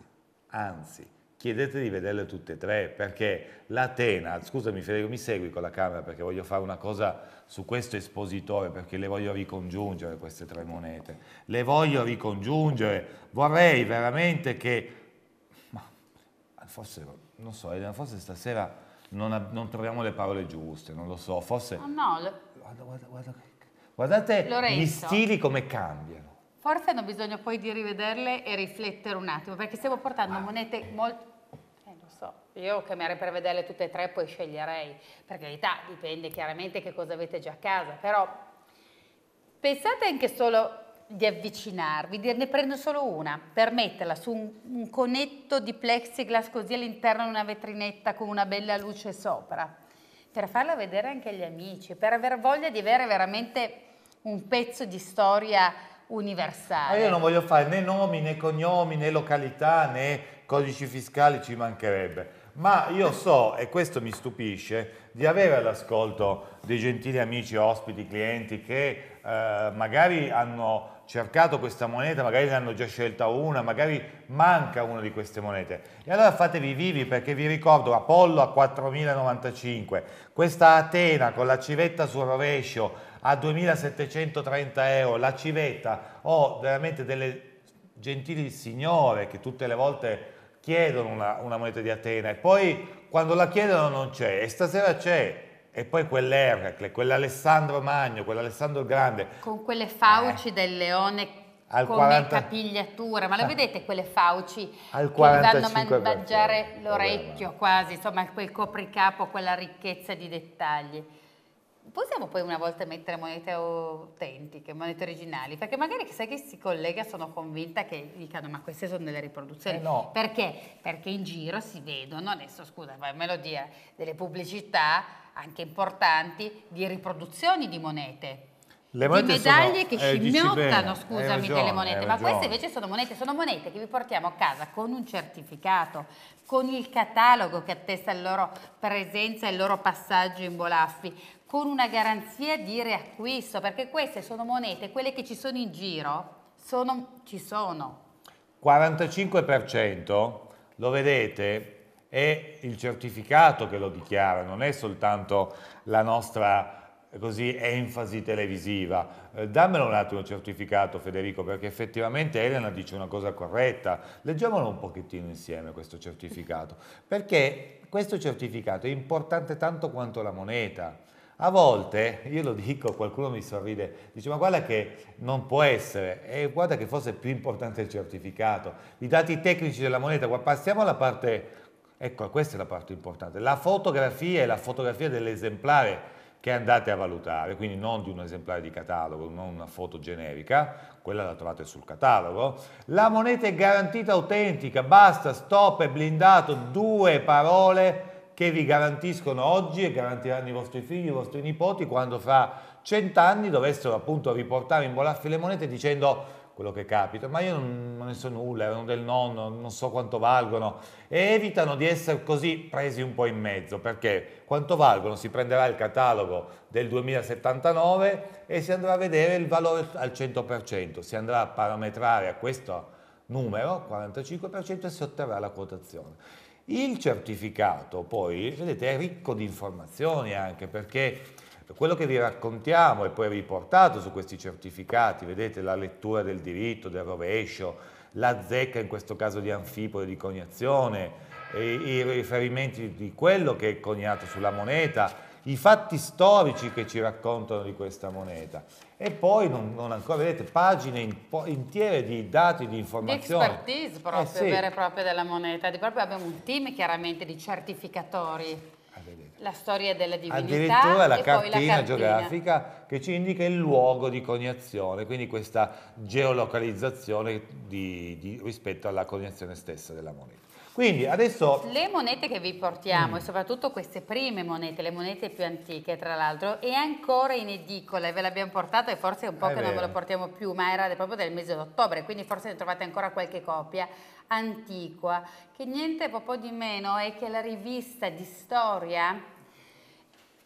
anzi, chiedete di vederle tutte e tre, perché la Tena, scusami Federico, mi segui con la camera perché voglio fare una cosa su questo espositore, perché le voglio ricongiungere queste tre monete, le voglio ricongiungere, vorrei veramente che, ma forse, non so, forse stasera non, non, troviamo le parole giuste, non lo so, forse... Oh no, lo... guarda, guarda, guarda. Guardate Lorenzo. gli stili come cambiano. Forse hanno bisogno poi di rivederle e riflettere un attimo, perché stiamo portando ah. monete molto... Eh, lo so, io chiamerei per vederle tutte e tre poi sceglierei, per carità, dipende chiaramente che cosa avete già a casa, però pensate anche solo di avvicinarvi, ne prendo solo una per metterla su un, un conetto di plexiglass così all'interno di una vetrinetta con una bella luce sopra, per farla vedere anche agli amici, per aver voglia di avere veramente un pezzo di storia universale. Ma io non voglio fare né nomi né cognomi né località né codici fiscali, ci mancherebbe. Ma io so, e questo mi stupisce, di avere all'ascolto dei gentili amici, ospiti, clienti che eh, magari hanno cercato questa moneta, magari ne hanno già scelta una, magari manca una di queste monete. E allora fatevi vivi perché vi ricordo Apollo a 4095, questa Atena con la civetta sul rovescio a 2730 euro, la civetta, ho veramente delle gentili signore che tutte le volte chiedono una, una moneta di Atena e poi quando la chiedono non c'è e stasera c'è e poi quell'Eracle, quell'Alessandro Magno, quell'Alessandro Grande. Con quelle fauci eh. del leone al come 40... capigliatura, ma le ah. vedete quelle fauci al che vanno a mangiare l'orecchio quasi, insomma quel copricapo, quella ricchezza di dettagli. Possiamo poi una volta mettere monete autentiche, monete originali, perché magari sai che si collega, sono convinta che dicano ma queste sono delle riproduzioni. Eh no. Perché? Perché in giro si vedono, adesso scusa, ma me lo dia, delle pubblicità anche importanti di riproduzioni di monete. Le monete di medaglie sono, che eh, scimmiottano, scusami, ragione, delle monete, ma queste invece sono monete, sono monete che vi portiamo a casa con un certificato, con il catalogo che attesta la loro presenza e il loro passaggio in Bolaffi, con una garanzia di riacquisto, perché queste sono monete, quelle che ci sono in giro, sono, ci sono. 45% lo vedete è il certificato che lo dichiara, non è soltanto la nostra così enfasi televisiva. Eh, dammelo un attimo il certificato Federico perché effettivamente Elena dice una cosa corretta. Leggiamolo un pochettino insieme questo certificato, perché questo certificato è importante tanto quanto la moneta. A volte, io lo dico, qualcuno mi sorride, dice ma guarda che non può essere, e guarda che forse è più importante il certificato. I dati tecnici della moneta, qua passiamo alla parte Ecco, questa è la parte importante. La fotografia è la fotografia dell'esemplare che andate a valutare, quindi non di un esemplare di catalogo, non una foto generica, quella la trovate sul catalogo. La moneta è garantita autentica, basta, stop, è blindato, due parole che vi garantiscono oggi e garantiranno i vostri figli, i vostri nipoti quando fra cent'anni dovessero appunto riportare in bolaffi le monete dicendo quello che capita, ma io non, ne so nulla, erano del nonno, non so quanto valgono e evitano di essere così presi un po' in mezzo, perché quanto valgono si prenderà il catalogo del 2079 e si andrà a vedere il valore al 100%, si andrà a parametrare a questo numero, 45%, e si otterrà la quotazione. Il certificato poi, vedete, è ricco di informazioni anche perché Certo, quello che vi raccontiamo e poi riportato su questi certificati, vedete la lettura del diritto, del rovescio, la zecca in questo caso di anfipole, di coniazione, i riferimenti di quello che è coniato sulla moneta, i fatti storici che ci raccontano di questa moneta e poi non, non ancora vedete pagine in, intiere di dati di informazioni di expertise proprio eh sì. vera e propria della moneta di proprio abbiamo un team chiaramente di certificatori la storia della divinità. Addirittura la cartina, la cartina geografica che ci indica il luogo di coniazione, quindi questa geolocalizzazione di, di, rispetto alla coniazione stessa della moneta. Quindi adesso... Le monete che vi portiamo mm. e soprattutto queste prime monete, le monete più antiche tra l'altro, è ancora in edicola e ve l'abbiamo portata e forse è un po' è che vero. non ve lo portiamo più, ma era proprio del mese d'ottobre, quindi forse ne trovate ancora qualche copia antiqua, che niente proprio di meno è che la rivista di storia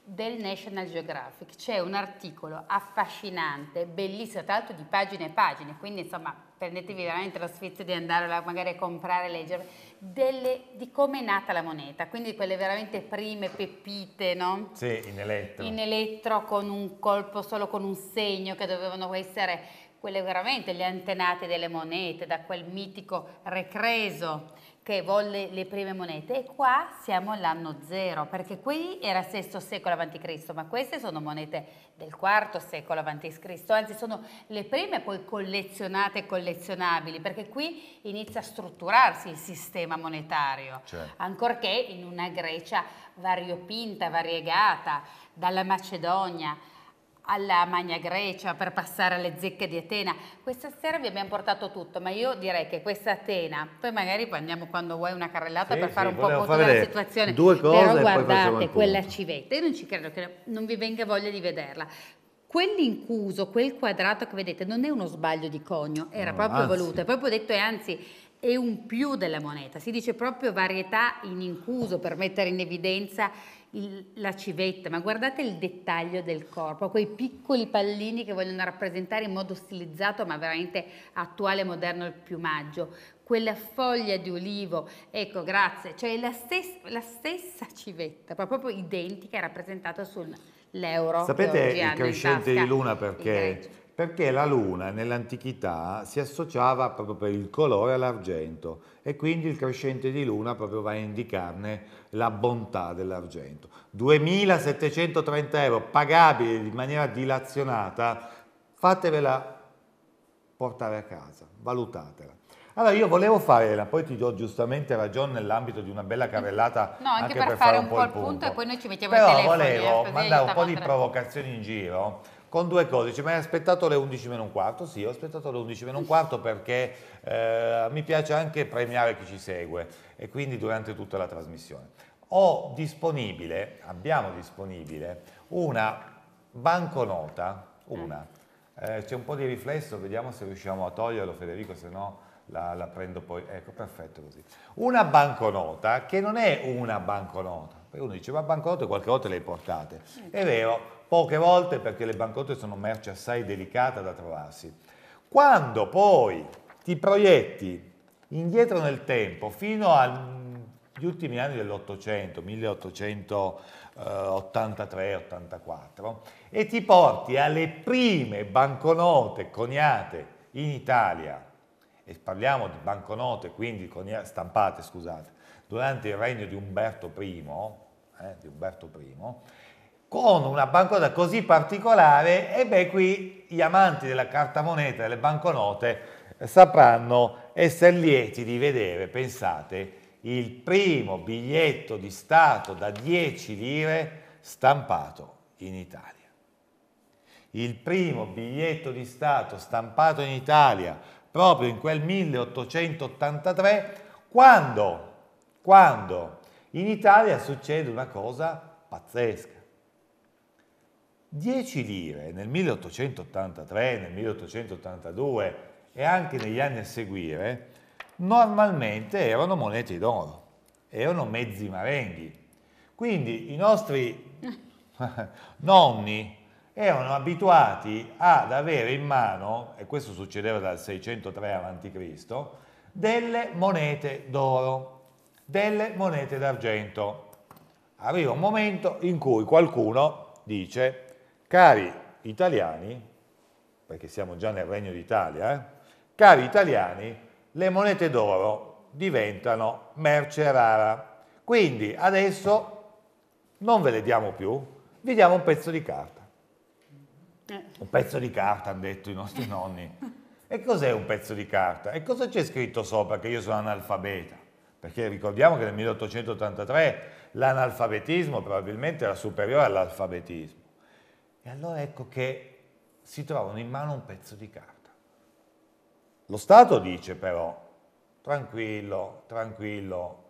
del National Geographic c'è un articolo affascinante, bellissimo, tra l'altro di pagine e pagine, quindi insomma prendetevi veramente lo sfizio di andare magari a comprare e leggere delle, di come è nata la moneta, quindi quelle veramente prime pepite, no? Sì, in elettro. In elettro con un colpo, solo con un segno che dovevano essere quelle veramente le antenate delle monete, da quel mitico recreso che volle le prime monete e qua siamo all'anno zero perché qui era VI secolo a.C. ma queste sono monete del IV secolo a.C. anzi sono le prime poi collezionate e collezionabili perché qui inizia a strutturarsi il sistema monetario cioè. ancorché in una Grecia variopinta, variegata dalla Macedonia alla Magna Grecia per passare alle zecche di Atena. Questa sera vi abbiamo portato tutto, ma io direi che questa Atena, poi magari andiamo quando vuoi una carrellata sì, per fare sì, un po' conto della situazione. Due cose Però guardate quella civetta, io non ci credo che non vi venga voglia di vederla. Quell'incuso, quel quadrato che vedete, non è uno sbaglio di cogno, era no, proprio anzi. voluto, è proprio detto e anzi è un più della moneta, si dice proprio varietà in incuso per mettere in evidenza il, la civetta, ma guardate il dettaglio del corpo, quei piccoli pallini che vogliono rappresentare in modo stilizzato ma veramente attuale e moderno il piumaggio, quella foglia di olivo, ecco grazie, cioè la stessa, la stessa civetta, proprio identica rappresentata sull'euro. Sapete che, che è uscente di luna perché perché la luna nell'antichità si associava proprio per il colore all'argento e quindi il crescente di luna proprio va a indicarne la bontà dell'argento. 2730 euro pagabili in maniera dilazionata, fatevela portare a casa, valutatela. Allora io volevo fare, poi ti do giustamente ragione nell'ambito di una bella carrellata no, anche, anche per, per, fare un po' il punto, punto e poi noi ci mettiamo Però il telefono. Però volevo eh, mandare un po' di provocazioni in giro con due codici, ma hai aspettato le 11 meno un quarto? Sì, ho aspettato le 11 meno un quarto perché eh, mi piace anche premiare chi ci segue e quindi durante tutta la trasmissione. Ho disponibile, abbiamo disponibile, una banconota, una. Mm. Eh, c'è un po' di riflesso, vediamo se riusciamo a toglierlo Federico, se no la, la prendo poi. Ecco, perfetto così. Una banconota che non è una banconota, perché uno dice ma banconote qualche volta le portate. Eh, è vero, poche volte perché le banconote sono merce assai delicata da trovarsi. Quando poi ti proietti indietro nel tempo, fino agli ultimi anni dell'Ottocento, 1883-84, e ti porti alle prime banconote coniate in Italia, e parliamo di banconote, quindi coniate, stampate, scusate, durante il regno di Umberto I, eh, di Umberto I con una banconota così particolare e beh qui gli amanti della carta moneta, e delle banconote, sapranno essere lieti di vedere, pensate, il primo biglietto di Stato da 10 lire stampato in Italia. Il primo biglietto di Stato stampato in Italia proprio in quel 1883, quando, quando in Italia succede una cosa pazzesca. 10 lire nel 1883, nel 1882 e anche negli anni a seguire, normalmente erano monete d'oro, erano mezzi marenghi. Quindi i nostri <laughs> nonni erano abituati ad avere in mano, e questo succedeva dal 603 a.C., delle monete d'oro, delle monete d'argento. Arriva un momento in cui qualcuno dice Cari italiani, perché siamo già nel Regno d'Italia, eh? cari italiani, le monete d'oro diventano merce rara. Quindi adesso non ve le diamo più, vi diamo un pezzo di carta. Eh. Un pezzo di carta, hanno detto i nostri nonni. E cos'è un pezzo di carta? E cosa c'è scritto sopra che io sono analfabeta? Perché ricordiamo che nel 1883 l'analfabetismo probabilmente era superiore all'alfabetismo. E allora ecco che si trovano in mano un pezzo di carta. Lo Stato dice però, tranquillo, tranquillo,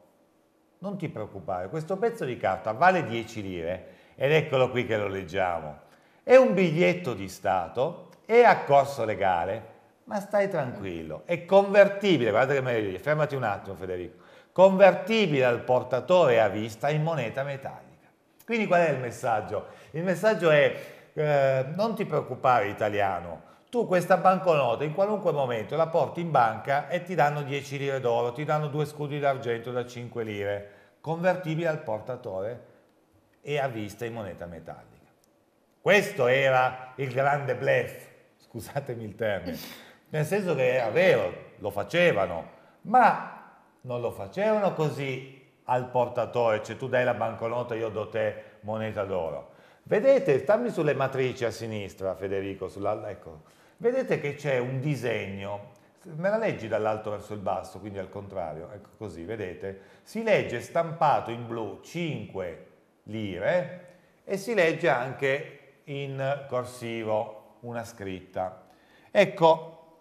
non ti preoccupare, questo pezzo di carta vale 10 lire ed eccolo qui che lo leggiamo. È un biglietto di Stato, è a corso legale, ma stai tranquillo, è convertibile, guardate che meraviglia, fermati un attimo Federico, convertibile al portatore a vista in moneta metallica. Quindi qual è il messaggio? Il messaggio è eh, non ti preoccupare italiano, tu questa banconota in qualunque momento la porti in banca e ti danno 10 lire d'oro, ti danno due scudi d'argento da 5 lire, convertibile al portatore e a vista in moneta metallica. Questo era il grande blef, <laughs> scusatemi il termine, nel senso che era vero, lo facevano, ma non lo facevano così al portatore, cioè tu dai la banconota, io do te moneta d'oro Vedete, stammi sulle matrici a sinistra, Federico, sulla, ecco. vedete che c'è un disegno, me la leggi dall'alto verso il basso, quindi al contrario, ecco così, vedete? Si legge stampato in blu 5 lire e si legge anche in corsivo una scritta. Ecco,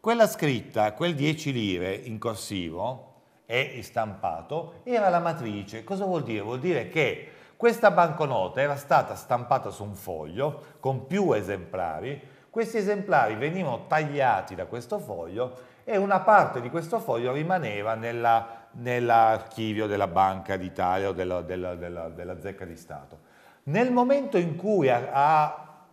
quella scritta, quel 10 lire in corsivo e stampato, era la matrice. Cosa vuol dire? Vuol dire che questa banconota era stata stampata su un foglio con più esemplari, questi esemplari venivano tagliati da questo foglio e una parte di questo foglio rimaneva nella, nell'archivio della Banca d'Italia o della, della, della, della, Zecca di Stato. Nel momento in cui a, a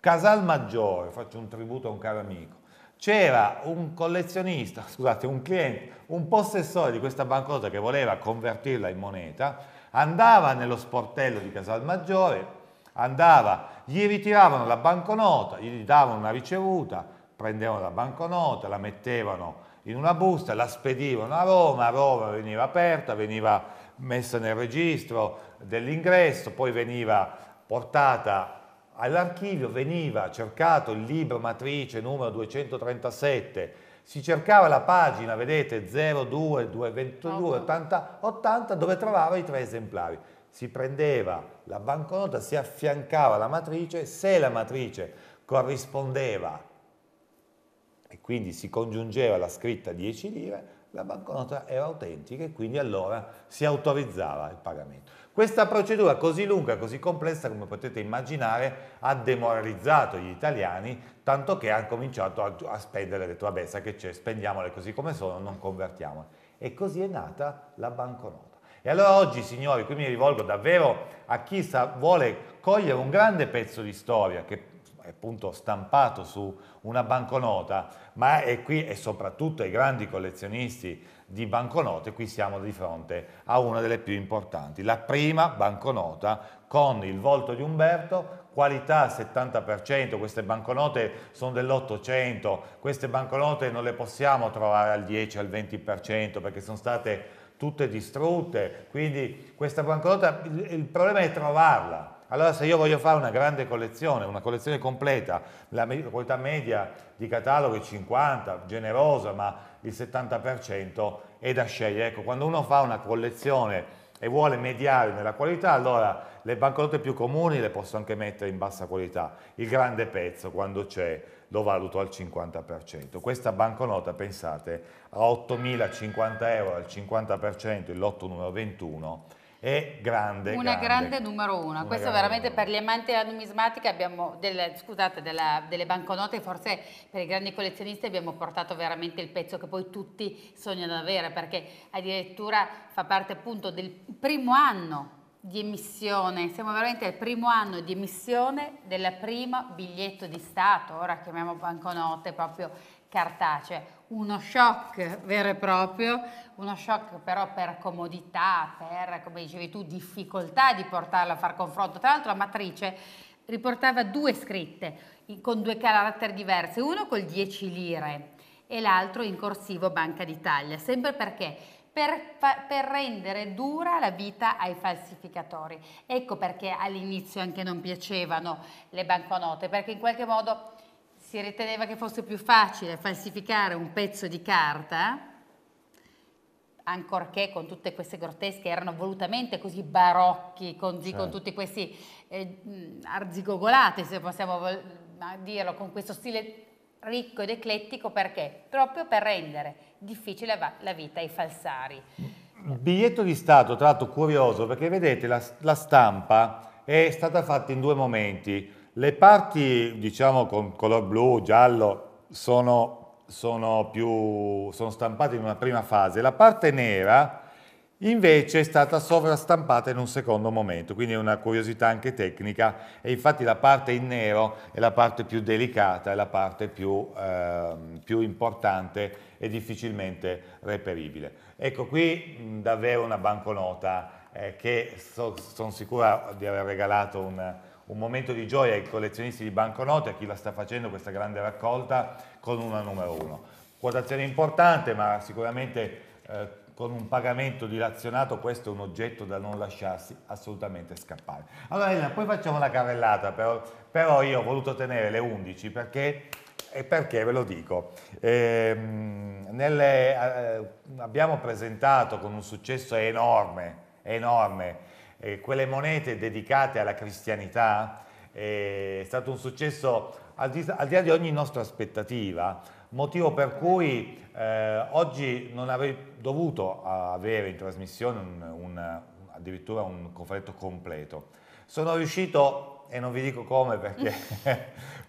Casalmaggiore, faccio un tributo a un caro amico, c'era un collezionista, scusate, un cliente, un possessore di questa banconota che voleva convertirla in moneta, andava nello sportello di Casalmaggiore, andava, gli ritiravano la banconota, gli davano una ricevuta, prendevano la banconota, la mettevano in una busta, la spedivano a Roma, a Roma veniva aperta, veniva messa nel registro dell'ingresso, poi veniva portata all'archivio, veniva cercato il libro matrice numero 237 si cercava la pagina, vedete, 02222 80, 80 dove trovava i tre esemplari. Si prendeva la banconota, si affiancava la matrice, se la matrice corrispondeva e quindi si congiungeva la scritta 10 lire, la banconota era autentica e quindi allora si autorizzava il pagamento. Questa procedura così lunga, così complessa, come potete immaginare, ha demoralizzato gli italiani, tanto che hanno cominciato a, a spendere, ha detto vabbè, sa che c'è, spendiamole così come sono, non convertiamole. E così è nata la banconota. E allora oggi, signori, qui mi rivolgo davvero a chi sa, vuole cogliere un grande pezzo di storia che è appunto stampato su una banconota, ma è qui e soprattutto ai grandi collezionisti di banconote, qui siamo di fronte a una delle più importanti, la prima banconota con il volto di Umberto, qualità 70%, queste banconote sono dell'800, queste banconote non le possiamo trovare al 10, al 20% perché sono state tutte distrutte, quindi questa banconota, il problema è trovarla, allora se io voglio fare una grande collezione, una collezione completa, la qualità media di catalogo è 50, generosa, ma il 70% è da scegliere. Ecco, quando uno fa una collezione e vuole mediare nella qualità, allora le banconote più comuni le posso anche mettere in bassa qualità. Il grande pezzo, quando c'è, lo valuto al 50%. Questa banconota, pensate, a 8.050 euro al 50%, il lotto numero 21, è grande. Una grande, grande numero uno. Una Questo veramente numero. per gli amanti della numismatica abbiamo, del, scusate, della, delle banconote, forse per i grandi collezionisti abbiamo portato veramente il pezzo che poi tutti sognano di avere, perché addirittura fa parte appunto del primo anno di emissione, siamo veramente al primo anno di emissione della prima biglietto di Stato, ora chiamiamo banconote proprio cartacee uno shock vero e proprio, uno shock però per comodità, per, come dicevi tu, difficoltà di portarla a far confronto. Tra l'altro la matrice riportava due scritte con due caratteri diversi, uno col 10 lire e l'altro in corsivo Banca d'Italia, sempre perché per, per, rendere dura la vita ai falsificatori. Ecco perché all'inizio anche non piacevano le banconote, perché in qualche modo si riteneva che fosse più facile falsificare un pezzo di carta, ancorché con tutte queste grottesche erano volutamente così barocchi, con, certo. con tutti questi eh, arzigogolati, se possiamo dirlo, con questo stile ricco ed eclettico perché? Proprio per rendere difficile la vita ai falsari. Biglietto di Stato, tra l'altro curioso, perché vedete la, la stampa è stata fatta in due momenti le parti, diciamo, con color blu, giallo, sono, sono, più, sono stampate in una prima fase. La parte nera invece è stata sovrastampata in un secondo momento, quindi è una curiosità anche tecnica e infatti la parte in nero è la parte più delicata, è la parte più, eh, più importante e difficilmente reperibile. Ecco qui mh, davvero una banconota eh, che so, sono sicura di aver regalato un un momento di gioia ai collezionisti di banconote, a chi la sta facendo questa grande raccolta, con una numero 1. Quotazione importante, ma sicuramente eh, con un pagamento dilazionato questo è un oggetto da non lasciarsi assolutamente scappare. Allora Elena, poi facciamo la carrellata, però, però io ho voluto tenere le 11 perché e perché ve lo dico? Eh, nelle, eh, abbiamo presentato con un successo enorme, enorme eh, quelle monete dedicate alla cristianità, eh, è stato un successo al di, al di, là di ogni nostra aspettativa, motivo per cui eh, oggi non avrei dovuto avere in trasmissione un, un, addirittura un cofanetto completo. Sono riuscito, e non vi dico come perché,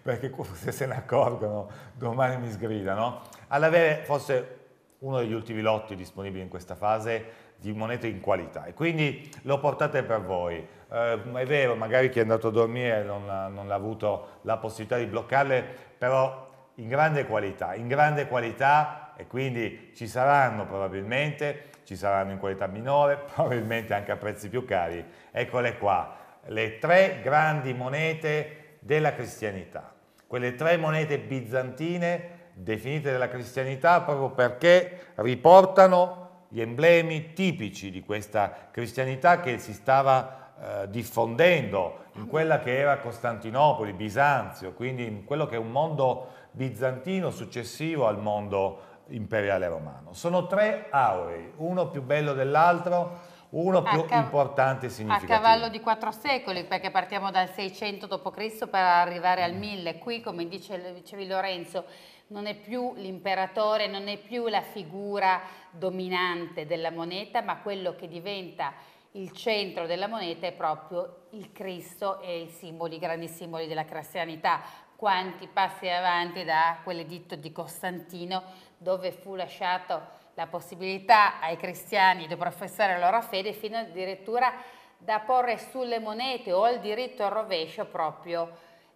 <laughs> perché se se ne accorgono domani mi sgridano, ad avere forse uno degli ultimi lotti disponibili in questa fase di monete in qualità e quindi lo portate per voi. Eh, è vero, magari chi è andato a dormire non ha, non ha avuto la possibilità di bloccarle, però in grande qualità, in grande qualità e quindi ci saranno probabilmente, ci saranno in qualità minore, <laughs> probabilmente anche a prezzi più cari. Eccole qua, le tre grandi monete della cristianità, quelle tre monete bizantine definite della cristianità proprio perché riportano gli emblemi tipici di questa cristianità che si stava eh, diffondendo in quella che era Costantinopoli, Bisanzio, quindi in quello che è un mondo bizantino successivo al mondo imperiale romano. Sono tre aurei, uno più bello dell'altro, uno più importante e significativo. A cavallo di quattro secoli, perché partiamo dal 600 d.C. per arrivare al 1000. Mm. Qui, come dice, dicevi Lorenzo, non è più l'imperatore, non è più la figura dominante della moneta, ma quello che diventa il centro della moneta è proprio il Cristo e i simboli, i grandi simboli della cristianità. Quanti passi avanti da quell'editto di Costantino dove fu lasciato la possibilità ai cristiani di professare la loro fede fino addirittura da porre sulle monete o al diritto al rovescio proprio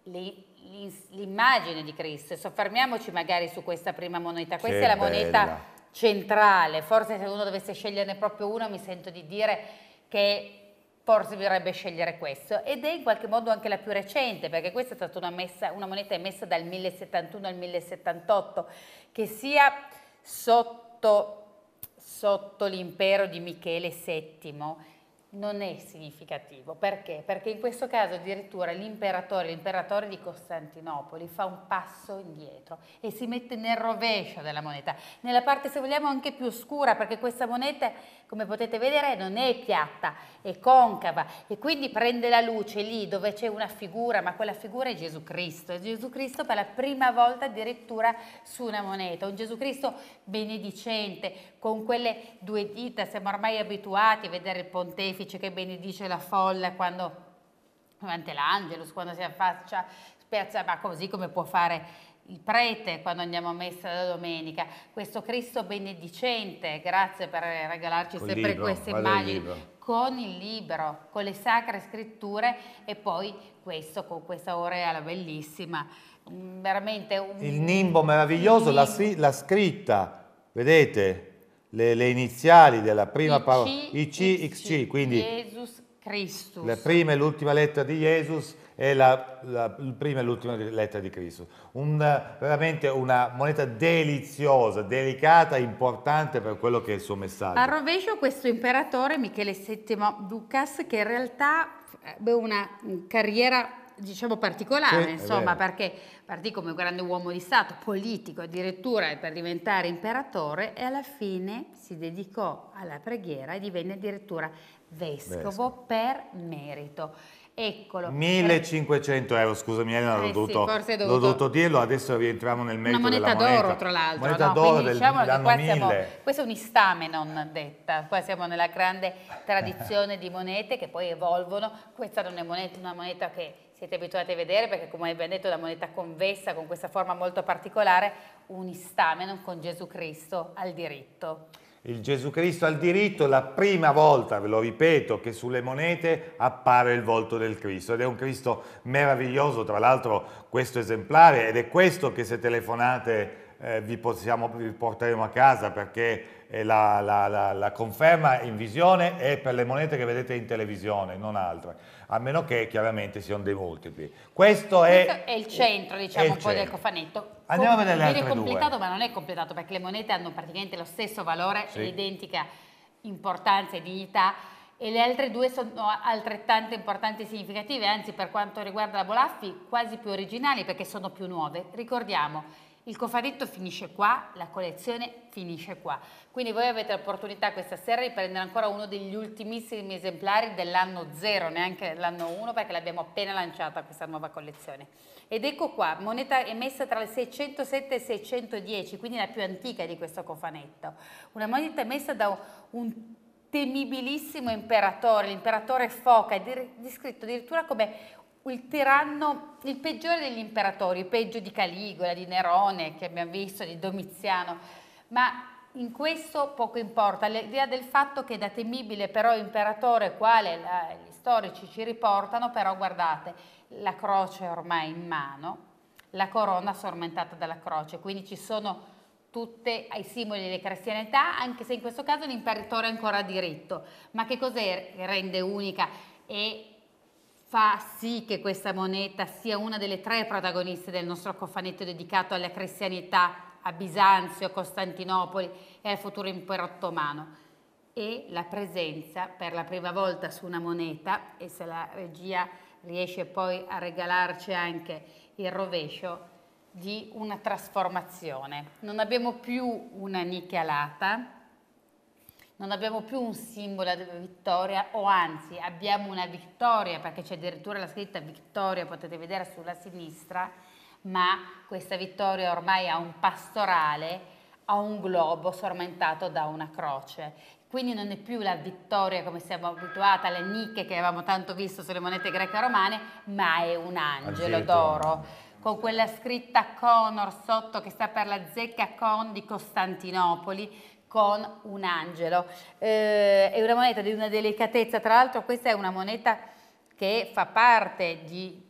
lì l'immagine di Cristo. Soffermiamoci magari su questa prima moneta. Questa che è la bella. moneta centrale. Forse se uno dovesse sceglierne proprio una, mi sento di dire che forse dovrebbe scegliere questo. Ed è in qualche modo anche la più recente, perché questa è stata una, messa, una moneta emessa dal 1071 al 1078, che sia sotto, sotto l'impero di Michele VII non è significativo. Perché? Perché in questo caso addirittura l'imperatore, l'imperatore di Costantinopoli fa un passo indietro e si mette nel rovescio della moneta, nella parte se vogliamo anche più scura, perché questa moneta come potete vedere non è piatta, è concava e quindi prende la luce lì dove c'è una figura, ma quella figura è Gesù Cristo, è Gesù Cristo per la prima volta addirittura su una moneta, un Gesù Cristo benedicente con quelle due dita, siamo ormai abituati a vedere il pontefice che benedice la folla quando davanti l'angelo, quando si affaccia, spiazza, ma così come può fare il prete quando andiamo a messa la domenica, questo Cristo benedicente, grazie per regalarci Col sempre libro, queste immagini, con il libro, con le sacre scritture e poi questo con questa aureola bellissima, mm, veramente un... Il nimbo meraviglioso, il... La, la, scritta, vedete, le, le iniziali della prima IC, parola, ICXC, quindi... Jesus Christus. La prima e l'ultima lettera di Jesus è la, la, prima e l'ultima lettera di Cristo. Un, veramente una moneta deliziosa, delicata, importante per quello che è il suo messaggio. A rovescio questo imperatore Michele VII Ducas che in realtà ebbe una carriera diciamo particolare, sì, insomma, perché partì come un grande uomo di Stato, politico addirittura per diventare imperatore e alla fine si dedicò alla preghiera e divenne addirittura vescovo. vescovo. per merito. Eccolo. 1500 euro, scusami, Elena, eh l'ho, dovuto, sì, dovuto... dovuto, dirlo, adesso rientriamo nel merito della Una moneta d'oro, tra l'altro. Moneta no? d'oro del, diciamo dell'anno qua siamo, questa è un'istame non detta, qua siamo nella grande tradizione di monete che poi evolvono, questa non è moneta, una moneta che siete abituati a vedere perché come abbiamo detto è una moneta convessa con questa forma molto particolare, un istame con Gesù Cristo al diritto. Il Gesù Cristo al diritto, la prima volta, ve lo ripeto, che sulle monete appare il volto del Cristo ed è un Cristo meraviglioso, tra l'altro questo esemplare ed è questo che se telefonate eh, vi, possiamo, vi, porteremo a casa perché eh, la, la, la, la conferma in visione è per le monete che vedete in televisione, non altre a meno che chiaramente siano dei multipli. Questo, Questo è, è, il centro, diciamo, il un po' del cofanetto. Andiamo Com- a vedere le altre completato, due. ma non è completato, perché le monete hanno praticamente lo stesso valore, sì. identica importanza e dignità, e le altre due sono altrettanto importanti e significative, anzi per quanto riguarda la Bolaffi quasi più originali perché sono più nuove. Ricordiamo il cofanetto finisce qua, la collezione finisce qua. Quindi voi avete l'opportunità questa sera di prendere ancora uno degli ultimissimi esemplari dell'anno 0, neanche dell'anno 1 perché l'abbiamo appena lanciata questa nuova collezione. Ed ecco qua, moneta emessa tra il 607 e il 610, quindi la più antica di questo cofanetto. Una moneta emessa da un temibilissimo imperatore, l'imperatore Foca, descritto addirittura come il tiranno, il peggiore degli imperatori, peggio di Caligola, di Nerone, che abbiamo visto, di Domiziano, ma in questo poco importa, l'idea del fatto che da temibile però imperatore quale la, gli storici ci riportano, però guardate, la croce ormai in mano, la corona sormentata dalla croce, quindi ci sono tutte ai simboli della cristianità, anche se in questo caso l'imperatore è ancora diritto, ma che cos'è rende unica? E fa sì che questa moneta sia una delle tre protagoniste del nostro cofanetto dedicato alla cristianità a Bisanzio, a Costantinopoli e al futuro impero ottomano. E la presenza per la prima volta su una moneta, e se la regia riesce poi a regalarci anche il rovescio, di una trasformazione. Non abbiamo più una nicchia alata, non abbiamo più un simbolo della vittoria o anzi abbiamo una vittoria perché c'è addirittura la scritta vittoria, potete vedere sulla sinistra, ma questa vittoria ormai ha un pastorale, ha un globo sormentato da una croce. Quindi non è più la vittoria come siamo abituati alle nicche che avevamo tanto visto sulle monete greche romane, ma è un angelo d'oro con quella scritta Conor sotto che sta per la zecca Con di Costantinopoli, con un angelo. Eh, è una moneta di una delicatezza, tra l'altro questa è una moneta che fa parte di,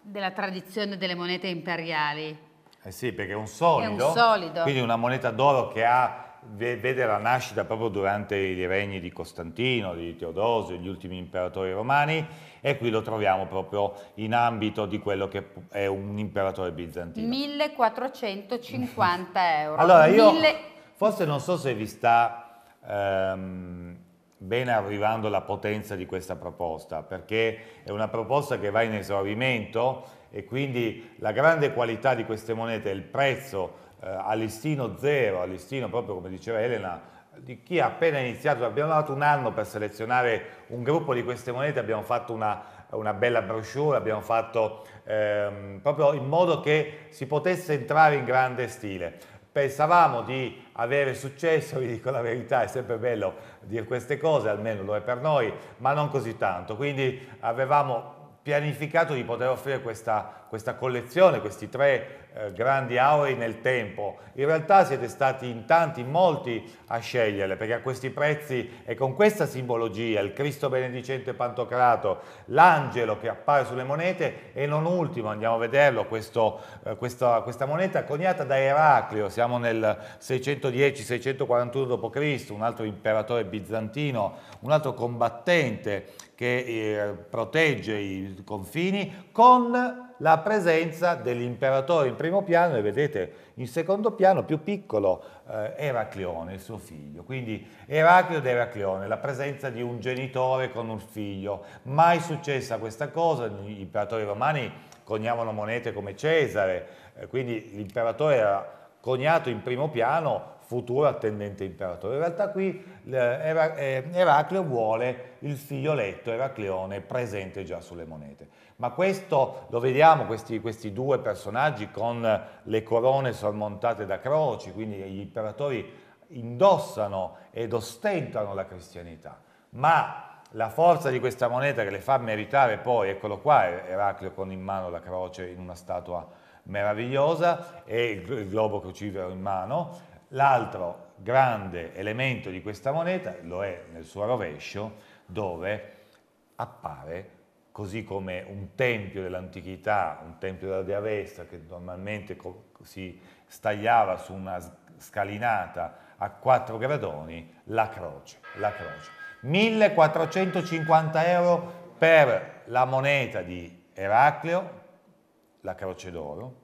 della tradizione delle monete imperiali. Eh sì, perché è un solido, è un solido. quindi una moneta d'oro che ha vede la nascita proprio durante i regni di Costantino, di Teodosio, gli ultimi imperatori romani e qui lo troviamo proprio in ambito di quello che è un imperatore bizantino. 1450 euro. Allora io... Mille... Forse non so se vi sta ehm, bene arrivando la potenza di questa proposta, perché è una proposta che va in esaurimento e quindi la grande qualità di queste monete è il prezzo eh, a listino zero, a listino proprio come diceva Elena, di chi ha appena iniziato, abbiamo dato un anno per selezionare un gruppo di queste monete, abbiamo fatto una, una bella brochure, abbiamo fatto ehm, proprio in modo che si potesse entrare in grande stile. Pensavamo di avere successo, <laughs> vi dico la verità, è sempre bello dire queste cose, almeno lo è per noi, ma non così tanto. Quindi avevamo pianificato di poter offrire questa, questa collezione, questi tre eh, grandi aurei nel tempo, in realtà siete stati in tanti, molti a sceglierle, perché a questi prezzi e con questa simbologia, il Cristo benedicente Pantocrato, l'angelo che appare sulle monete e non ultimo, andiamo a vederlo, questo, eh, questa, questa, moneta coniata da Eraclio, siamo nel 610-641 d.C., un altro imperatore bizantino, un altro combattente che eh, protegge i confini con la presenza dell'imperatore in primo piano e vedete in secondo piano più piccolo eh, Eracleone, il suo figlio. Quindi Eraclio ed Eracleone, la presenza di un genitore con un figlio. Mai successa questa cosa, gli imperatori romani coniavano monete come Cesare, eh, quindi l'imperatore era coniato in primo piano futuro attendente imperatore. In realtà qui eh, eh, Eracleo vuole il figlioletto Eracleone presente già sulle monete. Ma questo lo vediamo, questi, questi due personaggi con le corone sormontate da croci, quindi gli imperatori indossano ed ostentano la cristianità. Ma la forza di questa moneta che le fa meritare poi, eccolo qua, Eracleo con in mano la croce in una statua meravigliosa e il globo crucifero in mano, L'altro grande elemento di questa moneta lo è nel suo rovescio dove appare così come un tempio dell'antichità, un tempio della Dea Vesta che normalmente si stagliava su una scalinata a quattro gradoni, la croce, la croce. 1450 euro per la moneta di Eracleo, la croce d'oro,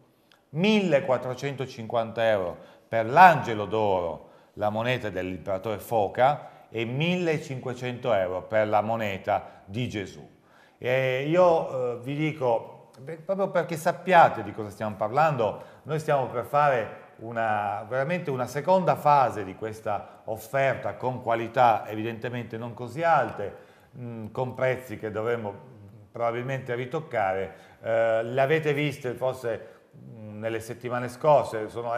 1450 euro per l'angelo d'oro la moneta dell'imperatore Foca e 1500 euro per la moneta di Gesù. E io eh, vi dico, beh, proprio perché sappiate di cosa stiamo parlando, noi stiamo per fare una, veramente una seconda fase di questa offerta con qualità evidentemente non così alte, mh, mm, con prezzi che dovremmo probabilmente ritoccare. Eh, L'avete viste forse mh, mm, nelle settimane scorse, sono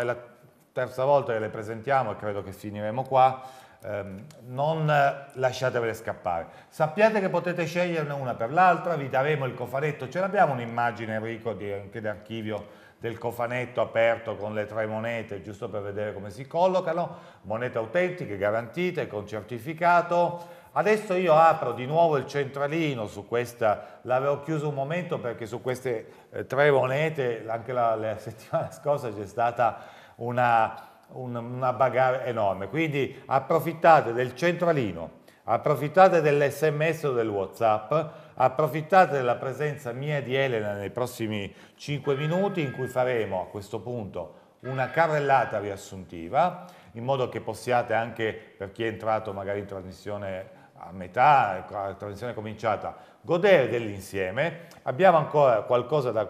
terza volta che le presentiamo e credo che finiremo qua, ehm, non lasciatevele scappare. Sappiate che potete sceglierne una per l'altra, vi daremo il cofanetto, ce l'abbiamo un'immagine Enrico di, anche d'archivio del cofanetto aperto con le tre monete, giusto per vedere come si collocano, monete autentiche, garantite, con certificato. Adesso io apro di nuovo il centralino su questa, l'avevo chiuso un momento perché su queste eh, tre monete, anche la, la settimana <laughs> scorsa c'è stata una, una, bagarre enorme. Quindi approfittate del centralino, approfittate dell'SMS o del WhatsApp, approfittate della presenza mia e di Elena nei prossimi 5 minuti in cui faremo a questo punto una carrellata riassuntiva in modo che possiate anche per chi è entrato magari in trasmissione a metà, ecco, la trasmissione è cominciata, godere dell'insieme. Abbiamo ancora qualcosa da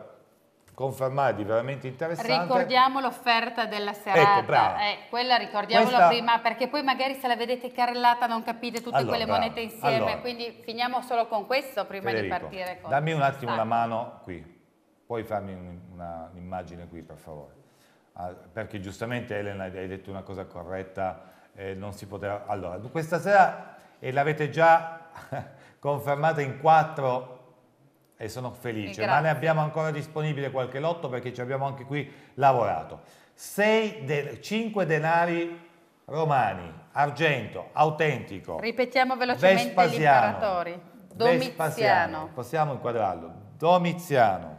confermare di veramente interessante. Ricordiamo l'offerta della serata. Ecco, brava. Eh, quella ricordiamola Questa... prima, perché poi magari se la vedete carrellata non capite tutte allora, quelle brava. monete insieme, allora. quindi finiamo solo con questo prima Federico, di partire. Con... Dammi un attimo una mano qui, puoi farmi un'immagine qui per favore, ah, perché giustamente Elena hai detto una cosa corretta, eh, non si poteva... Allora, questa sera, e l'avete già <laughs> confermata in quattro e sono felice, e eh, ma ne abbiamo ancora disponibile qualche lotto perché ci abbiamo anche qui lavorato. 5 de denari romani, argento, autentico. Ripetiamo velocemente Vespasiano, gli imperatori. Domiziano. Vespasiano, possiamo inquadrarlo. Domiziano.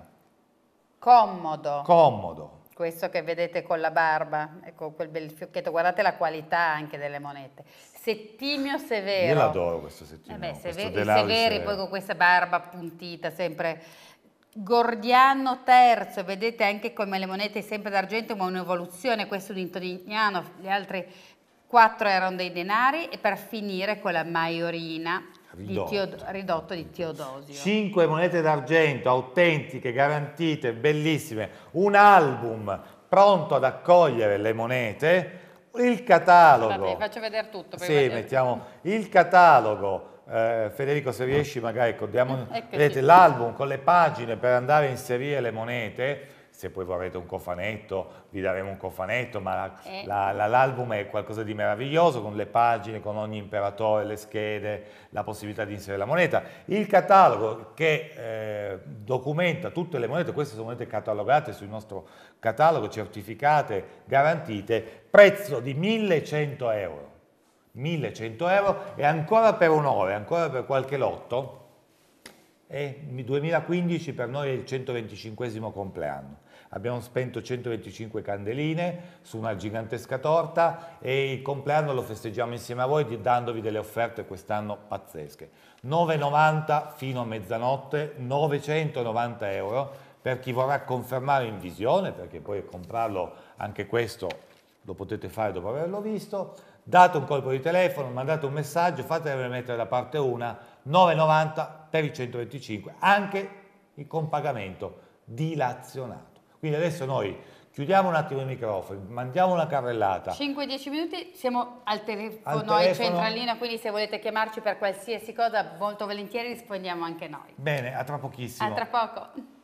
Commodo. Commodo. Questo che vedete con la barba, ecco quel bel fiocchetto, guardate la qualità anche delle monete. Settimio Severo. Io l'adoro questo Settimio. Eh beh, Severi, questo Severi Severo. poi con questa barba appuntita sempre. Gordiano terzo, vedete anche come le monete sempre d'argento, ma un'evoluzione, questo è un intoniano, gli altri quattro erano dei denari e per finire con la maiorina ridotto di, ridotto di Teodosio. Cinque monete d'argento, autentiche, garantite, bellissime, un album pronto ad accogliere le monete il catalogo. Vabbè, faccio vedere tutto. Sì, vedere. mettiamo il catalogo. Eh, Federico, se riesci, magari ecco, diamo, ecco, vedete l'album con le pagine per andare a inserire le monete se poi vorrete un cofanetto vi daremo un cofanetto, ma l'album eh. la, la, è qualcosa di meraviglioso con le pagine, con ogni imperatore, le schede, la possibilità di inserire la moneta. Il catalogo che eh, documenta tutte le monete, queste sono monete catalogate sul nostro catalogo, certificate, garantite, prezzo di 1100 euro. 1100 euro e ancora per un'ora, ancora per qualche lotto, e 2015 per noi è il 125 compleanno abbiamo spento 125 candeline su una gigantesca torta e il compleanno lo festeggiamo insieme a voi dandovi delle offerte quest'anno pazzesche. 9,90 fino a mezzanotte, 990 euro per chi vorrà confermare in visione, perché poi comprarlo anche questo lo potete fare dopo averlo visto, date un colpo di telefono, mandate un messaggio, fatevene mettere da parte una, 9,90 per i 125, anche il compagamento dilazionale. Quindi adesso noi chiudiamo un attimo i microfoni, mandiamo una carrellata. 5-10 minuti, siamo al telefono, al telefono. centralina, quindi se volete chiamarci per qualsiasi cosa, molto volentieri rispondiamo anche noi. Bene, a tra pochissimo. A tra poco.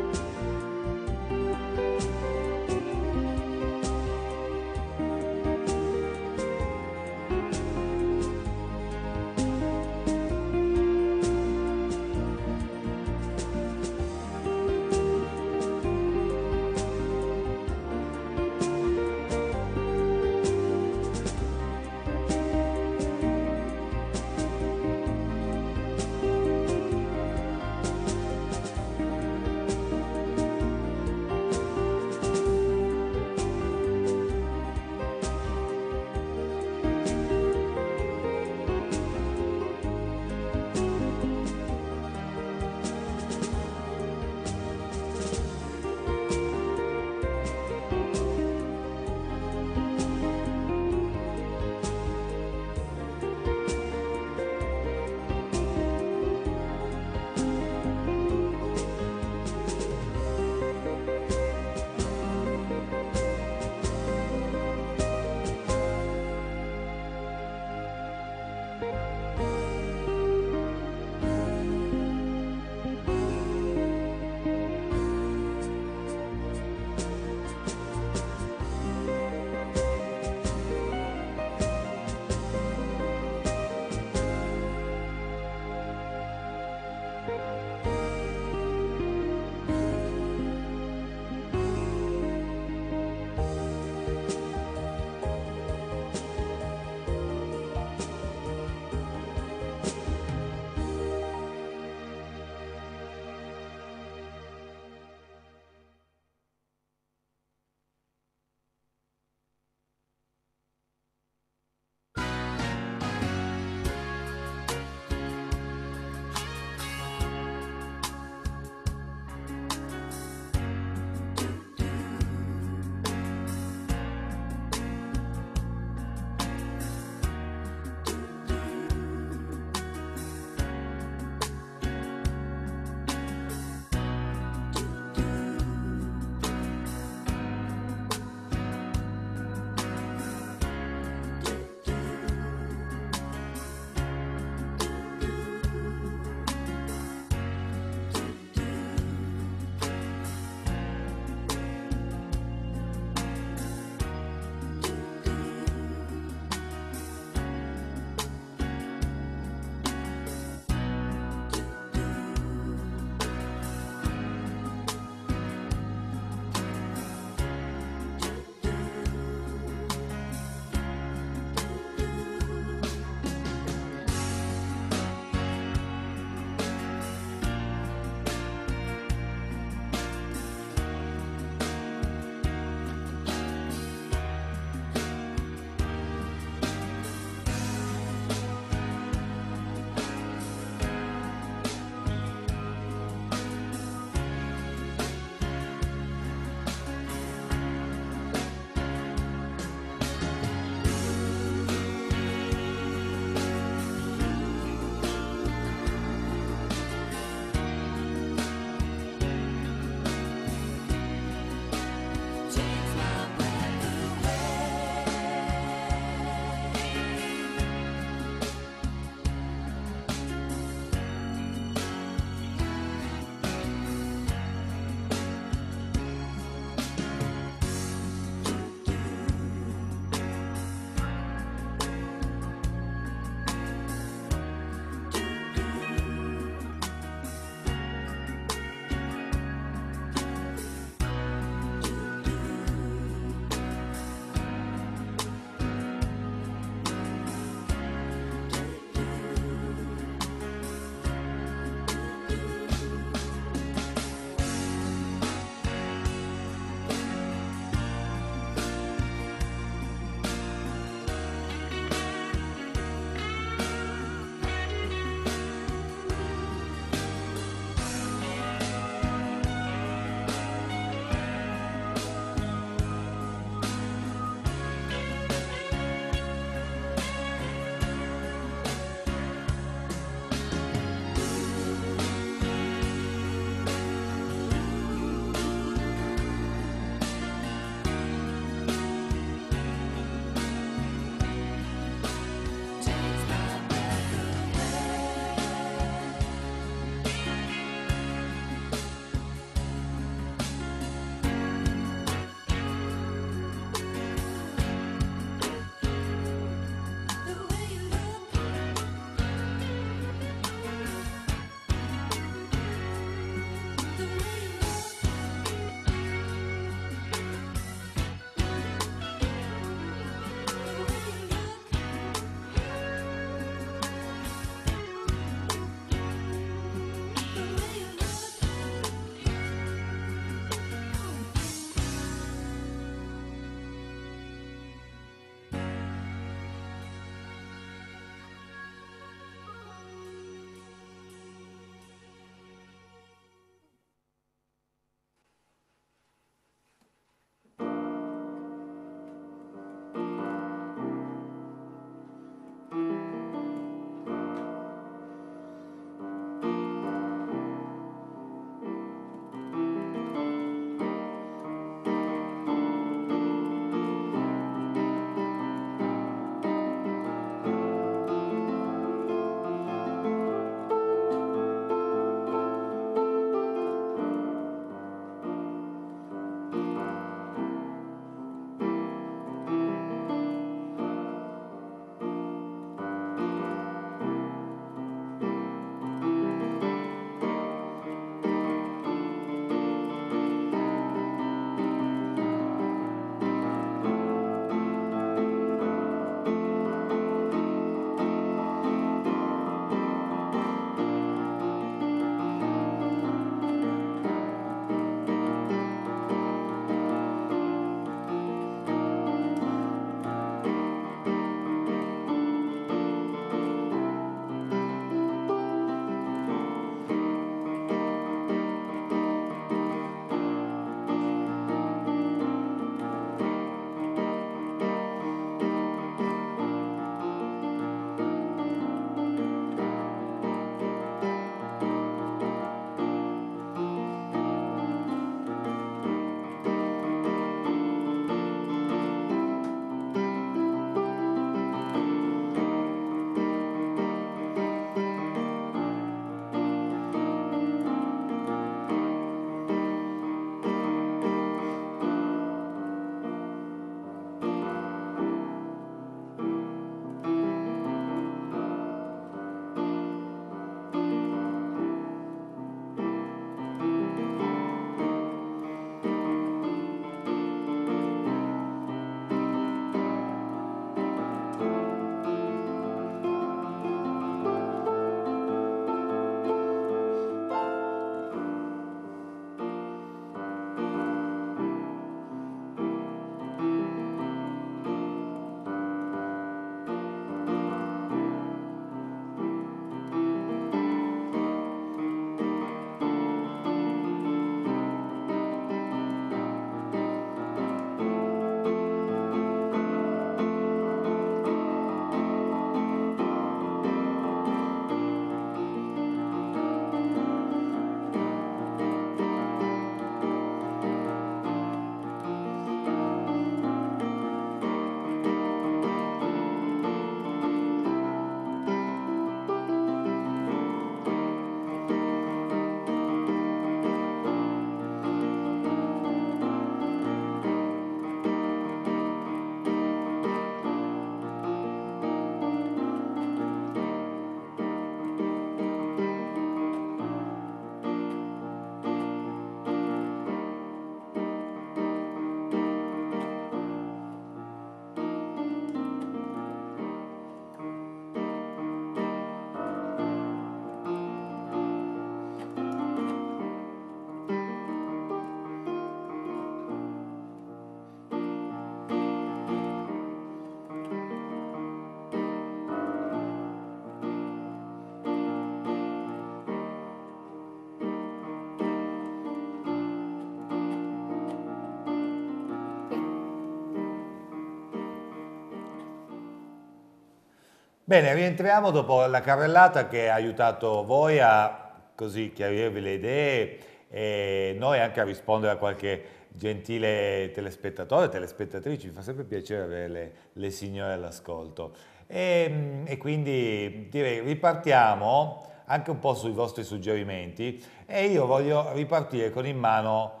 Bene, rientriamo dopo la carrellata che ha aiutato voi a così chiarirvi le idee e noi anche a rispondere a qualche gentile telespettatore, telespettatrice, mi fa sempre piacere avere le, le signore all'ascolto. E, ehm, e, quindi direi ripartiamo anche un po' sui vostri suggerimenti e io voglio ripartire con in mano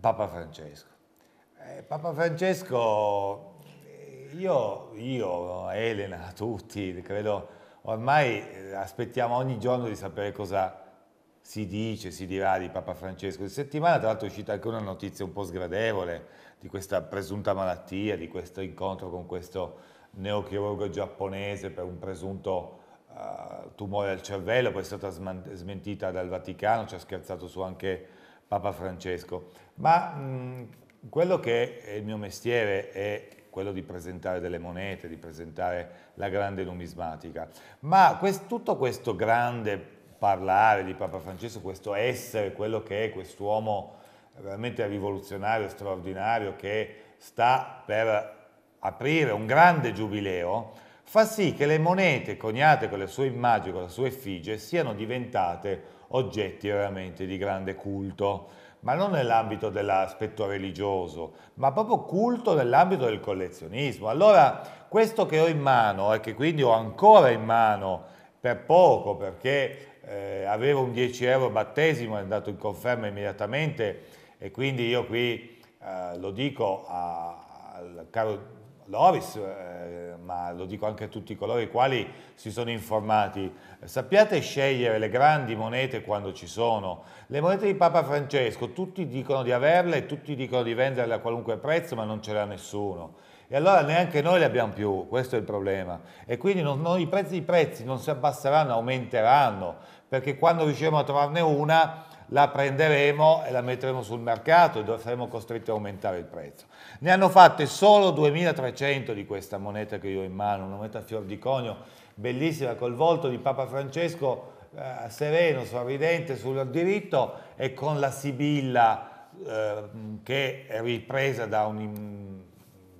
Papa Francesco. Eh, Papa Francesco io, io, Elena, <laughs> tutti, credo, ormai eh, aspettiamo ogni giorno di sapere cosa si dice, si dirà di Papa Francesco. Questa settimana tra l'altro è uscita anche una notizia un po' sgradevole di questa presunta malattia, di questo incontro con questo neochirurgo giapponese per un presunto uh, tumore al cervello, poi è stata smentita dal Vaticano, ci ha scherzato su anche Papa Francesco. Ma mh, mm, quello che è il mio mestiere è quello di presentare delle monete, di presentare la grande numismatica. Ma quest, tutto questo grande parlare di Papa Francesco, questo essere quello che è quest'uomo veramente rivoluzionario, straordinario, che sta per aprire un grande giubileo, fa sì che le monete coniate con le sue immagini, con la sua effigie, siano diventate oggetti veramente di grande culto ma non nell'ambito dell'aspetto religioso, ma proprio culto nell'ambito del collezionismo. Allora, questo che ho in mano e che quindi ho ancora in mano per poco, perché eh, avevo un 10 euro battesimo, è andato in conferma immediatamente e quindi io qui eh, lo dico a, al caro Loris, eh, ma lo dico anche a tutti coloro i quali si sono informati, sappiate scegliere le grandi monete quando ci sono. Le monete di Papa Francesco, tutti dicono di averle, tutti dicono di venderle a qualunque prezzo, ma non ce l'ha nessuno. E allora neanche noi le abbiamo più, questo è il problema. E quindi non, non, i, prezzi, i prezzi non si abbasseranno, aumenteranno, perché quando riusciremo a trovarne una la prenderemo e la metteremo sul mercato e saremo costretti a aumentare il prezzo. Ne hanno fatte solo 2300 di questa moneta che io ho in mano, una moneta a fior di conio, bellissima, col volto di Papa Francesco eh, sereno, sorridente sul diritto e con la sibilla eh, che è ripresa da un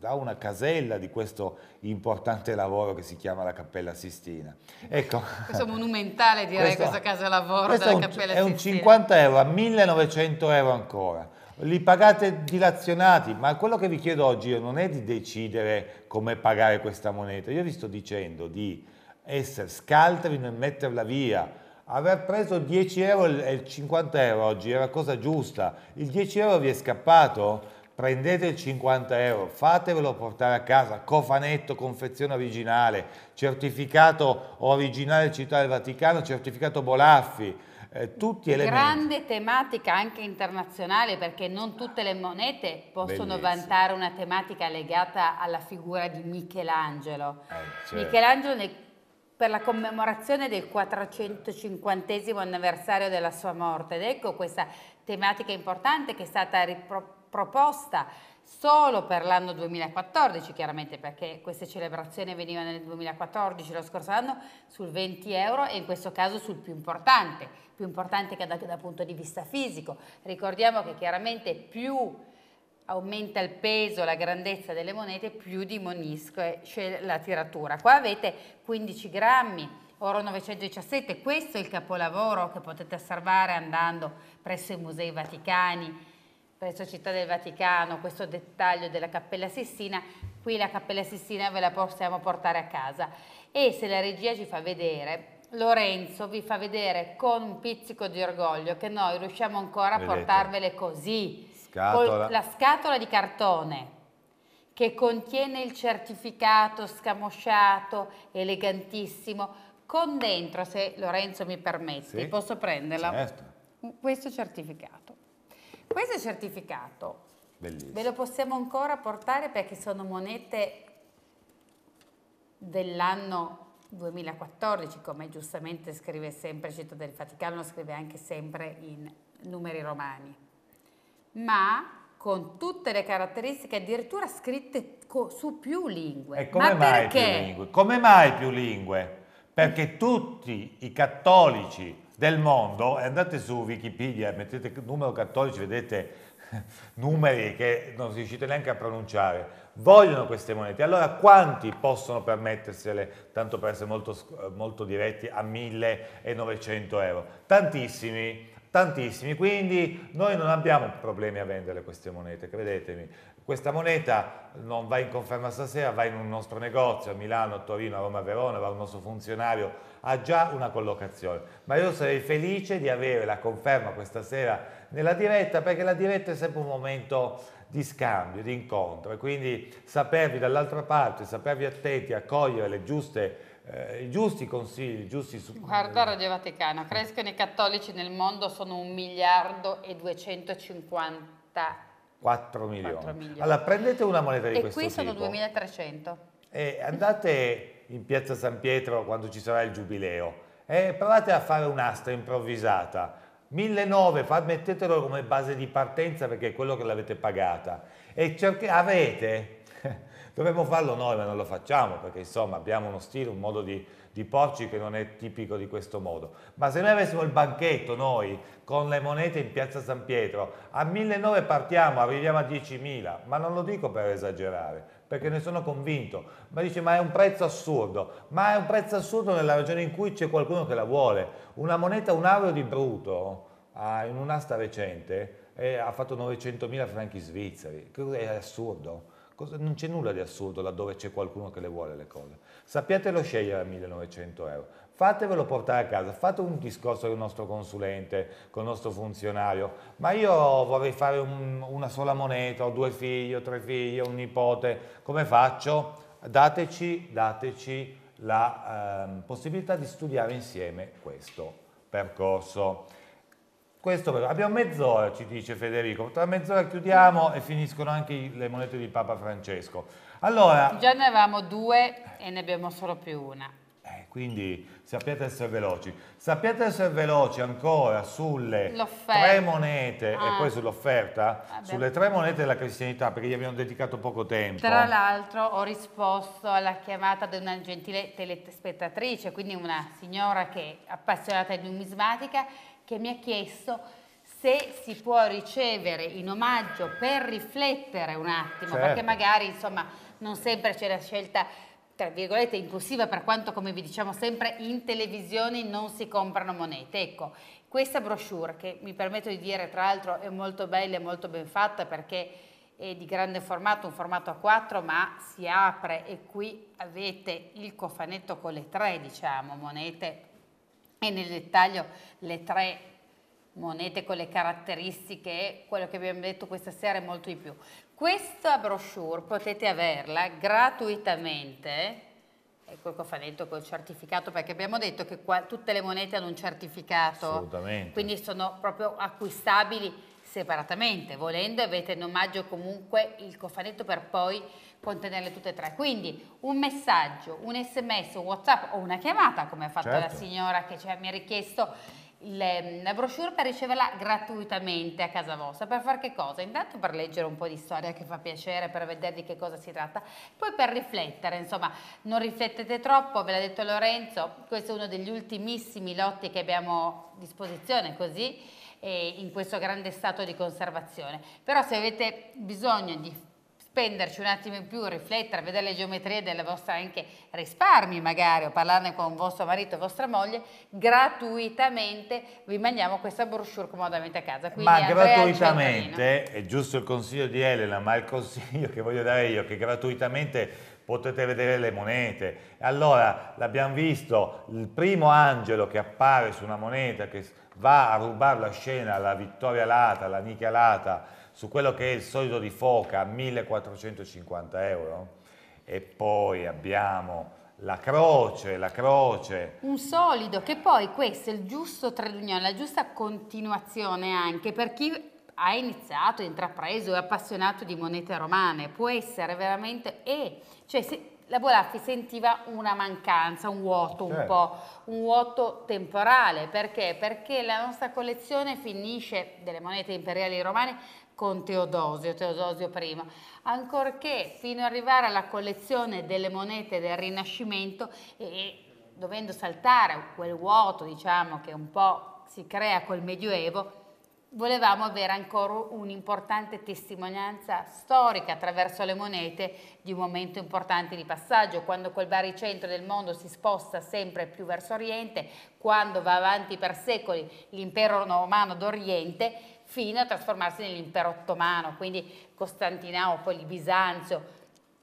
da una casella di questo importante lavoro che si chiama la Cappella Sistina. Ecco, questo è monumentale direi, questa, casa lavoro della Cappella Sistina. È un 50 euro, 1900 euro ancora li pagate dilazionati, ma quello che vi chiedo oggi non è di decidere come pagare questa moneta, io vi sto dicendo di essere scaltri nel metterla via, aver preso 10 euro e 50 euro oggi era cosa giusta, il 10 euro vi è scappato? prendete il 50 euro, fatevelo portare a casa, cofanetto, confezione originale, certificato originale Città del Vaticano, certificato Bolaffi, eh, tutti elementi. Grande tematica anche internazionale perché non tutte le monete possono Bellissimo. vantare una tematica legata alla figura di Michelangelo. Eh, certo. Michelangelo nel, per la commemorazione del 450 anniversario della sua morte ed ecco questa tematica importante che è stata riproposta solo per l'anno 2014, chiaramente perché queste celebrazioni venivano nel 2014, lo scorso anno, sul 20 euro e in questo caso sul più importante, più importante che anche dal punto di vista fisico. Ricordiamo che chiaramente più aumenta il peso, la grandezza delle monete, più diminuisce la tiratura. Qua avete 15 grammi, oro 917, questo è il capolavoro che potete osservare andando presso i musei vaticani, presso Città del Vaticano, questo dettaglio della Cappella Sistina, qui la Cappella Sistina ve la possiamo portare a casa e se la regia ci fa vedere Lorenzo vi fa vedere con un pizzico di orgoglio che noi riusciamo ancora a Vedete. portarvele così. Scatola. la scatola di cartone che contiene il certificato scamosciato, elegantissimo, con dentro, se Lorenzo mi permette, sì, posso prenderla? Certo. Questo certificato. Questo certificato Bellissimo. ve lo possiamo ancora portare perché sono monete dell'anno 2014, come giustamente scrive sempre Città del Vaticano, lo scrive anche sempre in numeri romani, ma con tutte le caratteristiche addirittura scritte su più lingue. E come ma mai perché? più lingue? Come mai più lingue? Perché tutti i cattolici del mondo, andate su Wikipedia, mettete numero cattolici, vedete <laughs> numeri che non riuscite neanche a pronunciare, vogliono queste monete, allora quanti possono permettersele, tanto per essere molto, eh, molto diretti, a 1.900 euro? Tantissimi, tantissimi, quindi noi non abbiamo problemi a vendere queste monete, credetemi. Questa moneta non va in conferma stasera, va in un nostro negozio a Milano, a Torino, a Roma, a Verona, va un nostro funzionario, ha già una collocazione. Ma io sarei felice di avere la conferma questa sera nella diretta, perché la diretta è sempre un momento di scambio, di incontro e quindi sapervi dall'altra parte, sapervi attenti, accogliere le giuste eh, i giusti consigli, i giusti supporti. Guarda Radio Vaticano, crescono i cattolici nel mondo, sono un miliardo e 250 4 milioni. 4 milioni. Allora prendete una moneta di e questo tipo. E qui sono 2300. E andate in piazza San Pietro quando ci sarà il giubileo e provate a fare un'asta improvvisata 1.900, mettetelo come base di partenza perché è quello che l'avete pagata. E cerche, avete, <laughs> dovremmo farlo noi ma non lo facciamo perché insomma abbiamo uno stile, un modo di, di porci che non è tipico di questo modo. Ma se noi avessimo il banchetto noi con le monete in piazza San Pietro, a 1.900 partiamo, arriviamo a 10.000, ma non lo dico per esagerare, perché ne sono convinto. Ma dice, ma è un prezzo assurdo. Ma è un prezzo assurdo nella ragione in cui c'è qualcuno che la vuole. Una moneta, un euro di Bruto, ah, in un'asta recente, eh, ha fatto 900.000 franchi svizzeri. È assurdo. Non c'è nulla di assurdo laddove c'è qualcuno che le vuole le cose. Sappiatelo scegliere a 1900 euro fatevelo portare a casa, fate un discorso con il nostro consulente, con il nostro funzionario, ma io vorrei fare un, una sola moneta, ho due figli, ho tre figli, ho un nipote, come faccio? Dateci, dateci la eh, possibilità di studiare insieme questo percorso. Questo però, abbiamo mezz'ora, ci dice Federico, tra mezz'ora chiudiamo e finiscono anche le monete di Papa Francesco. Allora, già ne avevamo due e ne abbiamo solo più una. Quindi sappiate essere veloci. Sappiate essere veloci ancora sulle tre monete ah. e poi sull'offerta, ah, sulle tre monete della cristianità, perché gli abbiamo dedicato poco tempo. Tra l'altro ho risposto alla chiamata di una gentile telespettatrice, quindi una signora che è appassionata di numismatica, che mi ha chiesto se si può ricevere in omaggio per riflettere un attimo, certo. perché magari insomma non sempre c'è la scelta tra virgolette inclusiva per quanto come vi diciamo sempre in televisione non si comprano monete ecco questa brochure che mi permetto di dire tra l'altro è molto bella e molto ben fatta perché è di grande formato un formato A4 ma si apre e qui avete il cofanetto con le tre diciamo monete e nel dettaglio le tre monete con le caratteristiche quello che abbiamo detto questa sera è molto di più questa brochure potete averla gratuitamente, ecco qua fa dentro col certificato perché abbiamo detto che qua, tutte le monete hanno un certificato, Assolutamente. quindi sono proprio acquistabili separatamente, volendo avete in omaggio comunque il cofanetto per poi contenerle tutte e tre. Quindi un messaggio, un sms, un whatsapp o una chiamata come ha fatto certo. la signora che ci, mi ha richiesto la brochure per riceverla gratuitamente a casa vostra. Per fare che cosa? Intanto per leggere un po' di storia che fa piacere, per vedere di che cosa si tratta, poi per riflettere, insomma, non riflettete troppo, ve l'ha detto Lorenzo, questo è uno degli ultimissimi lotti che abbiamo a disposizione, così eh, in questo grande stato di conservazione. Però se avete bisogno di spenderci un attimo in più, riflettere, vedere le geometrie delle vostre anche risparmi magari o parlarne con vostro marito e vostra moglie, gratuitamente vi mandiamo questa brochure comodamente a casa. Quindi ma gratuitamente, è giusto il consiglio di Elena, ma il consiglio che voglio dare io, che gratuitamente potete vedere le monete. Allora, l'abbiamo visto, il primo angelo che appare su una moneta, che va a rubare la scena alla Vittoria Lata, alla Nicchia Lata, su quello che è il solito di Foca 1450 euro e poi abbiamo la croce, la croce. Un solido che poi questo è il giusto tradugnolo, la giusta continuazione anche per chi ha iniziato, intrapreso, è appassionato di monete romane, può essere veramente... E, cioè, se, la Bolaffi sentiva una mancanza, un vuoto certo. un po', un vuoto temporale, perché? Perché la nostra collezione finisce, delle monete imperiali romane, con Teodosio, Teodosio I, ancorché fino ad arrivare alla collezione delle monete del Rinascimento e dovendo saltare quel vuoto diciamo, che un po' si crea col Medioevo, volevamo avere ancora un'importante testimonianza storica attraverso le monete di un momento importante di passaggio, quando quel baricentro del mondo si sposta sempre più verso Oriente, quando va avanti per secoli l'impero romano d'Oriente, fino a trasformarsi nell'impero ottomano, quindi Costantinopoli, Bisanzio.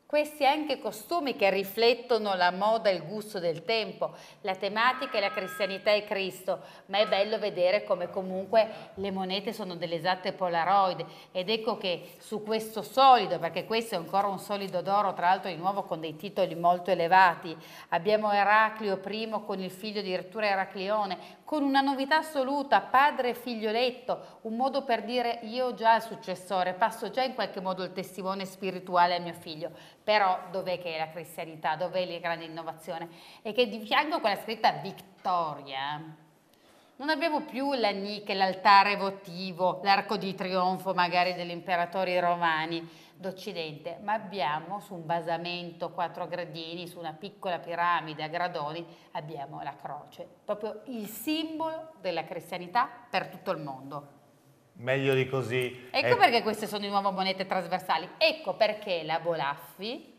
Questi anche costumi che riflettono la moda e il gusto del tempo, la tematica è la cristianità e Cristo, ma è bello vedere come comunque le monete sono delle esatte polaroid ed ecco che su questo solido, perché questo è ancora un solido d'oro, tra l'altro di nuovo con dei titoli molto elevati, abbiamo Eraclio I con il figlio di Rettura Eraclione, con una novità assoluta, padre e figlioletto, un modo per dire io ho già il successore, passo già in qualche modo il testimone spirituale a mio figlio, però dov'è che è la cristianità, dov'è la grande innovazione? E che di fianco quella scritta vittoria non abbiamo più la nicchia, l'altare votivo, l'arco di trionfo magari degli imperatori romani d'Occidente, ma abbiamo su un basamento quattro gradini, su una piccola piramide a gradoni, abbiamo la croce, proprio il simbolo della cristianità per tutto il mondo. Meglio di così. Ecco è... perché queste sono di nuovo monete trasversali, ecco perché la Bolaffi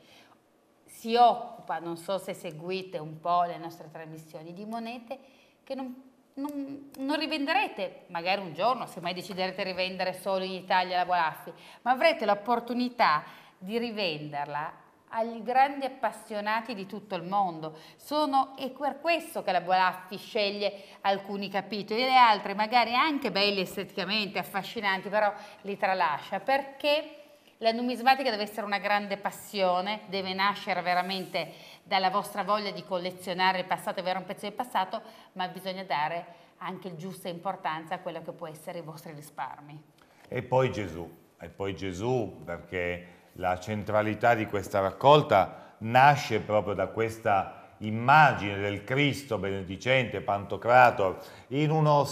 si occupa, non so se seguite un po' le nostre trasmissioni, di monete che non non, non, rivenderete, magari un giorno, se mai deciderete di rivendere solo in Italia la Bolaffi, ma avrete l'opportunità di rivenderla agli grandi appassionati di tutto il mondo. Sono, è per questo che la Bolaffi sceglie alcuni capitoli, le altre magari anche belli esteticamente, affascinanti, però li tralascia perché la numismatica deve essere una grande passione, deve nascere veramente dalla vostra voglia di collezionare il passato, avere un pezzo di passato, ma bisogna dare anche giusta importanza a quello che può essere i vostri risparmi. E poi Gesù, e poi Gesù perché la centralità di questa raccolta nasce proprio da questa immagine del Cristo benedicente, pantocrator, in uno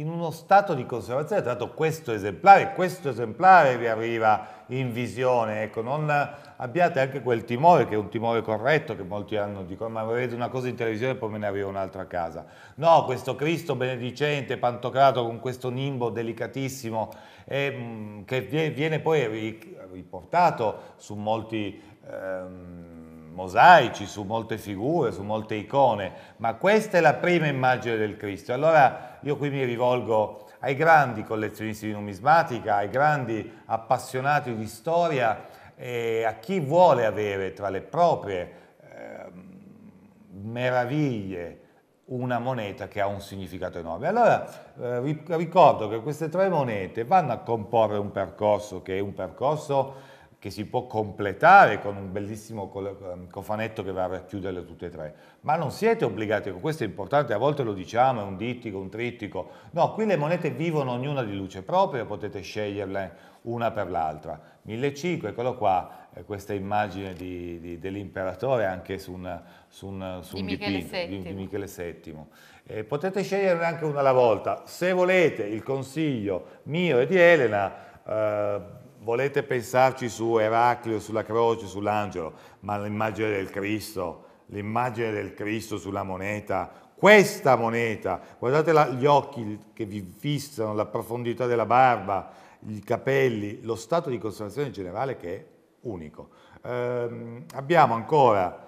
in uno stato di conservazione, tra l'altro questo esemplare, questo esemplare vi arriva in visione, ecco, non abbiate anche quel timore, che è un timore corretto che molti hanno, dicono ma vedete una cosa in televisione e poi me ne arriva un'altra a casa. No, questo Cristo benedicente, pantocrato con questo nimbo delicatissimo, eh, che viene poi riportato su molti... Ehm, mosaici, su molte figure, su molte icone, ma questa è la prima immagine del Cristo. Allora io qui mi rivolgo ai grandi collezionisti di numismatica, ai grandi appassionati di storia e a chi vuole avere tra le proprie eh, meraviglie una moneta che ha un significato enorme. Allora eh, ricordo che queste tre monete vanno a comporre un percorso che è un percorso che si può completare con un bellissimo ehm, cofanetto che va a racchiuderle tutte e tre, ma non siete obbligati, ecco, questo è importante, a volte lo diciamo, è un dittico, un trittico, no, qui le monete vivono ognuna di luce propria, potete sceglierle una per l'altra. 1500, eccolo qua, eh, questa immagine dell'imperatore anche su un, su un, su di, un Michele dipinto, di, Michele VII. Eh, potete sceglierne anche una alla volta, se volete il consiglio mio e di Elena, eh, volete pensarci su Eraclio, sulla croce, sull'angelo, ma l'immagine del Cristo, l'immagine del Cristo sulla moneta, questa moneta, guardate la, gli occhi che vi fissano, la profondità della barba, i capelli, lo stato di conservazione generale che è unico. Eh, abbiamo ancora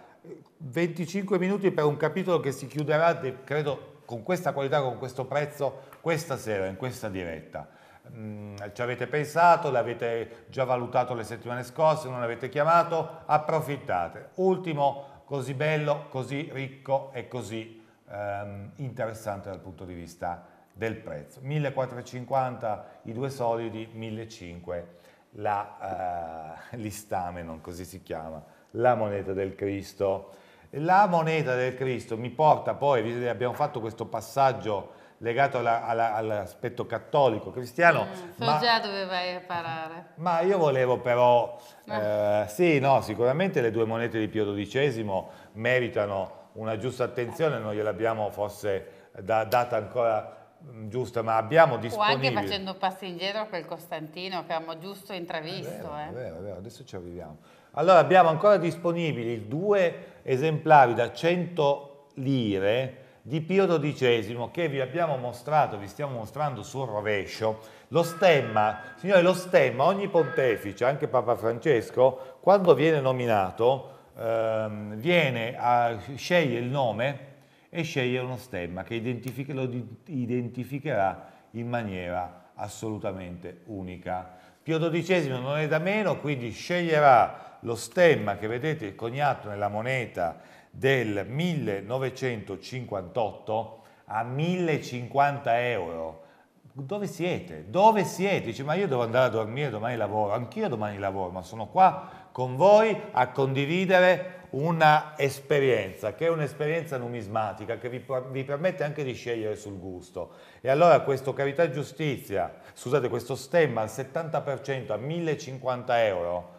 25 minuti per un capitolo che si chiuderà, credo, con questa qualità, con questo prezzo, questa sera, in questa diretta. Mm, ci avete pensato, l'avete già valutato le settimane scorse, non l'avete chiamato, approfittate. Ultimo, così bello, così ricco e così ehm, interessante dal punto di vista del prezzo. 1450 i due solidi, 1500 la eh, listame, non così si chiama, la moneta del Cristo. La moneta del Cristo mi porta poi, abbiamo fatto questo passaggio legato alla, alla, all'aspetto cattolico cristiano. Mm, so già dove vai a parare. Ma io volevo però, eh, sì, no, sicuramente le due monete di Pio XII meritano una giusta attenzione, non gliel'abbiamo forse da, data ancora mm, giusta, ma abbiamo disponibile... O anche facendo passi indietro per Costantino che abbiamo giusto intravisto. È vero, eh. è vero, è vero. adesso ci arriviamo. Allora abbiamo ancora disponibili due esemplari da 100 lire di Pio XII che vi abbiamo mostrato, vi stiamo mostrando sul rovescio, lo stemma, signore lo stemma, ogni pontefice, anche Papa Francesco, quando viene nominato, ehm, viene a, sceglie il nome e sceglie uno stemma che identifica, lo identificherà in maniera assolutamente unica. Pio XII non è da meno, quindi sceglierà lo stemma che vedete coniato nella moneta del 1958 a 1050 euro. Dove siete? Dove siete? Dice, ma io devo andare a dormire, domani lavoro, anch'io domani lavoro, ma sono qua con voi a condividere una esperienza, che è un'esperienza numismatica, che vi, vi permette anche di scegliere sul gusto. E allora questo Carità Giustizia, scusate, questo stemma al 70% a 1050 euro,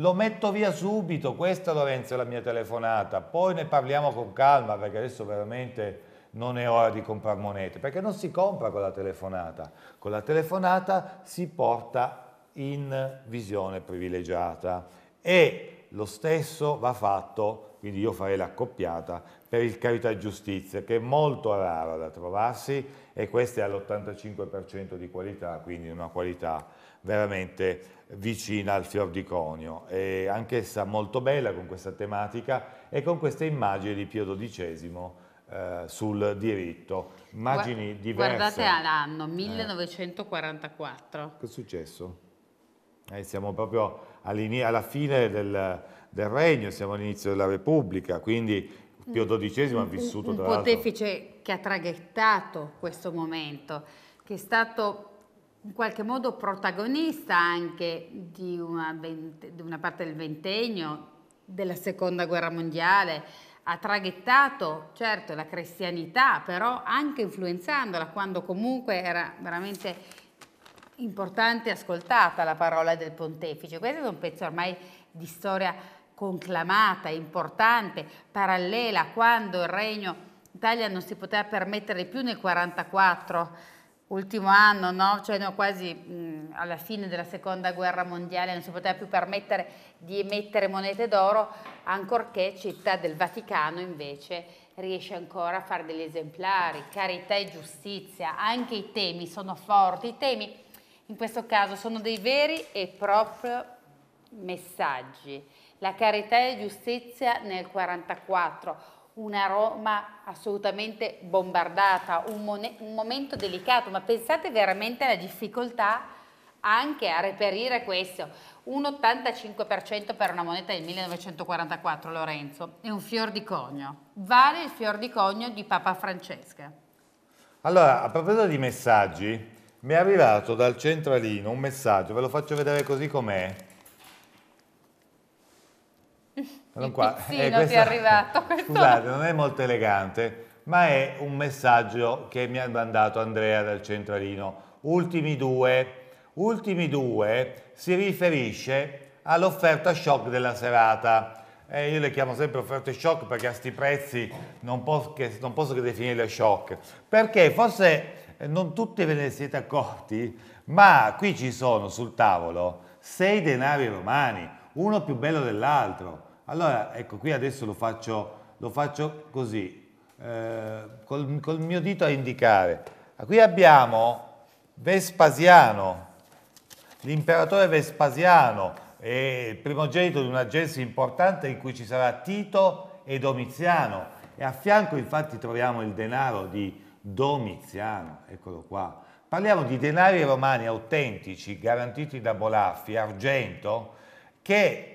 lo metto via subito, questa Lorenzo è la mia telefonata, poi ne parliamo con calma perché adesso veramente non è ora di comprare monete, perché non si compra con la telefonata, con la telefonata si porta in visione privilegiata e lo stesso va fatto, quindi io farei l'accoppiata, per il carità giustizia, che è molto rara da trovarsi e questa è all'85% di qualità, quindi una qualità veramente vicina al fior di conio, e anch'essa molto bella con questa tematica e con queste immagini di Pio XII eh, sul diritto, immagini Guard diverse. Guardate all'anno, 1944. Eh. Che è successo? Eh, siamo proprio alla fine del, del regno, siamo all'inizio della Repubblica, quindi Pio XII mm. ha vissuto un, un, un pontefice che ha traghettato questo momento, che è stato in qualche modo protagonista anche di una, di una parte del ventennio della seconda guerra mondiale, ha traghettato certo la cristianità, però anche influenzandola quando comunque era veramente importante e ascoltata la parola del pontefice. Questo è un pezzo ormai di storia conclamata, importante, parallela a quando il regno Italia non si poteva permettere più nel 1944 ultimo anno, no? cioè no, quasi mh, alla fine della seconda guerra mondiale non si poteva più permettere di emettere monete d'oro, ancorché Città del Vaticano invece riesce ancora a fare degli esemplari, carità e giustizia, anche i temi sono forti, i temi in questo caso sono dei veri e propri messaggi. La carità e giustizia nel 1944, una Roma assolutamente bombardata, un, un, momento delicato, ma pensate veramente alla difficoltà anche a reperire questo. Un 85% per una moneta del 1944, Lorenzo, è un fior di cogno. Vale il fior di cogno di Papa Francesca. Allora, a proposito di messaggi, mi è arrivato dal centralino un messaggio, ve lo faccio vedere così com'è non qua. Eh, questa, ti è arrivato. <laughs> Questo. Scusate, non è molto elegante, ma è un messaggio che mi ha mandato Andrea dal centralino. Ultimi due. Ultimi due si riferisce all'offerta shock della serata. Eh, io le chiamo sempre offerte shock perché a questi prezzi non posso, che, non posso che definirle shock. Perché forse eh, non tutti ve ne siete accorti, ma qui ci sono sul tavolo sei denari romani, uno più bello dell'altro. Allora, ecco, qui adesso lo faccio, lo faccio così, eh, col, col mio dito a indicare. Ah, qui abbiamo Vespasiano, l'imperatore Vespasiano, è il primogenito di una genesi importante in cui ci sarà Tito e Domiziano. E a fianco infatti troviamo il denaro di Domiziano, eccolo qua. Parliamo di denari romani autentici, garantiti da Bolaffi, argento, che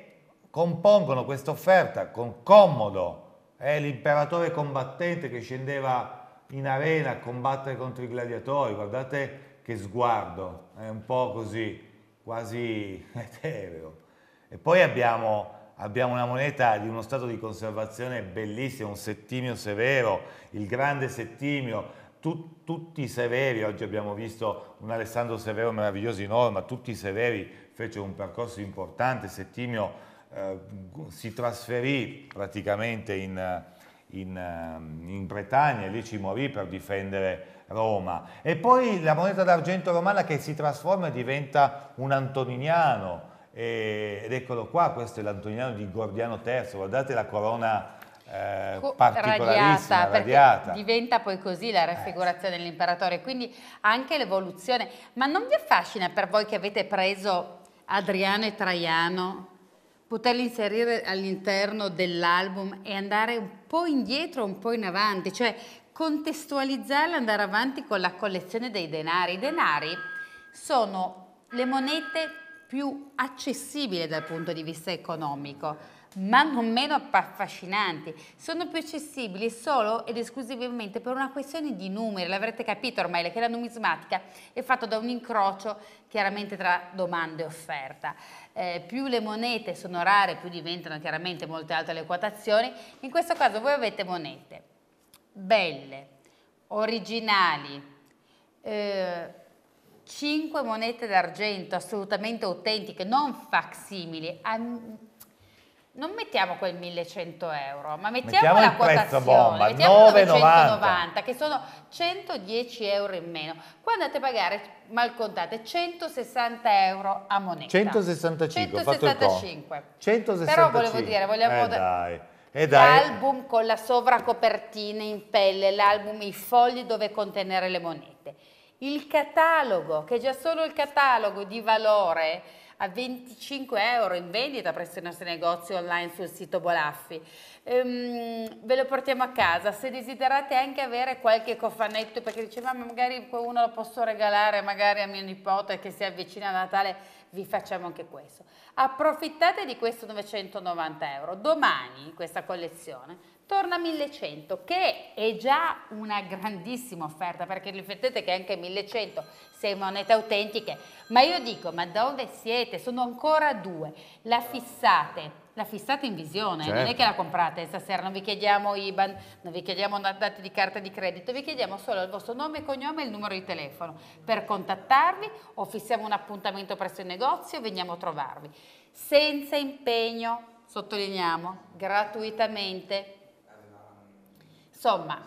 compongono questa offerta con Commodo, eh, l'imperatore combattente che scendeva in arena a combattere contro i gladiatori, guardate che sguardo, è un po' così, quasi <laughs> etereo. E poi abbiamo, abbiamo, una moneta di uno stato di conservazione bellissimo, un settimio severo, il grande settimio, tu, tutti severi, oggi abbiamo visto un Alessandro Severo meraviglioso in Orma, tutti i severi fece un percorso importante, settimio eh, mm, si trasferì praticamente in, in, eh, in Bretagna e lì ci morì per difendere Roma. E poi la moneta d'argento romana che si trasforma e diventa un antoniniano, ed eccolo qua, questo è l'antoniniano di Gordiano III, guardate la corona eh, particolarissima, radiata, diventa poi così la eh, raffigurazione eh. dell'imperatore, quindi anche l'evoluzione. Ma non vi affascina per voi che avete preso Adriano e Traiano poterli inserire all'interno dell'album e andare un po' indietro, un po' in avanti, cioè contestualizzarlo, andare avanti con la collezione dei denari. I denari sono le monete più accessibili dal punto di vista economico, ma non meno affascinanti. Sono più accessibili solo ed esclusivamente per una questione di numeri. L'avrete capito ormai che la numismatica è fatta da un incrocio chiaramente tra domanda e offerta eh, più le monete sono rare, più diventano chiaramente molte altre le quotazioni. In questo caso voi avete monete belle, originali, eh, 5 monete d'argento assolutamente autentiche, non facsimili, non mettiamo quel 1100 euro, ma mettiamo, mettiamo la quotazione, bomba, mettiamo 990, che sono 110 euro in meno. Poi andate a pagare, mal contate, 160 euro a moneta. 165, 165. 165. Però volevo dire, vogliamo... Eh dai. Eh dai. L'album con la sovracopertina in pelle, l'album, i fogli dove contenere le monete. Il catalogo, che già solo il catalogo di valore a 25 euro in vendita presso i nostri negozi online sul sito Bolaffi. Ehm, ve lo portiamo a casa, se desiderate anche avere qualche cofanetto, perché diceva ma magari uno lo posso regalare magari a mio nipote che si avvicina a Natale, vi facciamo anche questo. Approfittate di questo 990 euro, domani questa collezione torna a 1100 che è già una grandissima offerta perché riflettete che anche 1100 se monete autentiche ma io dico ma dove siete sono ancora due la fissate la fissate in visione certo. non è certo. che la comprate stasera non vi chiediamo IBAN non vi chiediamo dati di carta di credito vi chiediamo solo il vostro nome e cognome e il numero di telefono per contattarvi o fissiamo un appuntamento presso il negozio e veniamo a trovarvi senza impegno sottolineiamo gratuitamente Insomma,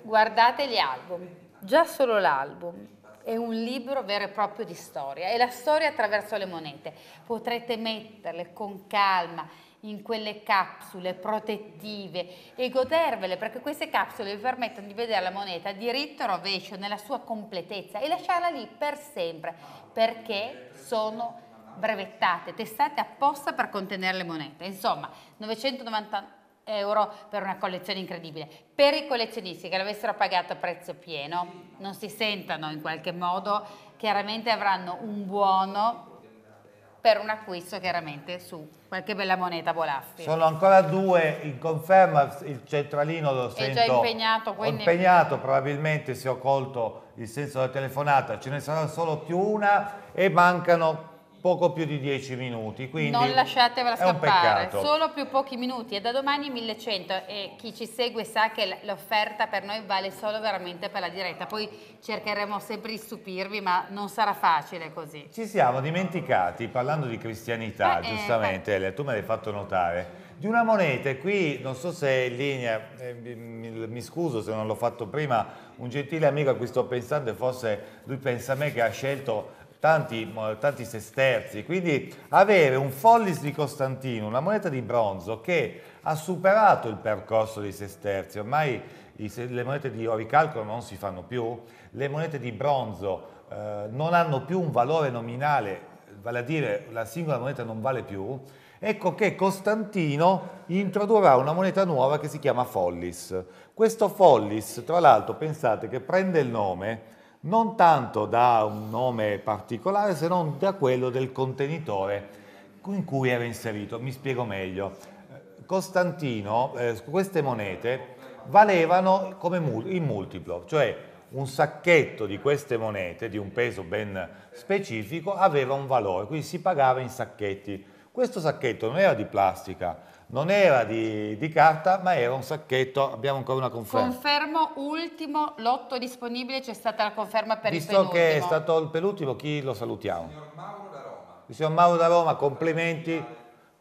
guardate gli album, già solo l'album è un libro vero e proprio di storia e la storia attraverso le monete. Potrete metterle con calma in quelle capsule protettive e godervele perché queste capsule vi permettono di vedere la moneta diritto e rovescio nella sua completezza e lasciarla lì per sempre perché sono brevettate, testate apposta per contenere le monete. Insomma, 999 euro per una collezione incredibile. Per i collezionisti che l'avessero pagata a prezzo pieno, non si sentano in qualche modo, chiaramente avranno un buono per un acquisto chiaramente su qualche bella moneta volaffi. Sono ancora due in conferma, il centralino lo sento. È già impegnato, quindi... impegnato, probabilmente si ho colto il senso della telefonata, ce ne sarà solo più una e mancano poco più di 10 minuti, quindi non lasciatevela scappare, solo più pochi minuti e da domani 1100 e chi ci segue sa che l'offerta per noi vale solo veramente per la diretta, poi cercheremo sempre di stupirvi ma non sarà facile così. Ci siamo dimenticati, parlando di cristianità eh, eh giustamente, eh, tu me l'hai fatto notare, di una moneta e qui non so se è in linea, eh, mi, mi, scuso se non l'ho fatto prima, un gentile amico a cui sto pensando e forse lui pensa a me che ha scelto tanti, tanti sesterzi, quindi avere un follis di Costantino, una moneta di bronzo che ha superato il percorso dei sesterzi, ormai le monete di oricalcolo non si fanno più, le monete di bronzo eh, non hanno più un valore nominale, vale a dire la singola moneta non vale più, ecco che Costantino introdurrà una moneta nuova che si chiama follis. Questo follis, tra l'altro, pensate che prende il nome non tanto da un nome particolare se non da quello del contenitore in cui era inserito. Mi spiego meglio. Costantino, eh, queste monete valevano come mul- in multiplo, cioè un sacchetto di queste monete di un peso ben specifico aveva un valore, quindi si pagava in sacchetti. Questo sacchetto non era di plastica, non era di, di, carta, ma era un sacchetto, abbiamo ancora una conferma. Confermo, ultimo lotto disponibile, c'è stata la conferma per Visto il penultimo. Visto che è stato il penultimo, chi lo salutiamo? Il signor Mauro da Roma. Il signor Mauro da Roma, complimenti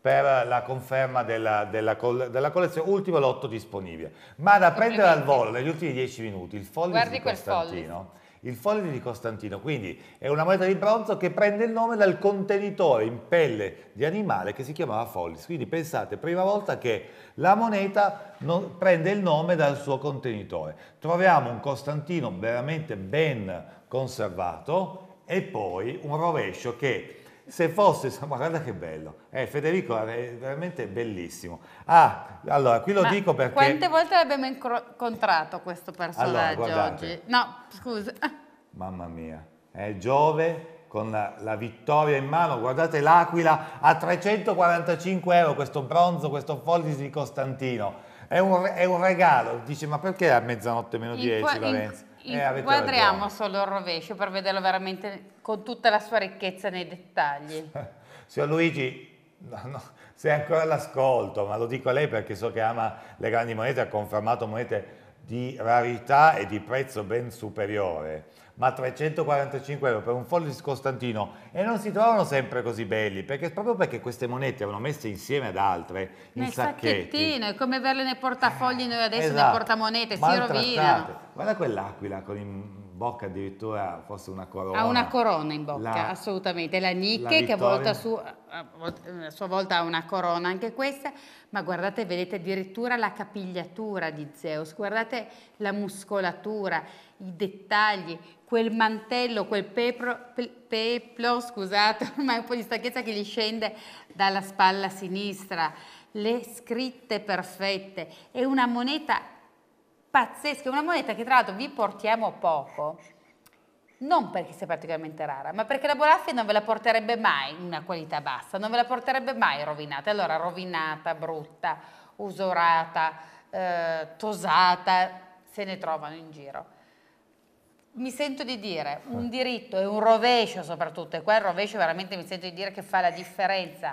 per la conferma della, della, della collezione, ultimo lotto disponibile. Ma da prendere al volo negli ultimi dieci minuti, il folle Guardi di Costantino il foglio di Costantino, quindi è una moneta di bronzo che prende il nome dal contenitore in pelle di animale che si chiamava follis. Quindi pensate, prima volta che la moneta prende il nome dal suo contenitore. Troviamo un Costantino veramente ben conservato e poi un rovescio che se fosse, ma guarda che bello, eh, Federico è veramente bellissimo. Ah, allora, qui lo ma dico perché... Quante volte l'abbiamo incontrato questo personaggio allora, oggi? No, scusa. <laughs> Mamma mia, è Giove con la, la vittoria in mano, guardate l'aquila a 345 euro, questo bronzo, questo follis di Costantino. È un, è un regalo, dice ma perché a mezzanotte meno 10 Lorenzo? Eh, Inquadriamo solo il rovescio per vederlo veramente con tutta la sua ricchezza nei dettagli. <laughs> Signor Luigi, no, no, sei ancora all'ascolto, ma lo dico a lei perché so che ama le grandi monete, ha confermato monete di rarità e di prezzo ben superiore ma 345 euro per un foglio di Costantino e non si trovano sempre così belli, perché, proprio perché queste monete erano messe insieme ad altre in Nel sacchetti. sacchettino, è come averle nei portafogli noi adesso, esatto. nei portamonete, si rovina Guarda quell'aquila con i Bocca addirittura forse una corona. Ha una corona in bocca, la, assolutamente. La Nicche che a, volta su, a sua volta ha una corona anche questa, ma guardate, vedete addirittura la capigliatura di Zeus, guardate la muscolatura, i dettagli, quel mantello, quel pepro, pe, peplo, scusate, ormai <laughs> un po' di stanchezza che gli scende dalla spalla sinistra, le scritte perfette, è una moneta pazzesca, una moneta che tra l'altro vi portiamo poco, non perché sia particolarmente rara, ma perché la Bolaffi non ve la porterebbe mai in una qualità bassa, non ve la porterebbe mai rovinata. Allora, rovinata, brutta, usurata, eh, tosata, se ne trovano in giro. Mi sento di dire un eh. diritto e un rovescio soprattutto, e qua il rovescio veramente mi sento di dire che fa la differenza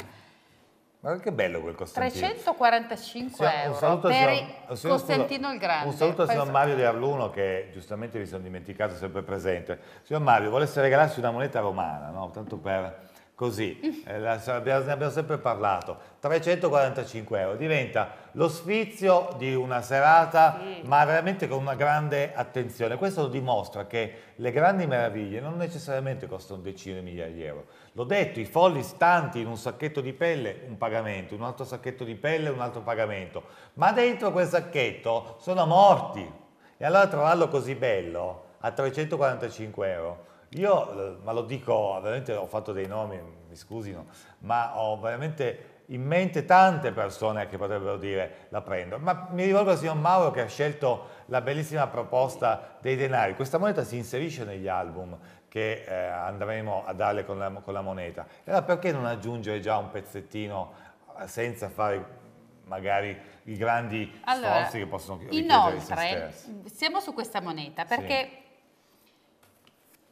ma che bello quel Costantino. 345 sì, euro saluto per Costantino scusa, il Grande. Un saluto a signor Mario di Arluno che giustamente mi sono dimenticato sempre presente. Signor Mario, volesse regalarsi una moneta romana, no? Tanto per così, <laughs> eh, la, abbiamo, ne abbiamo sempre parlato, 345 euro, diventa lo sfizio di una serata, sì. ma veramente con una grande attenzione. Questo dimostra che le grandi meraviglie non necessariamente costano decine di migliaia di euro, L'ho detto, i folli stanti in un sacchetto di pelle un pagamento, in un altro sacchetto di pelle un altro pagamento, ma dentro quel sacchetto sono morti. E allora trovarlo così bello a 345 euro. Io, eh, ma lo dico, veramente ho fatto dei nomi, mi scusino, ma ho veramente in mente tante persone che potrebbero dire la prendo, ma mi rivolgo al signor Mauro che ha scelto la bellissima proposta dei denari. Questa moneta si inserisce negli album che eh, andremo a darle con la, con la moneta. E allora perché non aggiungere già un pezzettino eh, senza fare magari i grandi allora, sforzi che possono inoltre, richiedere Inoltre, siamo su questa moneta perché,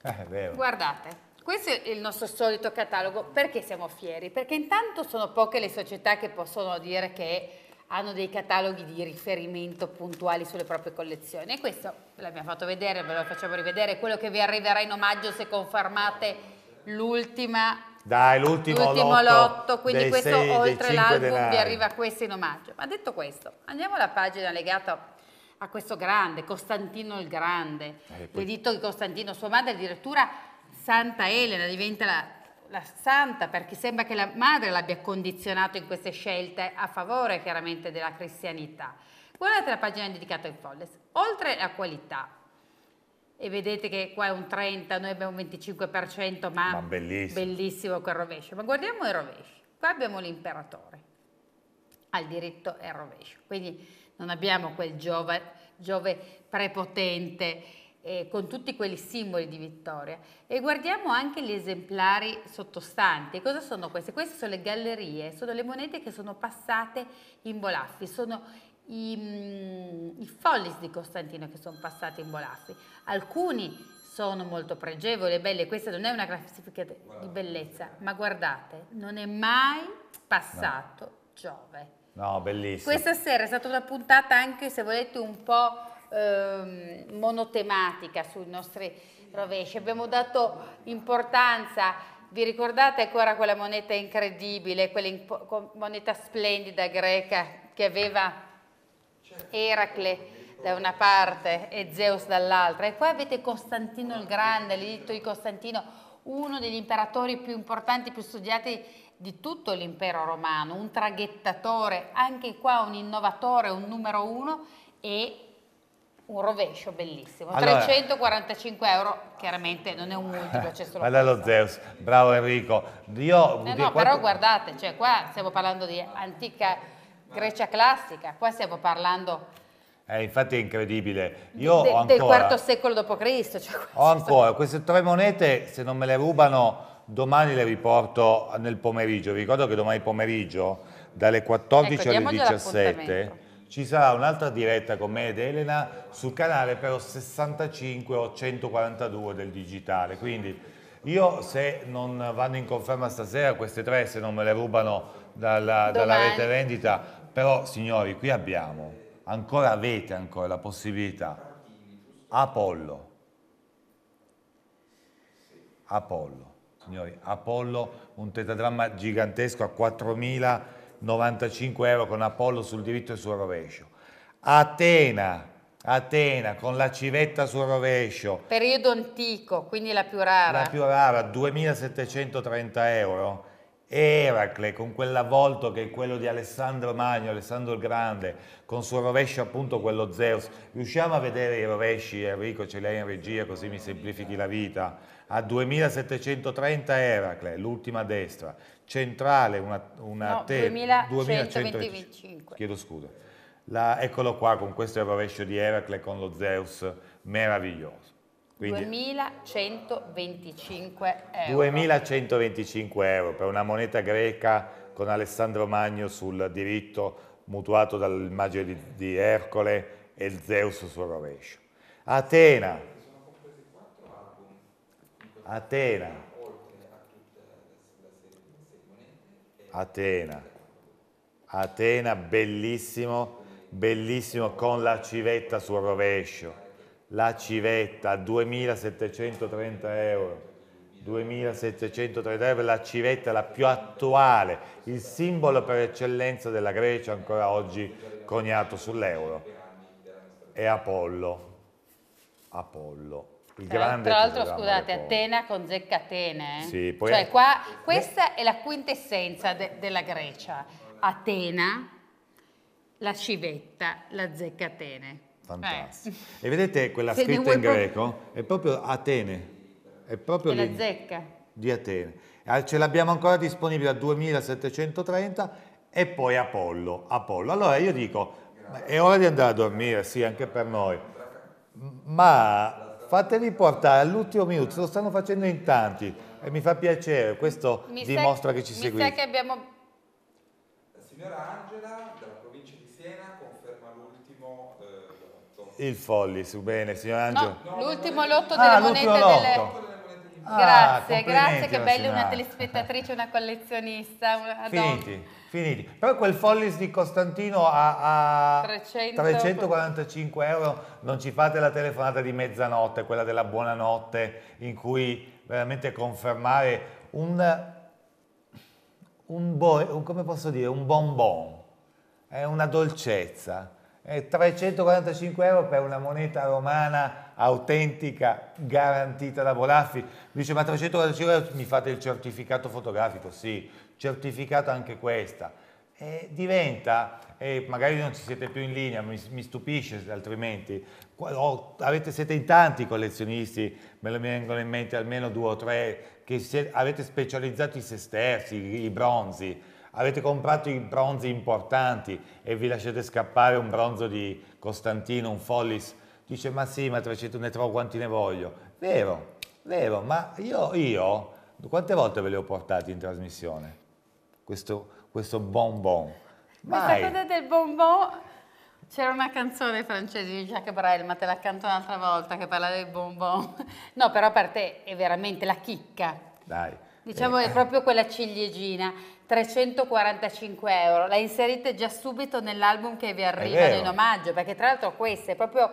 sì. eh, guardate, questo è il nostro solito catalogo, perché siamo fieri? Perché intanto sono poche le società che possono dire che hanno dei cataloghi di riferimento puntuali sulle proprie collezioni e questo l'abbiamo fatto vedere, ve lo facciamo rivedere, quello che vi arriverà in omaggio se confermate l'ultima dai, l'ultimo, lotto, lotto, quindi questo sei, oltre l'album vi arriva questo in omaggio. Ma detto questo, andiamo alla pagina legata a questo grande, Costantino il Grande, eh, poi... l'editto di Costantino, sua madre addirittura Santa Elena diventa la la santa, perché sembra che la madre l'abbia condizionato in queste scelte a favore chiaramente della cristianità. Guardate la pagina dedicata ai Folles. Oltre alla qualità, e vedete che qua è un 30, noi abbiamo un 25%, ma, ma bellissimo. bellissimo quel rovescio. Ma guardiamo i rovesci. Qua abbiamo l'imperatore, al diritto e al rovescio. Quindi non abbiamo quel Giove, Giove prepotente eh, con tutti quegli simboli di vittoria e guardiamo anche gli esemplari sottostanti. Cosa sono queste? Queste sono le gallerie, sono le monete che sono passate in bolaffi, sono i, mm, i follis di Costantino che sono passati in bolaffi. Alcuni sono molto pregevoli e belli, questa non è una classifica di bellezza, ma guardate, non è mai passato no. Giove. No, bellissimo. Questa sera è stata una puntata anche, se volete, un po' eh, monotematica sui nostri rovesci, abbiamo dato importanza vi ricordate ancora quella moneta incredibile, quella in, moneta splendida greca che aveva certo. Eracle da una parte e Zeus dall'altra? E qua avete Costantino il Grande, l'editto di Costantino, uno degli imperatori più importanti, più studiati di tutto l'impero romano, un traghettatore, anche qua un innovatore, un numero uno e un rovescio bellissimo. Allora, 345 euro, chiaramente non è un multiplo, c'è solo Guarda lo Zeus, bravo Enrico. Io, no, no, quattro... però guardate, cioè qua stiamo parlando di antica Grecia classica, qua stiamo parlando... Eh, infatti è incredibile. Io de, ho ancora, del IV secolo d.C. Cioè ho ancora queste tre monete, se non me le rubano, domani le riporto nel pomeriggio. Vi ricordo che domani pomeriggio dalle 14 ecco, alle 17 ci sarà un'altra diretta con me ed Elena sul canale però 65 o 142 del digitale. Quindi io se non vanno in conferma stasera queste tre, se non me le rubano dalla, dalla rete vendita, però signori qui abbiamo, ancora avete ancora la possibilità, Apollo, Apollo, signori, Apollo, un tetadramma gigantesco a 4000 95 euro con Apollo sul diritto e sul rovescio. Atena, Atena con la civetta sul rovescio. Periodo antico, quindi la più rara. La più rara, 2730 euro. Eracle con quell'avvolto che è quello di Alessandro Magno, Alessandro il Grande, con sul rovescio appunto quello Zeus. Riusciamo a vedere i rovesci, Enrico, ce li hai in regia così mi semplifichi la vita. A 2730 Eracle, l'ultima destra, centrale, una, una no, te, 2125. Chiedo scusa. La, eccolo qua con questo è il rovescio di Eracle con lo Zeus meraviglioso. Quindi, 2125 euro. 2125 euro per una moneta greca con Alessandro Magno sul diritto mutuato dall'immagine di, di Ercole e il Zeus sul rovescio. Atena. Atena. Atena. Atena, bellissimo, bellissimo con la civetta sul rovescio. La civetta, 2.730 euro. 2.730 euro, la civetta la più attuale, il simbolo per eccellenza della Grecia ancora oggi coniato sull'euro. È Apollo. Apollo. Il grande Tra l'altro, scusate, Atena con Zeccatene. Eh. Sì, poi cioè, è... qua, questa è la quintessenza de, della Grecia. Atena, la civetta, la Zecca Atene Fantastico. Eh. E vedete quella <laughs> scritta in greco? È proprio Atene. È proprio la zecca. Di Atene. Ah, ce l'abbiamo ancora disponibile al 2730 e poi Apollo. Apollo. Allora io dico, è ora di andare a dormire, sì, anche per noi. Ma Fateli portare all'ultimo minuto, se lo stanno facendo in tanti e mi fa piacere, questo mi dimostra che, che ci seguite. Mi sa che abbiamo... La signora Angela della provincia di Siena conferma l'ultimo eh, lotto. Il su bene, signora Angela. No, l'ultimo lotto ah, delle ah, monete delle... Lotto. Grazie, ah, grazie, che bello, una telespettatrice, una collezionista, una <laughs> Finiti finiti. Però quel Follis di Costantino a, a 300... 345 euro non ci fate la telefonata di mezzanotte, quella della buonanotte, in cui veramente confermare un, un, bo, un come posso dire, un bonbon, è una dolcezza 345 eh, euro per una moneta romana autentica garantita da Bolaffi. Dice ma 345 euro mi fate il certificato fotografico? Sì, certificato anche questa. E diventa, e magari non ci siete più in linea, mi, mi stupisce altrimenti, o, avete, siete in tanti collezionisti, me lo vengono in mente almeno due o tre, che siete, avete specializzato i sesterzi, i bronzi, avete comprato i bronzi importanti e vi lasciate scappare un bronzo di Costantino, un Follis, dice ma sì, ma 300, ne trovo quanti ne voglio. Vero, vero, ma io, io quante volte ve li ho portati in trasmissione? Questo, questo bonbon. Mai. Questa cosa del bonbon... C'era una canzone francese di Jacques Brel, ma te la canto un'altra volta che parla del bonbon. <laughs> No, però per te è veramente la chicca. Dai. Diciamo eh. è proprio quella ciliegina, 345 euro, la inserite già subito nell'album che vi arriva in omaggio, perché tra l'altro questo è proprio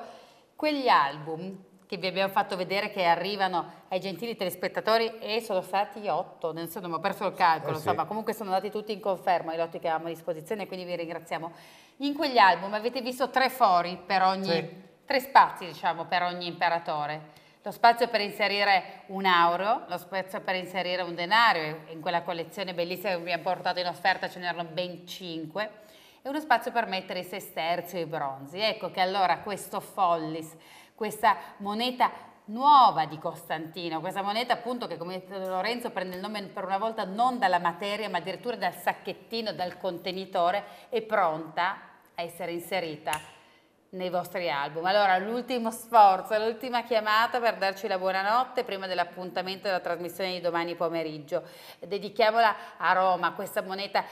quegli album che vi abbiamo fatto vedere che arrivano ai gentili telespettatori e sono stati otto, non so, non ho perso il calcolo, eh sì. insomma, comunque sono andati tutti in conferma i lotti che avevamo a disposizione, quindi vi ringraziamo. In quegli album avete visto tre fori per ogni, sì. tre spazi diciamo per ogni imperatore lo spazio per inserire un euro, lo spazio per inserire un denaro, in quella collezione bellissima che vi abbiamo portato in offerta ce n'erano ben cinque, e uno spazio per mettere i sesterzi o i bronzi. Ecco che allora questo follis, questa moneta nuova di Costantino, questa moneta appunto che come ha detto Lorenzo prende il nome per una volta non dalla materia ma addirittura dal sacchettino, dal contenitore, è pronta a essere inserita nei vostri album. Allora, l'ultimo sforzo, l'ultima chiamata per darci la buonanotte prima dell'appuntamento della trasmissione di domani pomeriggio. Dedichiamola a Roma, questa moneta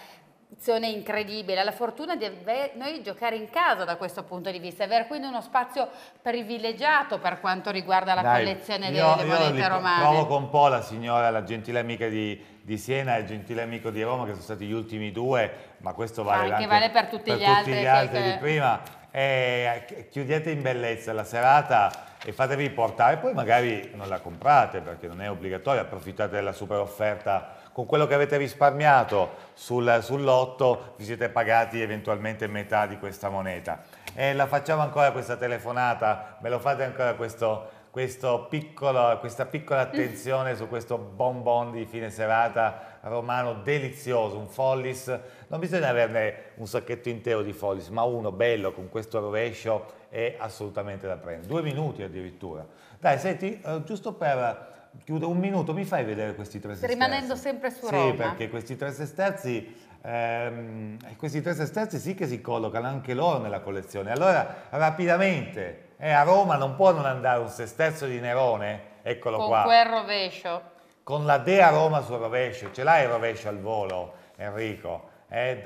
azione incredibile, la fortuna di aver, noi giocare in casa da questo punto di vista, avere quindi uno spazio privilegiato per quanto riguarda la Dai, collezione io, delle monete romane. Provoco un po' la signora, la gentile amica di, di Siena e il gentile amico di Roma che sono stati gli ultimi due, ma questo vale anche, anche vale per tutti per gli altri, gli altri che... Cioè di prima eh, chiudete in bellezza la serata e fatevi portare, poi magari non la comprate perché non è obbligatorio, approfittate della super offerta con quello che avete risparmiato sul, sul lotto, vi siete pagati eventualmente metà di questa moneta. E la facciamo ancora questa telefonata, me lo fate ancora questo, questo piccolo, questa piccola attenzione su questo bonbon di fine serata romano delizioso, un follis, non bisogna averne un sacchetto intero di follis, ma uno bello con questo rovescio è assolutamente da prendere, due minuti addirittura. Dai, senti, eh, giusto per chiudo un minuto, mi fai vedere questi tre sesterzi? Rimanendo sempre su sì, Roma. Sì, perché questi tre sesterzi, ehm, questi tre sesterzi sì che si collocano anche loro nella collezione. Allora, rapidamente, eh, a Roma non può non andare un sesterzo di Nerone, eccolo Con qua. Con quel rovescio con la dea Roma sul rovescio, ce l'hai il rovescio al volo, Enrico? Eh,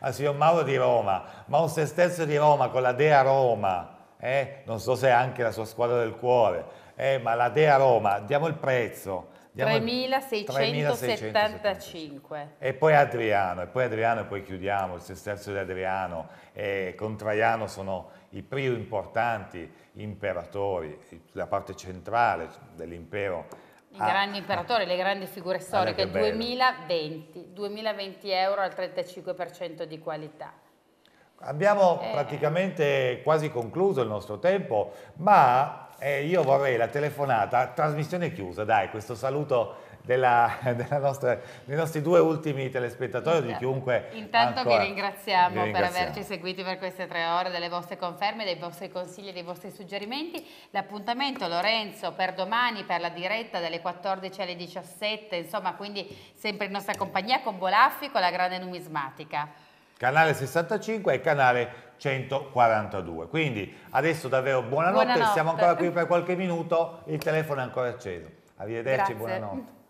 al <laughs> signor Mauro di Roma, ma un se stesso di Roma con la dea Roma, eh? non so se è anche la sua squadra del cuore, eh, ma la dea Roma, diamo il prezzo. Diamo 3.675. E poi Adriano, e poi Adriano, e poi chiudiamo, il sesterzo di Adriano, e con Traiano sono i più importanti imperatori, la parte centrale dell'impero i ah. grandi imperatori, le grandi figure eh, storiche, 2020, 2020 euro al 35% di qualità. Abbiamo eh. praticamente quasi concluso il nostro tempo, ma eh, io vorrei la telefonata, trasmissione chiusa, dai, questo saluto della, <laughs> della nostra, dei nostri due ultimi telespettatori Intanto. di chiunque. Intanto ancora. vi ringraziamo, vi ringraziamo per averci seguiti per queste tre ore, delle vostre conferme, dei vostri consigli, dei vostri suggerimenti. L'appuntamento Lorenzo per domani per la diretta dalle 14 alle 17, insomma quindi sempre in nostra compagnia con Bolaffi con la grande numismatica canale 65 e canale 142. Quindi adesso davvero buonanotte, buonanotte. siamo ancora qui per qualche minuto, il telefono è ancora acceso. Arrivederci, Grazie. buonanotte.